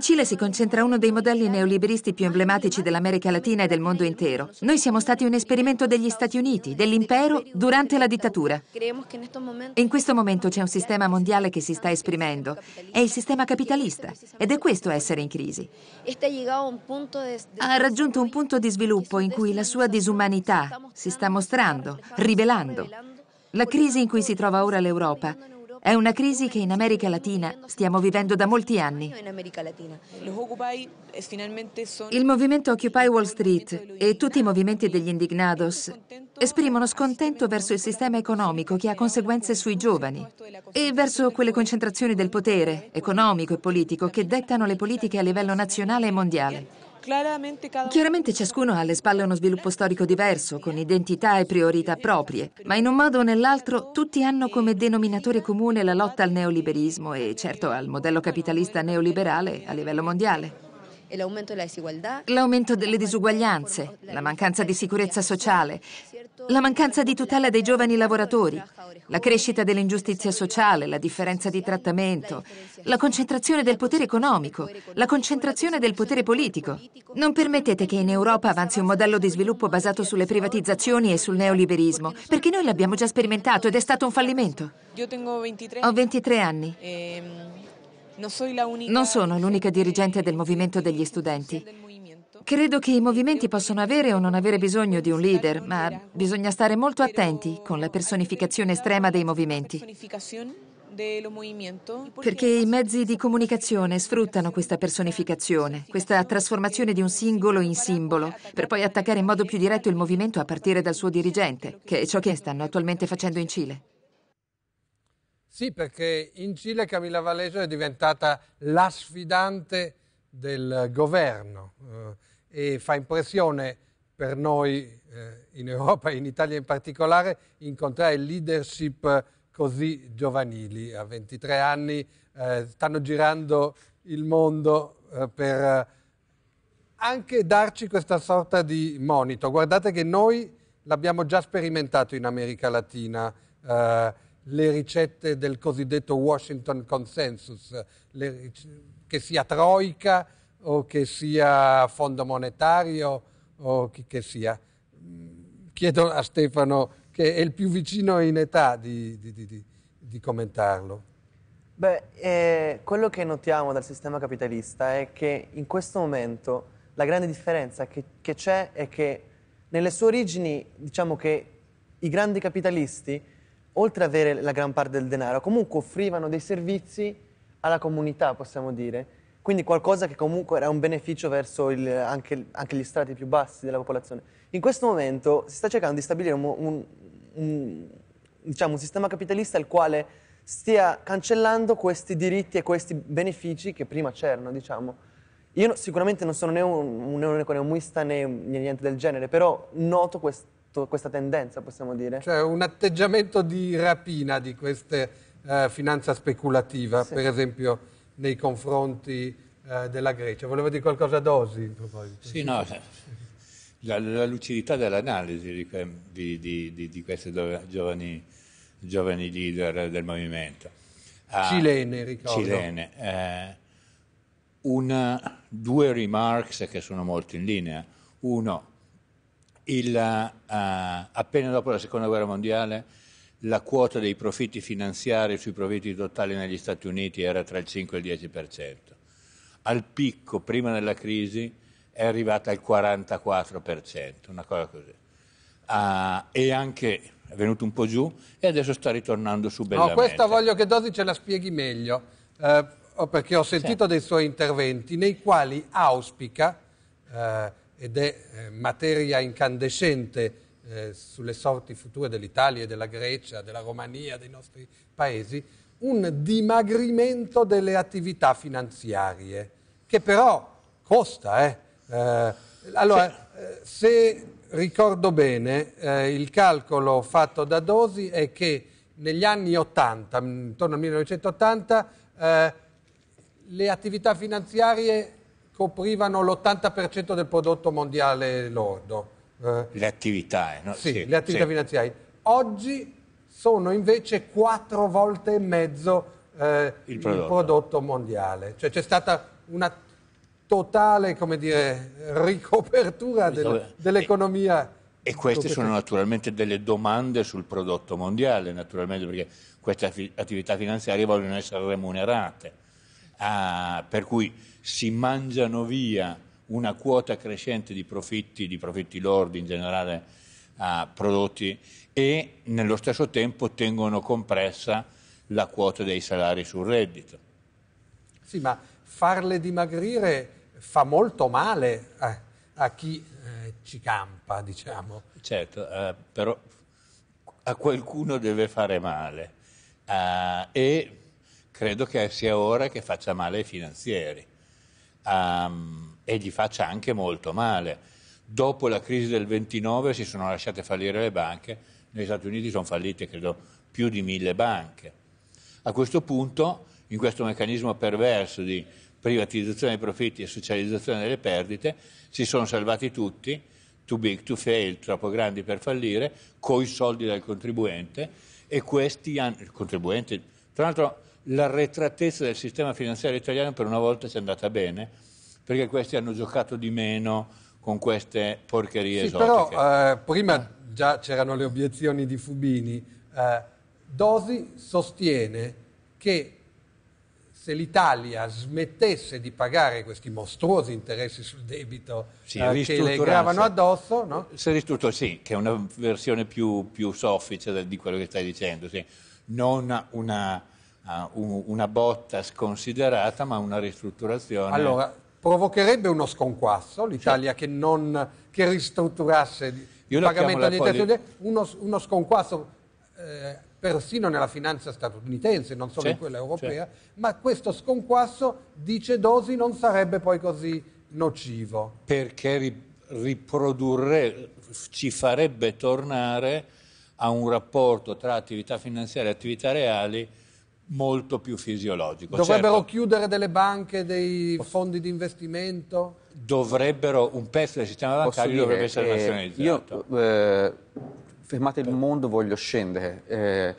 Cile si concentra uno dei modelli neoliberisti più emblematici dell'America Latina e del mondo intero. Noi siamo stati un esperimento degli Stati Uniti, dell'impero, durante la dittatura. In questo momento c'è un sistema mondiale che si sta esprimendo, è il sistema capitalista ed è questo essere in crisi. Ha raggiunto un punto di sviluppo in cui la sua disumanità si sta mostrando, rivelando. La crisi in cui si trova ora l'Europa è una crisi che in America Latina stiamo vivendo da molti anni. Il movimento Occupy Wall Street e tutti i movimenti degli indignados esprimono scontento verso il sistema economico che ha conseguenze sui giovani e verso quelle concentrazioni del potere economico e politico che dettano le politiche a livello nazionale e mondiale. Chiaramente ciascuno ha alle spalle uno sviluppo storico diverso, con identità e priorità proprie, ma in un modo o nell'altro certo. tutti hanno come denominatore comune la lotta al neoliberismo e certo al modello capitalista neoliberale a livello mondiale. L'aumento delle disuguaglianze, la mancanza di sicurezza sociale, la mancanza di tutela dei giovani lavoratori, la crescita dell'ingiustizia sociale, la differenza di trattamento, la concentrazione del potere economico, la concentrazione del potere politico. Non permettete che in Europa avanzi un modello di sviluppo basato sulle privatizzazioni e sul neoliberismo, perché noi l'abbiamo già sperimentato ed è stato un fallimento. Ho 23 anni.
Non sono
l'unica dirigente del movimento degli studenti. Credo che i movimenti possano avere o non avere bisogno di un leader, ma bisogna stare molto attenti con la personificazione estrema dei movimenti. Perché i mezzi di comunicazione sfruttano questa personificazione, questa trasformazione di un singolo in simbolo, per poi attaccare in modo più diretto il movimento a partire dal suo dirigente, che è ciò che stanno attualmente facendo in Cile.
Sì, perché in Cile Camilla Valeso è diventata la sfidante del governo eh, e fa impressione per noi eh, in Europa e in Italia in particolare incontrare leadership così giovanili. A 23 anni eh, stanno girando il mondo eh, per eh, anche darci questa sorta di monito. Guardate che noi l'abbiamo già sperimentato in America Latina. Eh, le ricette del cosiddetto Washington Consensus, le, che sia troica o che sia fondo monetario o chi che sia. Mm, chiedo a Stefano, che è il più vicino in età, di, di, di, di commentarlo.
Beh, eh, quello che notiamo dal sistema capitalista è che in questo momento la grande differenza che, che c'è è che nelle sue origini diciamo che i grandi capitalisti oltre ad avere la gran parte del denaro, comunque offrivano dei servizi alla comunità, possiamo dire. Quindi qualcosa che comunque era un beneficio verso il, anche, anche, gli strati più bassi della popolazione. In questo momento si sta cercando di stabilire un, un, un, diciamo, un sistema capitalista il quale stia cancellando questi diritti e questi benefici che prima c'erano, diciamo. Io sicuramente non sono né un, né un economista né niente del genere, però noto questo questo, questa tendenza, possiamo dire.
Cioè un atteggiamento di rapina di questa eh, finanza speculativa, sì. per esempio nei confronti eh, della Grecia. Volevo dire qualcosa a d'osi in proposito. Sì, no,
eh,
la, la lucidità dell'analisi di, di, di, di questi giovani, giovani, leader del movimento. Ah, cilene, ricordo. Cilene. Eh, una, due remarks che sono molto in linea. Uno, il, uh, appena dopo la seconda guerra mondiale la quota dei profitti finanziari sui profitti totali negli Stati Uniti era tra il 5 e il 10%. Al picco, prima della crisi, è arrivata al 44%, una cosa così. Uh, e anche è venuto un po' giù e adesso sta ritornando su bellamente. No, questa
voglio che Dosi ce la spieghi meglio, eh, oh, perché ho sentito sì. dei suoi interventi nei quali auspica... Eh, ed è eh, materia incandescente eh, sulle sorti future dell'Italia, della Grecia, della Romania, dei nostri paesi, un dimagrimento delle attività finanziarie, che però costa. Eh. Eh, allora, eh, se ricordo bene, eh, il calcolo fatto da Dosi è che negli anni 80, mm, intorno al 1980, le attività finanziarie coprivano l'80% del prodotto mondiale lordo.
Eh. le attività, eh, no? sì,
sì, le attività sì. finanziarie. Oggi sono invece quattro volte e mezzo eh, il, prodotto. il, prodotto. mondiale. Cioè c'è stata una totale, dire, ricopertura del, dell'economia.
E queste sono naturalmente delle domande sul prodotto mondiale, naturalmente perché queste attività finanziarie vogliono essere remunerate ah, per cui si mangiano via una quota crescente di profitti, di profitti lordi in generale ah, prodotti e nello stesso tempo tengono compressa la quota dei salari sul reddito.
Sì, ma farle dimagrire fa molto male a, a chi eh, ci campa, diciamo.
Certo, eh, però a qualcuno deve fare male eh, e credo che sia ora che faccia male ai finanzieri um, e gli faccia anche molto male. Dopo la crisi del 29 si sono lasciate fallire le banche, negli Stati Uniti sono fallite credo più di mille banche. A questo punto, in questo meccanismo perverso di privatizzazione dei profitti e socializzazione delle perdite, si sono salvati tutti, too big to fail, troppo grandi per fallire, coi soldi del contribuente e questi hanno... Il contribuente, tra l'altro l'arretratezza del sistema finanziario italiano per una volta si è andata bene, perché questi hanno giocato di meno con queste porcherie sì, esotiche.
Però eh, prima già c'erano le obiezioni di Fubini. Eh, Dosi sostiene che se l'Italia smettesse di pagare questi mostruosi interessi sul debito sì, eh, che le gravano addosso... No?
Se ristrutturasse, sì, che è una versione più, più soffice di quello che stai dicendo, sì. non una una botta sconsiderata, ma una ristrutturazione. Allora,
provocherebbe uno sconquasso l'Italia
sì. che, non, che ristrutturasse il pagamento agli Stati
uno, uno sconquasso eh, persino nella finanza statunitense, non solo c'è, in quella europea, c'è. ma questo sconquasso, dice Dosi, non sarebbe poi così nocivo.
Perché riprodurre, ci farebbe tornare a un rapporto tra attività finanziarie e attività reali molto più fisiologico. Dovrebbero certo,
chiudere delle banche, dei fondi di investimento?
Dovrebbero, un pezzo del sistema bancario dire, dovrebbe essere eh,
nazionalizzato. Io, eh, fermate il mondo, voglio scendere. Eh,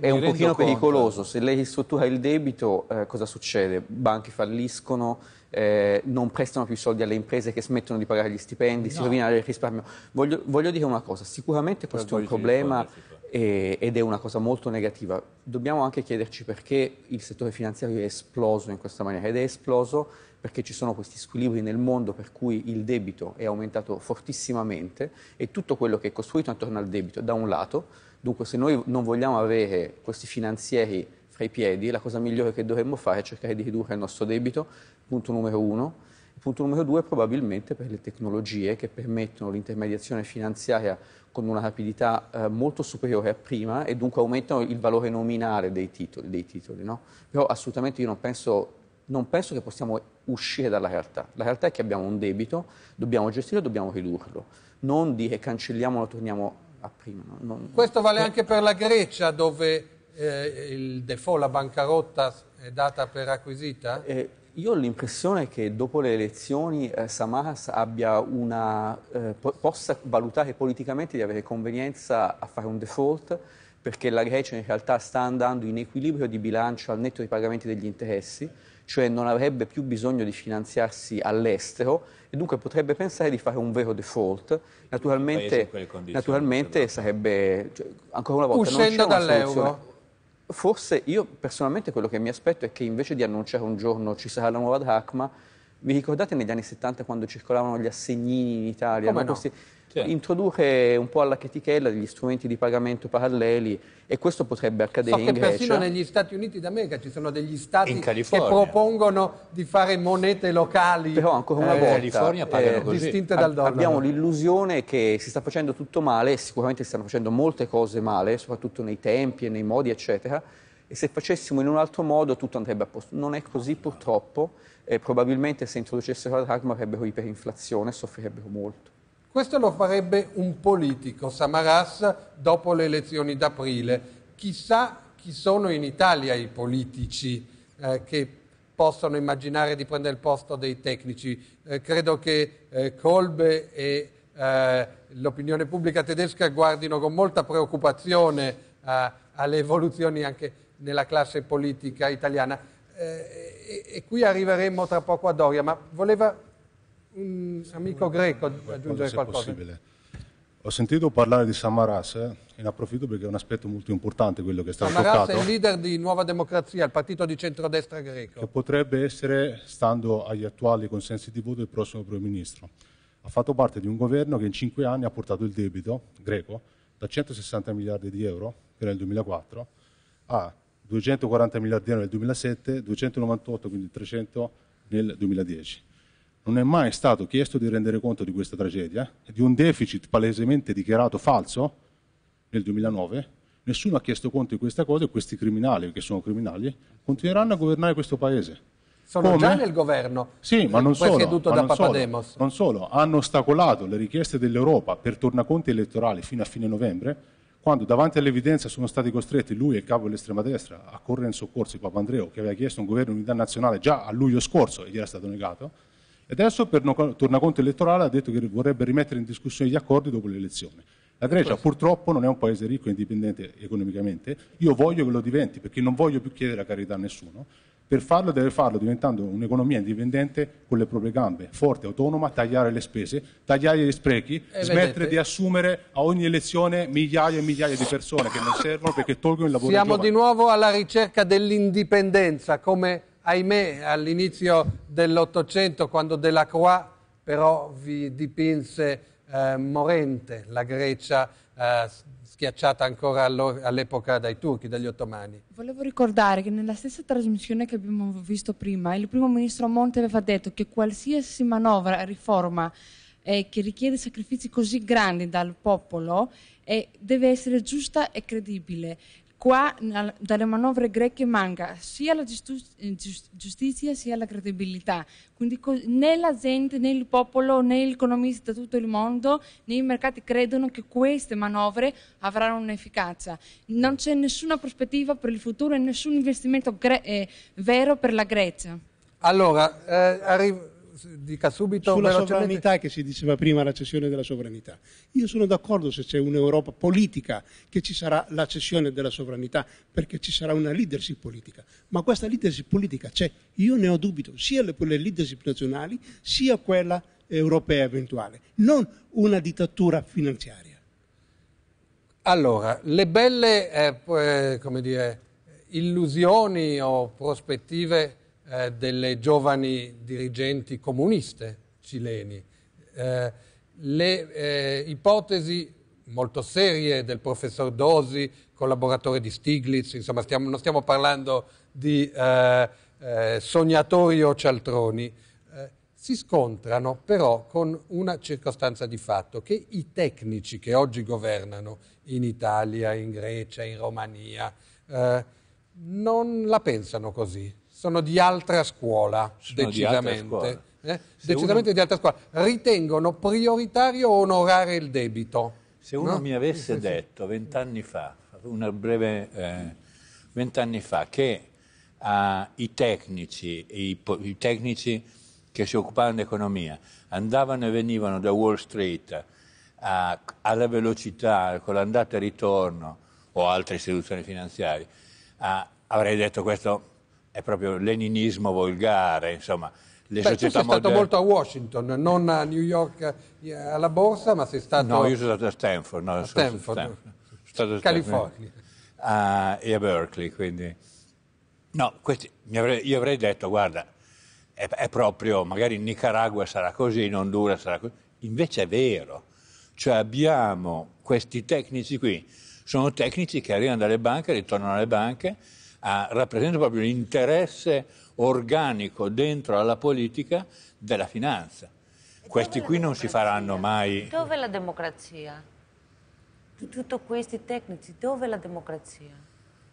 è Mi un pochino conto. pericoloso, se lei struttura il debito eh, cosa succede? Banche falliscono, eh, non prestano più soldi alle imprese che smettono di pagare gli stipendi, no. si rovina il risparmio. Voglio, voglio, dire una cosa, sicuramente questo è un problema e, ed è una cosa molto negativa. Dobbiamo anche chiederci perché il settore finanziario è esploso in questa maniera ed è esploso perché ci sono questi squilibri nel mondo per cui il debito è aumentato fortissimamente e tutto quello che è costruito intorno al debito da un lato. Dunque se noi non vogliamo avere questi finanzieri fra i piedi, la cosa migliore che dovremmo fare è cercare di ridurre il nostro debito, punto numero uno. Il punto numero due probabilmente per le tecnologie che permettono l'intermediazione finanziaria con una rapidità eh, molto superiore a prima e dunque aumentano il valore nominale dei titoli. Dei titoli no? Però assolutamente io non penso, non penso che possiamo uscire dalla realtà. La realtà è che abbiamo un debito, dobbiamo gestirlo, e dobbiamo ridurlo. Non dire cancelliamolo, e torniamo a prima. No? Non...
Questo vale anche per la Grecia dove eh, il default, la bancarotta è data per acquisita?
Eh, io ho l'impressione che dopo le elezioni eh, Samaras una, eh, po- possa valutare politicamente di avere convenienza a fare un default perché la Grecia in realtà sta andando in equilibrio di bilancio al netto dei pagamenti degli interessi, cioè non avrebbe più bisogno di finanziarsi all'estero e dunque potrebbe pensare di fare un vero default. Naturalmente, naturalmente sarebbe, cioè, ancora una volta, uscendo dall'euro forse io personalmente quello che mi aspetto è che invece di annunciare un giorno ci sarà la nuova dracma, vi ricordate negli anni 70 quando circolavano gli assegnini in Italia? Come no? Questi, sì. Introduce un po' alla chetichella degli strumenti di pagamento paralleli e questo potrebbe accadere so in Grecia. persino negli
Stati Uniti d'America ci sono degli stati che propongono di fare monete locali. Però ancora una eh, volta, California pagano eh, così. distinte dal dollaro. Abbiamo
l'illusione che si sta facendo tutto male, sicuramente si stanno facendo molte cose male, soprattutto nei tempi e nei modi, eccetera e se facessimo in un altro modo tutto andrebbe a posto. Non è così purtroppo, eh, probabilmente se introducessero la dracma avrebbero iperinflazione e soffrirebbero molto.
Questo lo farebbe un politico, Samaras, dopo le elezioni d'aprile. Chissà chi sono in Italia i politici eh, che possono immaginare di prendere il posto dei tecnici. Eh, credo che eh, Kolbe e eh, l'opinione pubblica tedesca guardino con molta preoccupazione eh, alle evoluzioni anche nella classe politica italiana. Eh, e, e, qui arriveremo tra poco a Doria, ma voleva un amico greco aggiungere qualcosa? Possibile.
Ho sentito parlare di Samaras, eh? e ne approfitto perché è un aspetto molto importante quello che è stato toccato. Samaras è il
leader di Nuova Democrazia, il partito di centrodestra greco.
Che potrebbe essere, stando agli attuali consensi di voto, il prossimo primo ministro. Ha fatto parte di un governo che in cinque anni ha portato il debito greco da 160 miliardi di euro, che era il 2004, a 240 miliardi di euro nel 2007, 298, quindi 300 nel 2010 non è mai stato chiesto di rendere conto di questa tragedia eh? di un deficit palesemente dichiarato falso nel 2009. Nessuno ha chiesto conto di questa cosa e questi criminali, che sono criminali, continueranno a governare questo paese. Sono Come? già nel
governo, sì, ma non solo, presieduto da non Papademos. Solo,
non solo, hanno ostacolato le richieste dell'Europa per tornaconti elettorali fino a fine novembre, quando davanti all'evidenza sono stati costretti lui e il capo dell'estrema destra a correre in soccorso di Papandreou, che aveva chiesto un governo di unità nazionale già a luglio scorso e gli era stato negato e adesso per no, tornaconto elettorale ha detto che vorrebbe rimettere in discussione gli accordi dopo l'elezione. La Grecia purtroppo non è un paese ricco e indipendente economicamente, io voglio che lo diventi perché non voglio più chiedere la carità a nessuno, per farlo deve farlo diventando un'economia indipendente con le proprie gambe, forte, autonoma, tagliare le spese, tagliare gli sprechi, eh, e smettere vedete. di assumere a ogni elezione migliaia e migliaia di persone che non servono perché tolgono il lavoro. Siamo di nuovo alla ricerca
dell'indipendenza come ahimè, all'inizio dell'Ottocento, quando Delacroix però vi dipinse eh, morente la Grecia eh, schiacciata ancora all'epoca dai turchi, dagli ottomani.
Volevo ricordare che nella stessa trasmissione che abbiamo visto prima, il primo ministro Monte aveva detto che qualsiasi manovra, riforma eh, che richiede sacrifici così grandi dal popolo eh, deve essere giusta e credibile qua dalle manovre greche manca sia la eh, giustizia sia la credibilità. Quindi né la gente, né il popolo, né gli economisti da tutto il mondo, né i mercati credono che queste manovre avranno un'efficacia. Non c'è nessuna prospettiva per il futuro e nessun investimento gre- eh, vero per la Grecia.
Allora, eh, arri- dica subito sulla sovranità che si diceva prima, la cessione della sovranità. Io sono d'accordo se c'è un'Europa politica che ci sarà la cessione della sovranità, perché ci sarà una leadership politica, ma questa leadership politica c'è, io ne ho dubito, sia quelle leadership nazionali sia quella europea eventuale, non una dittatura finanziaria.
Allora, le belle eh, eh dire, illusioni o prospettive eh, delle giovani dirigenti comuniste cileni. Eh, le eh, ipotesi molto serie del professor Dosi, collaboratore di Stiglitz, insomma stiamo, non stiamo parlando di eh, eh, sognatori o cialtroni, eh, si scontrano però con una circostanza di fatto, che i tecnici che oggi governano in Italia, in Grecia, in Romania, non la pensano così sono di altra scuola, sono decisamente. Di altra scuola. Eh? Decisamente uno... di altra scuola. Ritengono prioritario onorare il debito. Se uno no? mi avesse sì, detto
vent'anni fa, una breve eh, vent'anni eh, fa, che ah, i, tecnici, i, i tecnici che si occupavano di economia andavano e venivano da Wall Street a, ah, alla velocità, con l'andata e ritorno o altre istituzioni finanziarie, a, ah, avrei detto questo è proprio leninismo volgare, insomma. Le Beh, società tu sei moderne... stato molto
a Washington, non a New York eh, alla borsa, ma sei stato... No, io sono stato a
Stanford. No, a Stanford. Stanford. Sono stato a California. Stanford. e a Berkeley, quindi... No, questi, avrei, io avrei detto, guarda, è, è, proprio, magari in Nicaragua sarà così, in Honduras sarà così. Invece è vero. Cioè abbiamo questi tecnici qui, sono tecnici che arrivano dalle banche, ritornano alle banche a, rappresenta proprio l'interesse organico dentro alla politica della finanza. E Questi qui non si faranno mai.
Dove la democrazia? Tutti questi tecnici, dove la democrazia?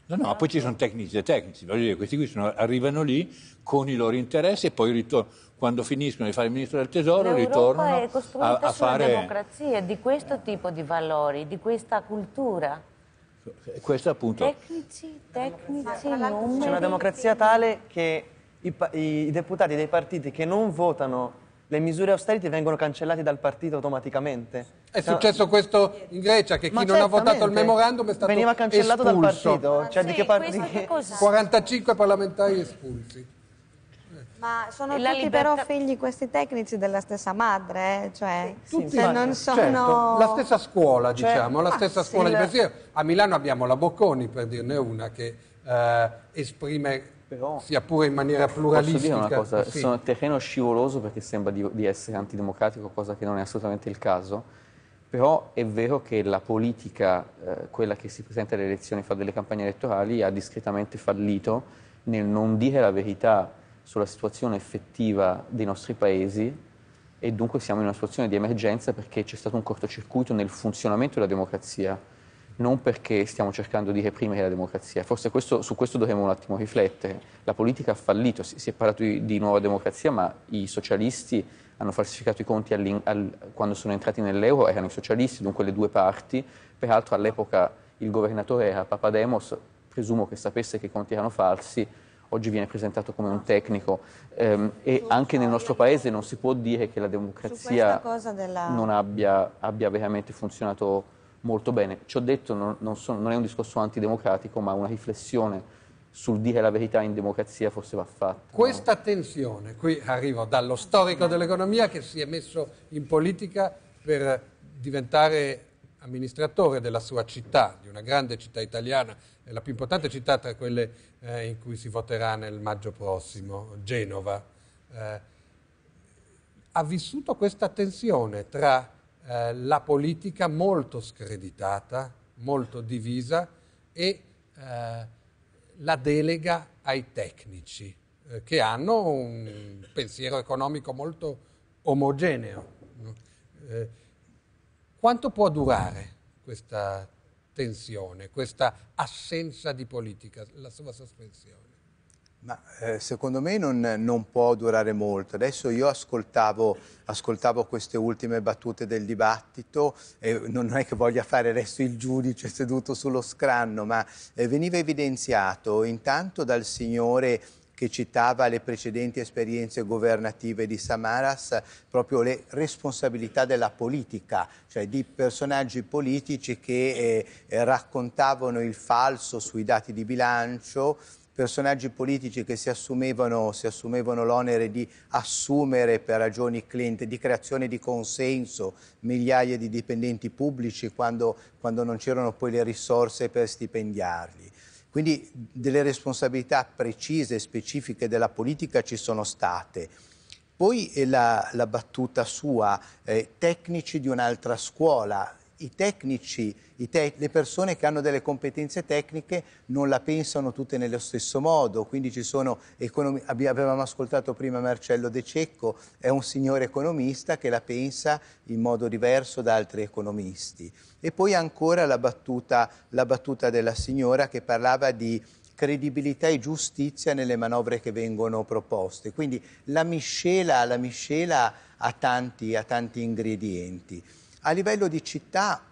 No, no, ma poi ci sono tecnici e tecnici, voglio dire, questi qui sono, arrivano lì con i loro interessi e poi ritor- quando finiscono di fare il ministro del tesoro L'Europa ritornano è costruita a, a fare...
democrazia, di questo tipo di valori, di questa cultura.
Questo appunto...
Tecnici, tecnici, numeri... C'è una
democrazia tale che i, i, deputati dei partiti che non votano le misure austerity vengono cancellati dal partito automaticamente. È cioè, successo no. questo in Grecia, che chi Ma non ha votato il memorandum è stato Veniva cancellato espulso. dal partito, cioè sì, di che partito? 45
parlamentari espulsi.
Ma sono tutti libertà... però figli questi tecnici della stessa madre, eh? cioè tutti se non certo. sono... Certo,
la stessa scuola, cioè, diciamo, la stessa sì, scuola di pensiero. A Milano abbiamo la Bocconi, per dirne una, che eh, esprime però, sia pure in maniera pluralistica. Posso dire una cosa, sì. sono
terreno scivoloso perché sembra di, di, essere antidemocratico, cosa che non è assolutamente il caso, però è vero che la politica, eh, quella che si presenta alle elezioni, fa delle campagne elettorali, ha discretamente fallito nel non dire la verità sulla situazione effettiva dei nostri paesi e dunque siamo in una situazione di emergenza perché c'è stato un cortocircuito nel funzionamento della democrazia, non perché stiamo cercando di reprimere la democrazia. Forse questo, su questo dovremmo un attimo riflettere. La politica ha fallito, si, si è parlato di, di, nuova democrazia, ma i socialisti hanno falsificato i conti al, quando sono entrati nell'euro, erano i socialisti, dunque le due parti. Peraltro all'epoca il governatore era Papademos, presumo che sapesse che i conti erano falsi, oggi viene presentato come un tecnico ehm, e anche nel nostro paese non si può dire che la democrazia della... non abbia, abbia, veramente funzionato molto bene. Ciò detto, non, non, sono, non è un discorso antidemocratico, ma una riflessione sul dire la verità in democrazia forse va fatta.
Questa tensione, qui arrivo dallo storico dell'economia che si è messo in politica per diventare amministratore della sua città, di una grande città italiana, la più importante città tra quelle eh, in cui si voterà nel maggio prossimo, Genova, eh, ha vissuto questa tensione tra eh, la politica molto screditata, molto divisa e eh, la delega ai tecnici eh, che hanno un pensiero economico molto omogeneo. No? Eh, quanto può durare questa tensione, questa assenza di politica, la sua sospensione?
Ma, eh, secondo me non, non, può durare molto. Adesso io ascoltavo, ascoltavo, queste ultime battute del dibattito e non è che voglia fare adesso il giudice seduto sullo scranno, ma eh, veniva evidenziato intanto dal signore che citava le precedenti esperienze governative di Samaras, proprio le responsabilità della politica, cioè di personaggi politici che eh, raccontavano il falso sui dati di bilancio, personaggi politici che si assumevano, assumevano l'onere di assumere per ragioni client, di creazione di consenso migliaia di dipendenti pubblici quando, quando non c'erano poi le risorse per stipendiarli. Quindi delle responsabilità precise e specifiche della politica ci sono state. Poi eh, la, la battuta sua, eh, tecnici di un'altra scuola, i tecnici, i te le persone che hanno delle competenze tecniche non la pensano tutte nello stesso modo, quindi ci sono economi- avevamo ascoltato prima Marcello De Cecco, è un signore economista che la pensa in modo diverso da altri economisti. E poi ancora la battuta, la battuta della signora che parlava di credibilità e giustizia nelle manovre che vengono proposte. Quindi la miscela, la miscela ha, tanti, ha tanti ingredienti. A livello di città,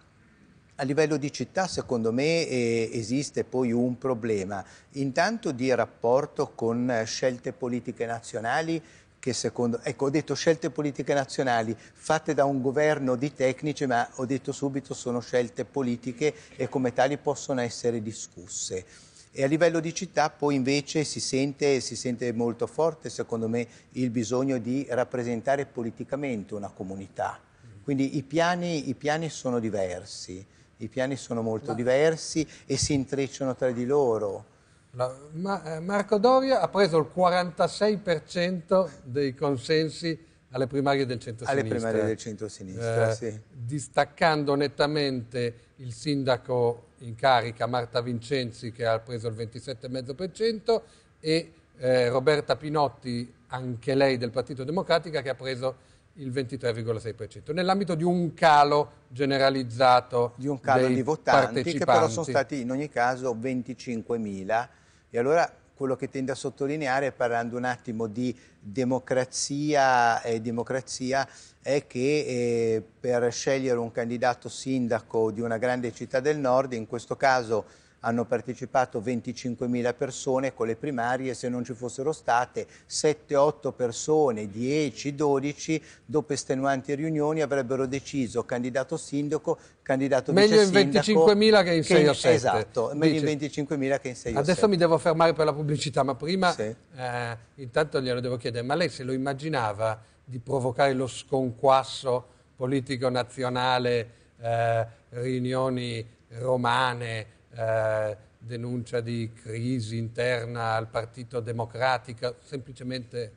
livello di città secondo me eh, esiste poi un problema, intanto di rapporto con eh, scelte politiche nazionali che secondo, ecco ho detto scelte politiche nazionali fatte da un governo di tecnici ma ho detto subito sono scelte politiche e come tali possono essere discusse. E a livello di città poi invece si sente, si sente, molto forte, secondo me, il bisogno di rappresentare politicamente una comunità. Quindi i piani, i piani sono diversi, i piani sono molto ma... diversi e si intrecciano tra di loro. No, ma, eh, Marco
Doria ha preso il 46% dei consensi alle primarie del centro-sinistra. Alle primarie del centro-sinistra, eh, sì. Distaccando nettamente il sindaco in carica Marta Vincenzi che ha preso il 27,5% e eh, Roberta Pinotti, anche lei del Partito Democratico, che ha preso il 23,6%, nell'ambito di un calo generalizzato di un calo di votanti che però sono stati
in ogni caso 25.000 e allora quello che tende a sottolineare parlando un attimo di democrazia e democrazia è che eh, per scegliere un candidato sindaco di una grande città del nord, in questo caso hanno partecipato 25.000 persone con le primarie, se non ci fossero state 7-8 persone, 10-12, dopo estenuanti riunioni avrebbero deciso candidato sindaco, candidato meglio vice sindaco. Meglio in 25.000 che in 6 o 7. Esatto, meglio in 25.000 che in 6 o 7. Adesso
mi devo fermare per la pubblicità, ma prima sì. eh, intanto glielo devo chiedere, ma lei se lo immaginava di provocare lo sconquasso politico nazionale, eh, riunioni romane, eh, denuncia di crisi interna al Partito Democratico, semplicemente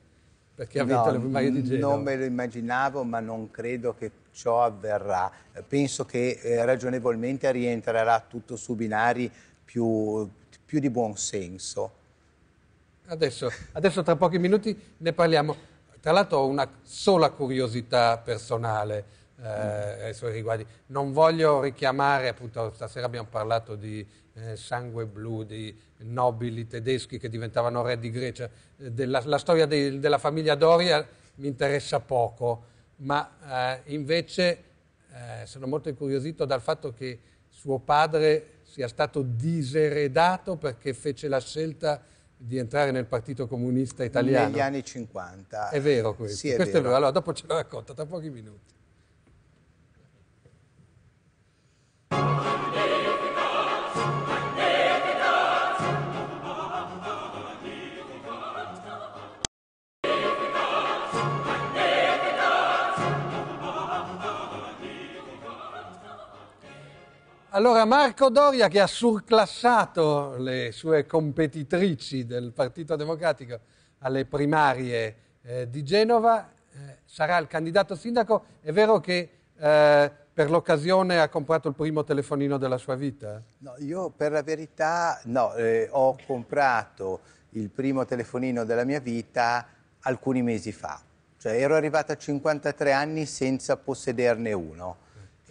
perché ha vinto no, le primarie di Genova? Non me
lo immaginavo, ma non credo che ciò avverrà. Penso che eh, ragionevolmente rientrerà tutto su binari più, più di buon senso.
Adesso, adesso, tra pochi minuti ne parliamo.
Tra l'altro ho una sola
curiosità personale eh, ai suoi riguardi. Non voglio richiamare, appunto, stasera abbiamo parlato di eh, sangue blu, di nobili tedeschi che diventavano re di Grecia, eh, della, la storia de, della famiglia Doria mi interessa poco, ma eh, invece eh, sono molto incuriosito dal fatto che suo padre sia stato diseredato perché fece la scelta di entrare nel Partito Comunista Italiano. Negli anni
50. È vero questo? Sì, è questo vero. È vero. Allora,
dopo ce lo racconta tra pochi minuti. Allora Marco Doria che ha surclassato le sue competitrici del Partito Democratico alle primarie eh, di Genova eh, sarà il candidato sindaco. È vero che eh, per l'occasione ha comprato il primo telefonino della sua vita?
No, io per la verità no, eh, ho comprato il primo telefonino della mia vita alcuni mesi fa. Cioè ero arrivato a 53 anni senza possederne uno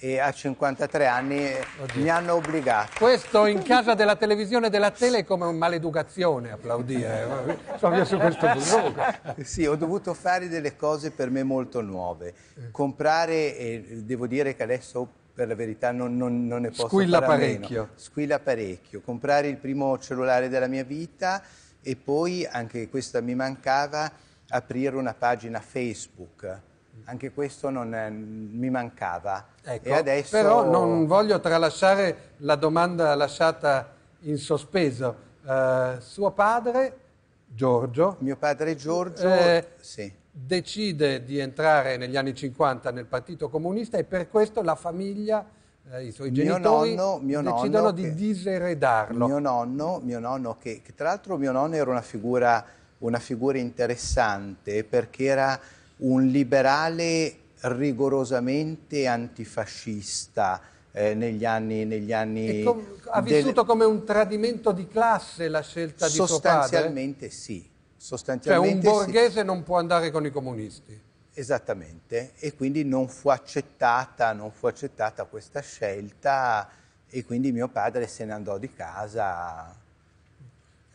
e a 53 anni eh, Oddio. mi hanno obbligato.
Questo in casa della televisione e della tele è come un maleducazione applaudire. Eh, Sono su questo punto.
[laughs] Sì, ho dovuto fare delle cose per me molto nuove. Eh. Comprare, eh, devo dire che adesso per la verità non, non, non ne posso Squilla parecchio. Meno. Squilla parecchio. Comprare il primo cellulare della mia vita e poi, anche questa mi mancava, aprire una pagina Facebook anche questo non, eh, mi mancava. Ecco, adesso... Però non
voglio tralasciare la domanda lasciata in sospeso. Eh, suo padre,
Giorgio... Mio padre Giorgio, eh, sì.
Decide di entrare negli anni 50 nel Partito Comunista e per questo la famiglia... Eh, i suoi mio genitori nonno, mio decidono di che,
diseredarlo. Mio nonno, mio nonno che, che, tra l'altro mio nonno era una figura, una figura interessante perché era un liberale rigorosamente antifascista eh, negli anni... Negli anni com- ha vissuto
del... come un tradimento di classe la scelta di suo padre? Sostanzialmente
sì. Sostanzialmente cioè un borghese sì. non può andare con i
comunisti?
Esattamente, e quindi non fu accettata, non fu accettata questa scelta e quindi mio padre se ne andò di casa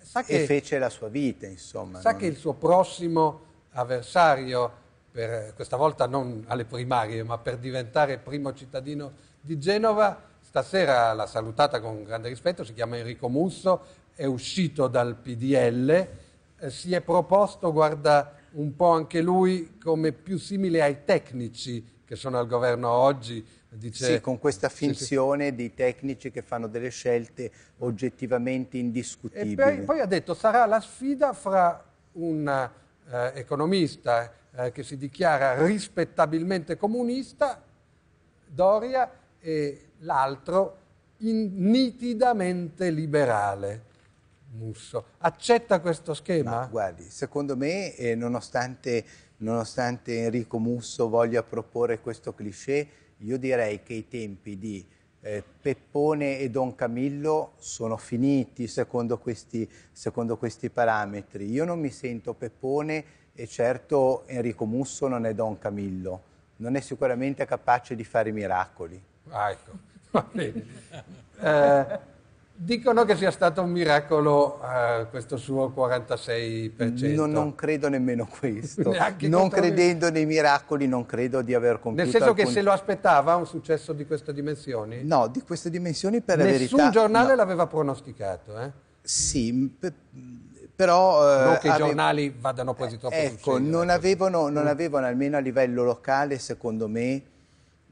sa e fece la sua vita, insomma. Sa non... che il
suo prossimo avversario per, questa volta non alle primarie, ma per diventare primo cittadino di Genova. Stasera l'ha salutata con grande rispetto, si chiama Enrico Musso, è uscito dal PDL, eh, si è proposto, guarda un po' anche lui, come più simile ai
tecnici che sono al governo oggi. Dice... Sì, con questa finzione sì, sì. di tecnici che fanno delle scelte oggettivamente indiscutibili. E poi, poi
ha detto sarà la sfida fra un eh, economista eh, che si dichiara rispettabilmente comunista, Doria, e l'altro
in, nitidamente liberale. Musso. Accetta questo schema? Ma, guardi, secondo me, eh, nonostante, nonostante, Enrico Musso voglia proporre questo cliché, io direi che i tempi di eh, Peppone e Don Camillo sono finiti secondo questi, secondo questi parametri. Io non mi sento Peppone e certo Enrico Musso non è Don Camillo, non è sicuramente capace di fare miracoli.
Ah, ecco, [laughs] eh, dicono che sia stato un miracolo eh, questo suo
46%. No, non credo nemmeno questo. [laughs] non credendo nei miracoli, non credo di aver compiuto. Nel senso alcun... che se
lo aspettava un successo di queste dimensioni? No, di queste dimensioni per Nessun la verità. Nessun
giornale no. l'aveva pronosticato. Eh? Sì, per però... Eh, non che i giornali
vadano poi troppo eh, Ecco, non
ecco. avevano, non avevano, almeno a livello locale, secondo me,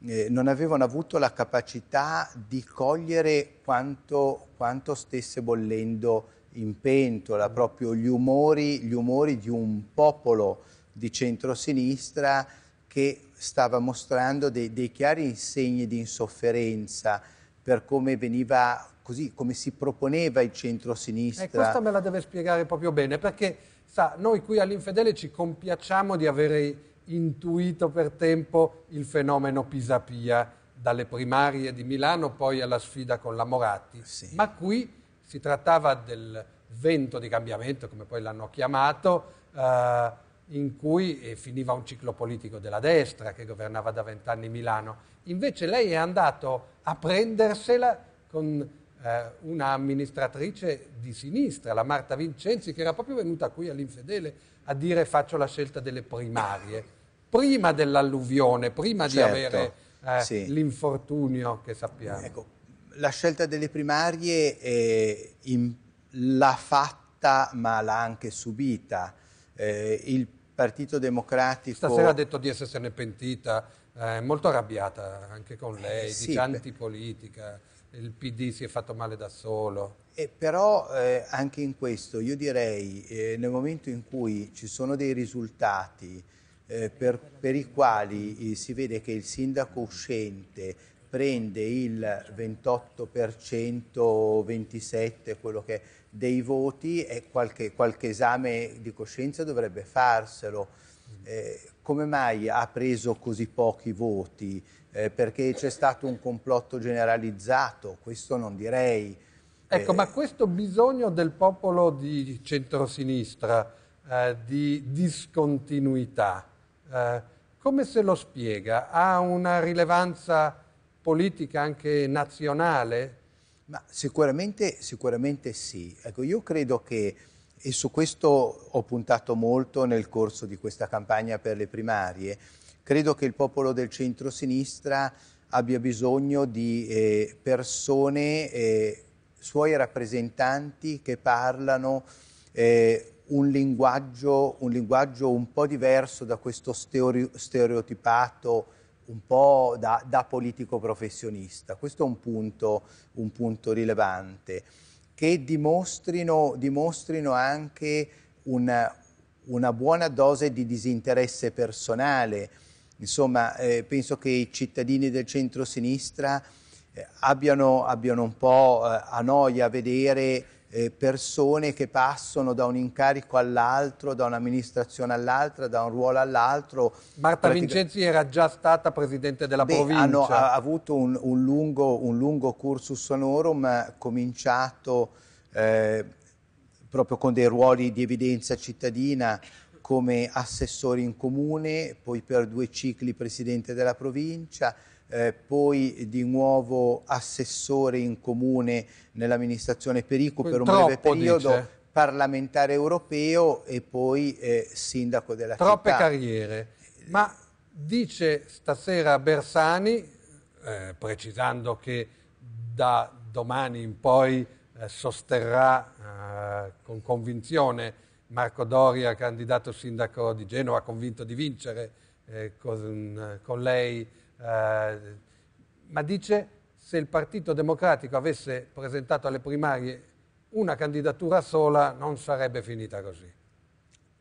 eh, non avevano avuto la capacità di cogliere quanto, quanto stesse bollendo in pentola, proprio gli umori, gli umori di un popolo di centrosinistra che stava mostrando dei, dei chiari segni di insofferenza per come veniva così come si proponeva il centro-sinistra. E eh, questa me
la deve spiegare proprio bene, perché sa, noi qui all'Infedele ci compiacciamo di avere intuito per tempo il fenomeno Pisapia, dalle primarie di Milano poi alla sfida con la Moratti, sì. ma qui si trattava del vento di cambiamento, come poi l'hanno chiamato, eh, in cui eh, finiva un ciclo politico della destra che governava da vent'anni Milano. Invece lei è andato a prendersela con eh, un'amministratrice di sinistra, la Marta Vincenzi, che era proprio venuta qui all'Infedele a dire faccio la scelta delle primarie, prima dell'alluvione, prima certo, di avere eh, sì. l'infortunio che sappiamo. Ecco,
la scelta delle primarie eh, in, l'ha fatta ma l'ha anche subita. Eh, il Partito Democratico... Stasera ha
detto di essersene pentita, eh, molto arrabbiata anche con lei, eh, sì, di antipolitica il PD si è fatto male da solo.
E eh, però eh, anche in questo io direi eh, nel momento in cui ci sono dei risultati eh, per, per, i quali eh, si vede che il sindaco uscente prende il 28%, 27, quello che è, dei voti e qualche, qualche esame di coscienza dovrebbe farselo. Mm. Eh, come mai ha preso così pochi voti? eh, perché c'è stato un complotto generalizzato, questo non direi.
Ecco, eh, ma questo bisogno del popolo di centrosinistra eh, di discontinuità, eh, come se lo
spiega?
Ha una rilevanza politica anche nazionale?
Ma sicuramente, sicuramente sì. Ecco, io credo che e su questo ho puntato molto nel corso di questa campagna per le primarie, Credo che il popolo del centro-sinistra abbia bisogno di eh, persone, eh, suoi rappresentanti che parlano eh, un, linguaggio, un, linguaggio, un po' diverso da questo stereotipato un po' da, da politico professionista. Questo è un punto, un punto rilevante. Che dimostrino, dimostrino anche una, una buona dose di disinteresse personale Insomma, eh, penso che i cittadini del centro-sinistra eh, abbiano, abbiano, un po' eh, a noia a vedere eh, persone che passano da un incarico all'altro, da un'amministrazione all'altra, da un ruolo all'altro. Marta Pratica... Vincenzi era già stata presidente della Beh, provincia. Hanno ha avuto un, un, lungo, un, lungo, cursus honorum, cominciato eh, proprio con dei ruoli di evidenza cittadina come assessore in comune, poi per due cicli presidente della provincia, eh, poi di nuovo assessore in comune nell'amministrazione Perico per un breve periodo, dice. parlamentare europeo e poi eh, sindaco della Troppe città. Troppe carriere. Ma dice
stasera Bersani, eh, precisando che da domani in poi eh, sosterrà eh, con convinzione Marco Doria, candidato sindaco di Genova, convinto di vincere eh, con, con, lei, eh, ma dice se il Partito Democratico avesse presentato alle primarie una candidatura sola non sarebbe finita così.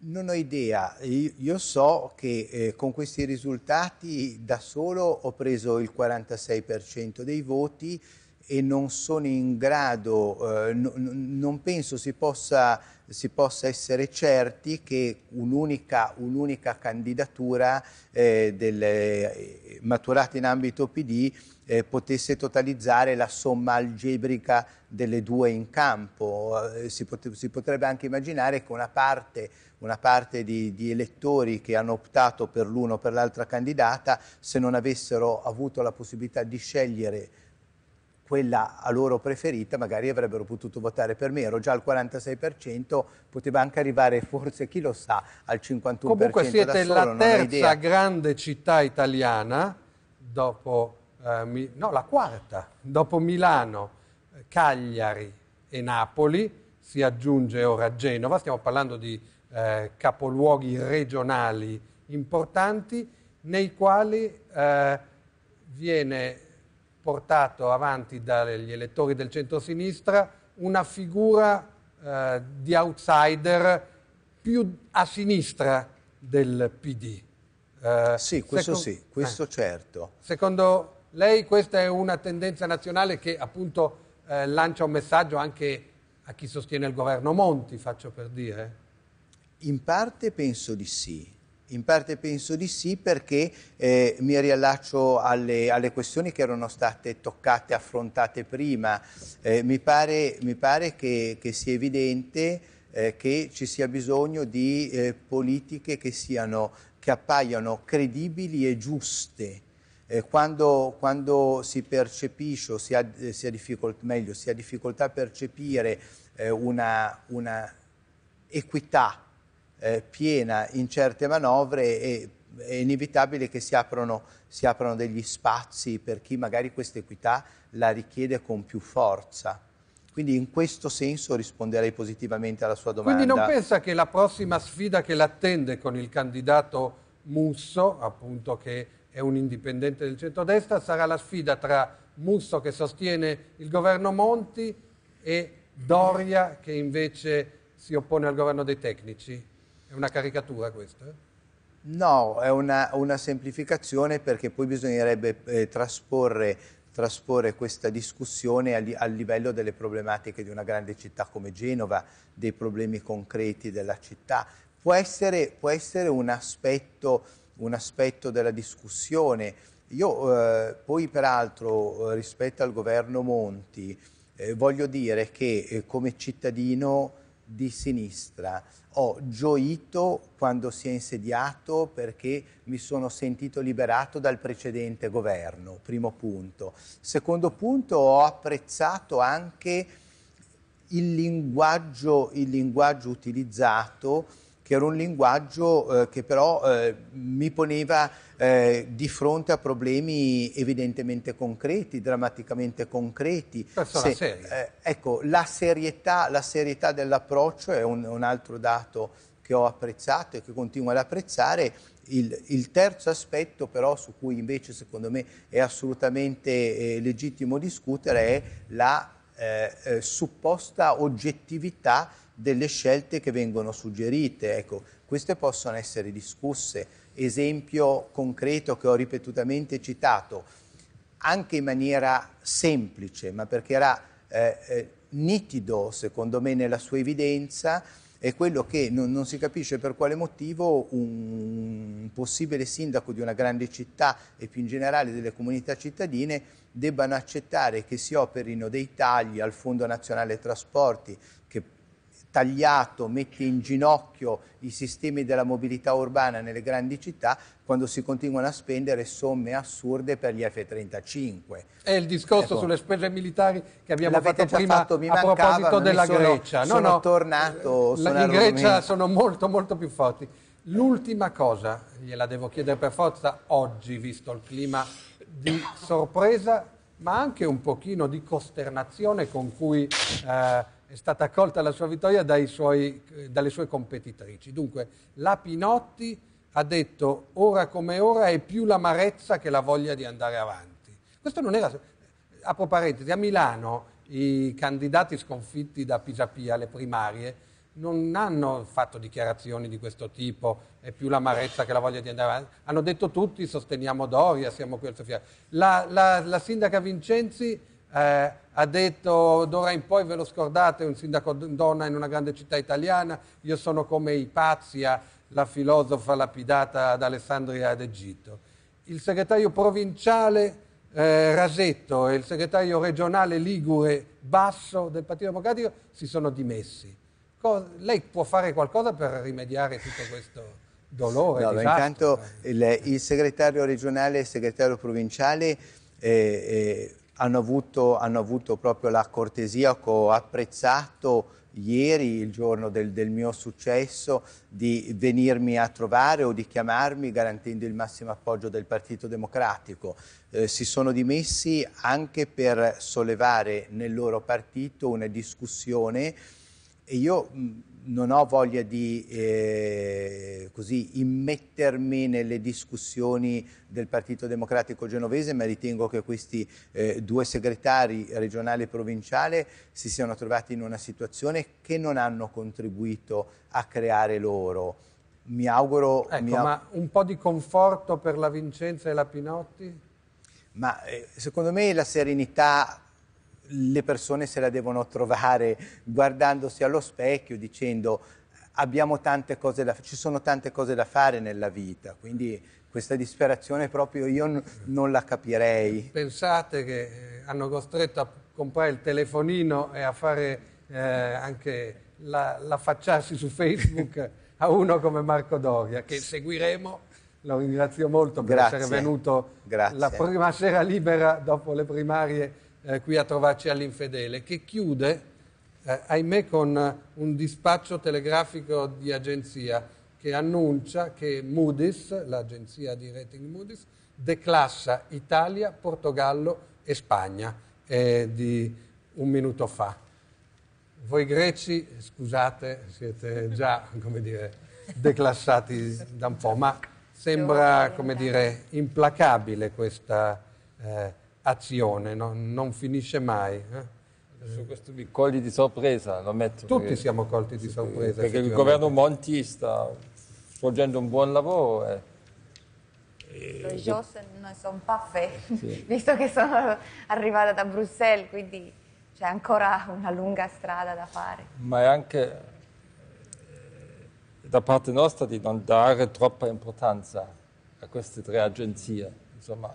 Non ho idea, io so che eh, con questi risultati da solo ho preso il 46% dei voti, e non sono in grado, eh, no, non penso si possa, si possa, essere certi che un'unica, un'unica candidatura eh, del, eh, maturata in ambito PD eh, potesse totalizzare la somma algebrica delle due in campo. Eh, si, pot- si, potrebbe anche immaginare che una parte, una parte di, di, elettori che hanno optato per l'uno o per l'altra candidata, se non avessero avuto la possibilità di scegliere quella a loro preferita, magari avrebbero potuto votare per me, ero già al 46%, poteva anche arrivare forse, chi lo sa, al 51%. Comunque siete solo, la terza
grande città italiana, dopo, eh, no la quarta, dopo Milano, Cagliari e Napoli, si aggiunge ora Genova, stiamo parlando di eh, capoluoghi regionali importanti nei quali eh, viene portato avanti dagli elettori del centrosinistra una figura eh, di outsider più a sinistra del PD. Eh, sì, questo sì, questo
eh, certo.
Secondo lei questa è una tendenza nazionale che appunto eh, lancia un messaggio anche a chi sostiene il governo Monti, faccio per
dire? In parte penso di sì, in parte penso di sì perché eh, mi riallaccio alle, alle, questioni che erano state toccate, affrontate prima. Eh, mi, pare, mi pare, che, che sia evidente eh, che ci sia bisogno di eh, politiche che, siano, che, appaiano credibili e giuste. Eh, quando, quando, si percepisce o si ha, si ha, difficolt- meglio, si ha difficoltà a percepire eh, una, una equità eh, piena in certe manovre e è inevitabile che si aprono, si aprono degli spazi per chi magari questa equità la richiede con più forza. Quindi in questo senso risponderei positivamente alla sua domanda. Quindi non pensa
che la prossima sfida che l'attende con il candidato Musso, appunto che è un indipendente del centrodestra, sarà la sfida tra Musso che sostiene il governo Monti e Doria che invece si oppone al governo dei tecnici? È una caricatura questa?
No, è una, una semplificazione perché poi bisognerebbe eh, trasporre, trasporre, questa discussione al, al, livello delle problematiche di una grande città come Genova, dei problemi concreti della città. Può essere, può essere un, aspetto, un aspetto della discussione. Io eh, poi peraltro eh, rispetto al governo Monti eh, voglio dire che eh, come cittadino di sinistra. Ho gioito quando si è insediato perché mi sono sentito liberato dal precedente governo, primo punto. Secondo punto, ho apprezzato anche il linguaggio, il linguaggio utilizzato che era un linguaggio eh, che però eh, mi poneva eh, di fronte a problemi evidentemente concreti, drammaticamente concreti. Se, eh, ecco, la serietà, la serietà dell'approccio è un, un, altro dato che ho apprezzato e che continuo ad apprezzare. Il, il terzo aspetto però su cui invece secondo me è assolutamente eh, legittimo discutere è la eh, eh, supposta oggettività delle scelte che vengono suggerite. Ecco, queste possono essere discusse. Esempio concreto che ho ripetutamente citato, anche in maniera semplice, ma perché era eh, eh, nitido, secondo me, nella sua evidenza, è quello che non, non, si capisce per quale motivo un possibile sindaco di una grande città e più in generale delle comunità cittadine debbano accettare che si operino dei tagli al Fondo Nazionale Trasporti, tagliato, mette in ginocchio i sistemi della mobilità urbana nelle grandi città quando si continuano a spendere somme assurde per gli F-35. È il discorso ecco, sulle
spese militari che abbiamo fatto prima fatto, mi a proposito della sono, Grecia. Sono no, no, tornato. La, eh, sono in Grecia sono molto molto più forti. L'ultima cosa, gliela devo chiedere per forza oggi, visto il clima di sorpresa, ma anche un pochino di costernazione con cui... Eh, è stata accolta la sua vittoria suoi, dalle sue competitrici. Dunque, la Pinotti ha detto ora come ora è più l'amarezza che la voglia di andare avanti. Questo non era... Apro parentesi, a Milano i candidati sconfitti da Pisapia alle primarie non hanno fatto dichiarazioni di questo tipo, è più l'amarezza che la voglia di andare avanti. Hanno detto tutti sosteniamo Doria, siamo qui al Sofia. La, la, la sindaca Vincenzi eh, ha detto d'ora in poi ve lo scordate, un sindaco donna in una grande città italiana, io sono come Ipazia, la filosofa lapidata ad Alessandria d'Egitto. Il segretario provinciale eh, Rasetto e il segretario regionale Ligure Basso del Partito Democratico si sono dimessi. Cosa, lei può fare qualcosa per rimediare tutto questo?
dolore. No, intanto il, il, segretario regionale e il segretario provinciale eh, eh, hanno avuto, hanno avuto proprio la cortesia, che ho apprezzato ieri, il giorno del, del, mio successo, di venirmi a trovare o di chiamarmi garantendo il massimo appoggio del Partito Democratico. Eh, si sono dimessi anche per sollevare nel loro partito una discussione e io mh, non ho voglia di eh, così, immettermi nelle discussioni del Partito Democratico genovese, ma ritengo che questi eh, due segretari regionale e provinciale si siano trovati in una situazione che non hanno contribuito a creare loro. Mi auguro... Ecco, mi aug- ma un po' di conforto per la Vincenza e la
Pinotti?
Ma eh, secondo me la serenità le persone se la devono trovare guardandosi allo specchio dicendo abbiamo tante cose da, ci sono tante cose da fare nella vita, quindi questa disperazione proprio io n- non la capirei.
Pensate che eh, hanno costretto a comprare il telefonino e a fare eh, anche la, l'affacciarsi su Facebook a uno come Marco Doria, che seguiremo. Lo ringrazio molto per Grazie. essere venuto Grazie. la prima sera libera dopo le primarie eh, qui a trovarci all'infedele, che chiude, eh, ahimè, con un dispaccio telegrafico di agenzia che annuncia che Moody's, l'agenzia di rating Moody's, declassa Italia, Portogallo e Spagna eh, di un minuto fa. Voi greci, scusate, siete già, [laughs] come dire, declassati da un po', ma sembra, come dire, implacabile questa... Eh, azione, no? non finisce mai. Eh?
Su questo mi cogli di sorpresa, lo metto. Tutti perché, siamo colti di sorpresa. Perché il governo Monti sta svolgendo un buon lavoro. Eh. Le cose
non sono parfaits, sì. [laughs] visto che sono arrivata da Bruxelles, quindi c'è ancora una lunga strada da fare.
Ma è anche eh, da parte nostra di non dare troppa importanza a queste tre agenzie. Insomma,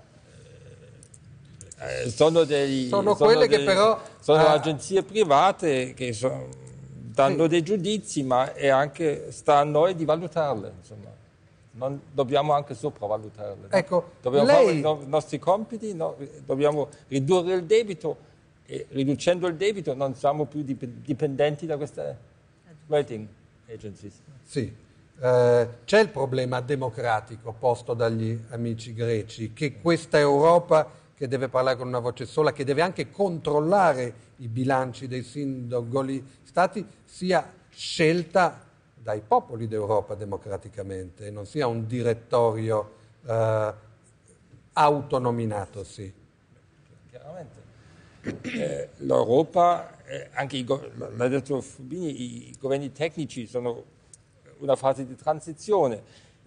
eh, sono, dei, sono, sono, dei, però, sono ah, agenzie private che so, danno sì. dei giudizi, ma è anche sta a noi di valutarle. Insomma. Non, dobbiamo anche sopravvalutarle. Ecco, dobbiamo lei... fare i nostri compiti, no, dobbiamo ridurre il debito e riducendo il debito non siamo più dipendenti da queste rating agencies.
Sì, eh, c'è il problema democratico posto dagli amici greci, che questa Europa che deve parlare con una voce sola, che deve anche controllare i bilanci dei singoli stati, sia scelta dai popoli d'Europa democraticamente, non sia un direttorio eh,
autonominatosi. Chiaramente. Eh, L'Europa, eh, anche i, l'ha detto Fubini, i governi tecnici sono una fase di transizione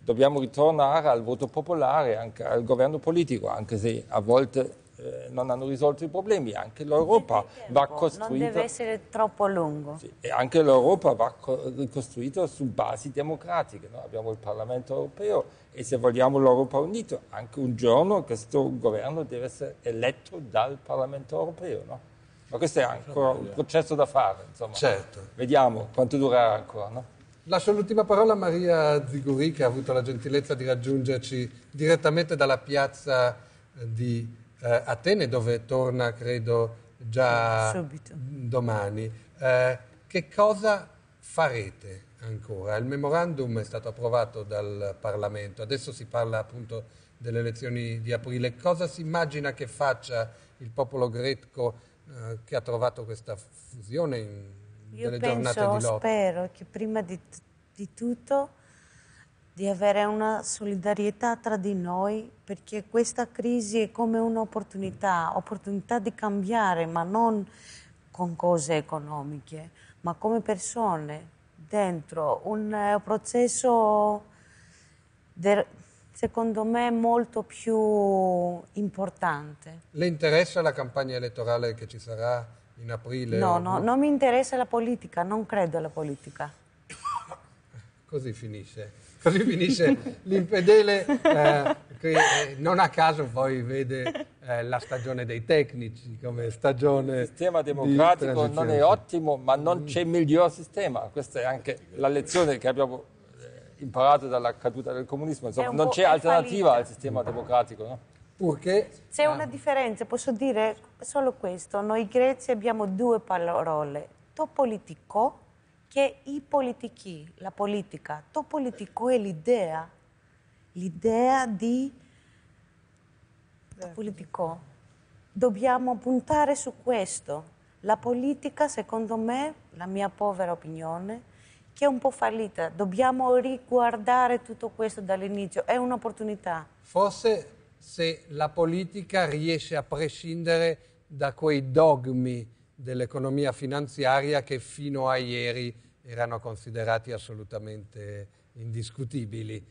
dobbiamo ritornare al voto popolare, anche al governo politico, anche se a volte eh, non hanno risolto i problemi, anche l'Europa va costruita... Non deve
essere troppo lungo. Sì,
e anche l'Europa va ricostruita su basi democratiche. No? Abbiamo il Parlamento europeo e se vogliamo l'Europa unita, anche un giorno questo governo deve essere eletto dal Parlamento europeo. No? Ma questo è ancora un processo da fare. Insomma. Certo. Vediamo quanto durerà ancora. No? Lascio l'ultima
parola a Maria Ziguri che ha avuto la gentilezza di raggiungerci direttamente dalla piazza di eh, Atene dove torna credo già Subito. domani. Eh, che cosa farete ancora? Il memorandum è stato approvato dal Parlamento, adesso si parla appunto delle elezioni di aprile. Cosa si immagina che faccia il popolo greco eh, che ha trovato questa fusione in io delle penso,
spero che prima di, di tutto di avere una solidarietà tra di noi perché questa crisi è come un'opportunità, opportunità di cambiare, ma non con cose economiche, ma come persone dentro un eh, processo de, secondo me molto più importante.
Le interessa la campagna elettorale che ci sarà in aprile? No, no, non
mi interessa la politica, non credo alla politica. [coughs]
Così finisce. Così finisce l'impedele eh, che eh, non a caso poi vede eh, la stagione dei tecnici come stagione. Il sistema democratico non è
ottimo, ma non c'è miglior sistema. Questa è anche la lezione che abbiamo eh, imparato dalla caduta del comunismo. Insomma, non c'è alternativa al sistema democratico. No?
Purché... C'è ah. una differenza, posso dire solo questo. Noi greci abbiamo due parole, to politico che i politici, la politica. To politico è l'idea, l'idea di to certo. politico. Dobbiamo puntare su questo. La politica, secondo me, la mia povera opinione, che è un po' fallita. Dobbiamo riguardare tutto questo dall'inizio, è un'opportunità.
Forse se la politica riesce a prescindere da quei dogmi dell'economia finanziaria che fino a ieri erano considerati assolutamente indiscutibili.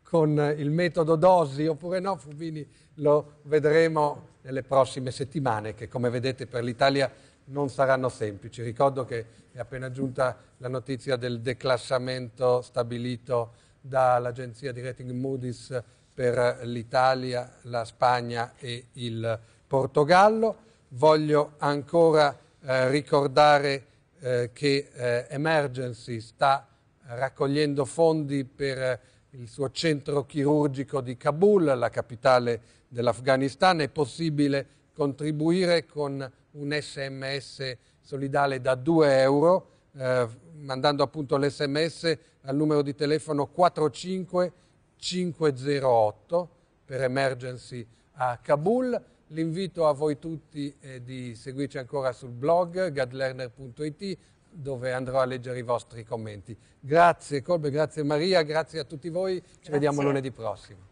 Con il metodo Dosi oppure no, Fubini, lo vedremo nelle prossime settimane, che come vedete per l'Italia non saranno semplici. Ricordo che è appena giunta la notizia del declassamento stabilito dall'agenzia di rating Moody's per l'Italia, la Spagna e il Portogallo. Voglio ancora eh, ricordare eh, che eh, Emergency sta raccogliendo fondi per eh, il suo centro chirurgico di Kabul, la capitale dell'Afghanistan. È possibile contribuire con un sms solidale da 2 euro, eh, mandando appunto l'sms al numero di telefono 45 508 per Emergency a Kabul. L'invito a voi tutti è eh, di seguirci ancora sul blog gadlerner.it dove andrò a leggere i vostri commenti. Grazie Colbe, grazie Maria, grazie a tutti voi, ci grazie. vediamo lunedì prossimo.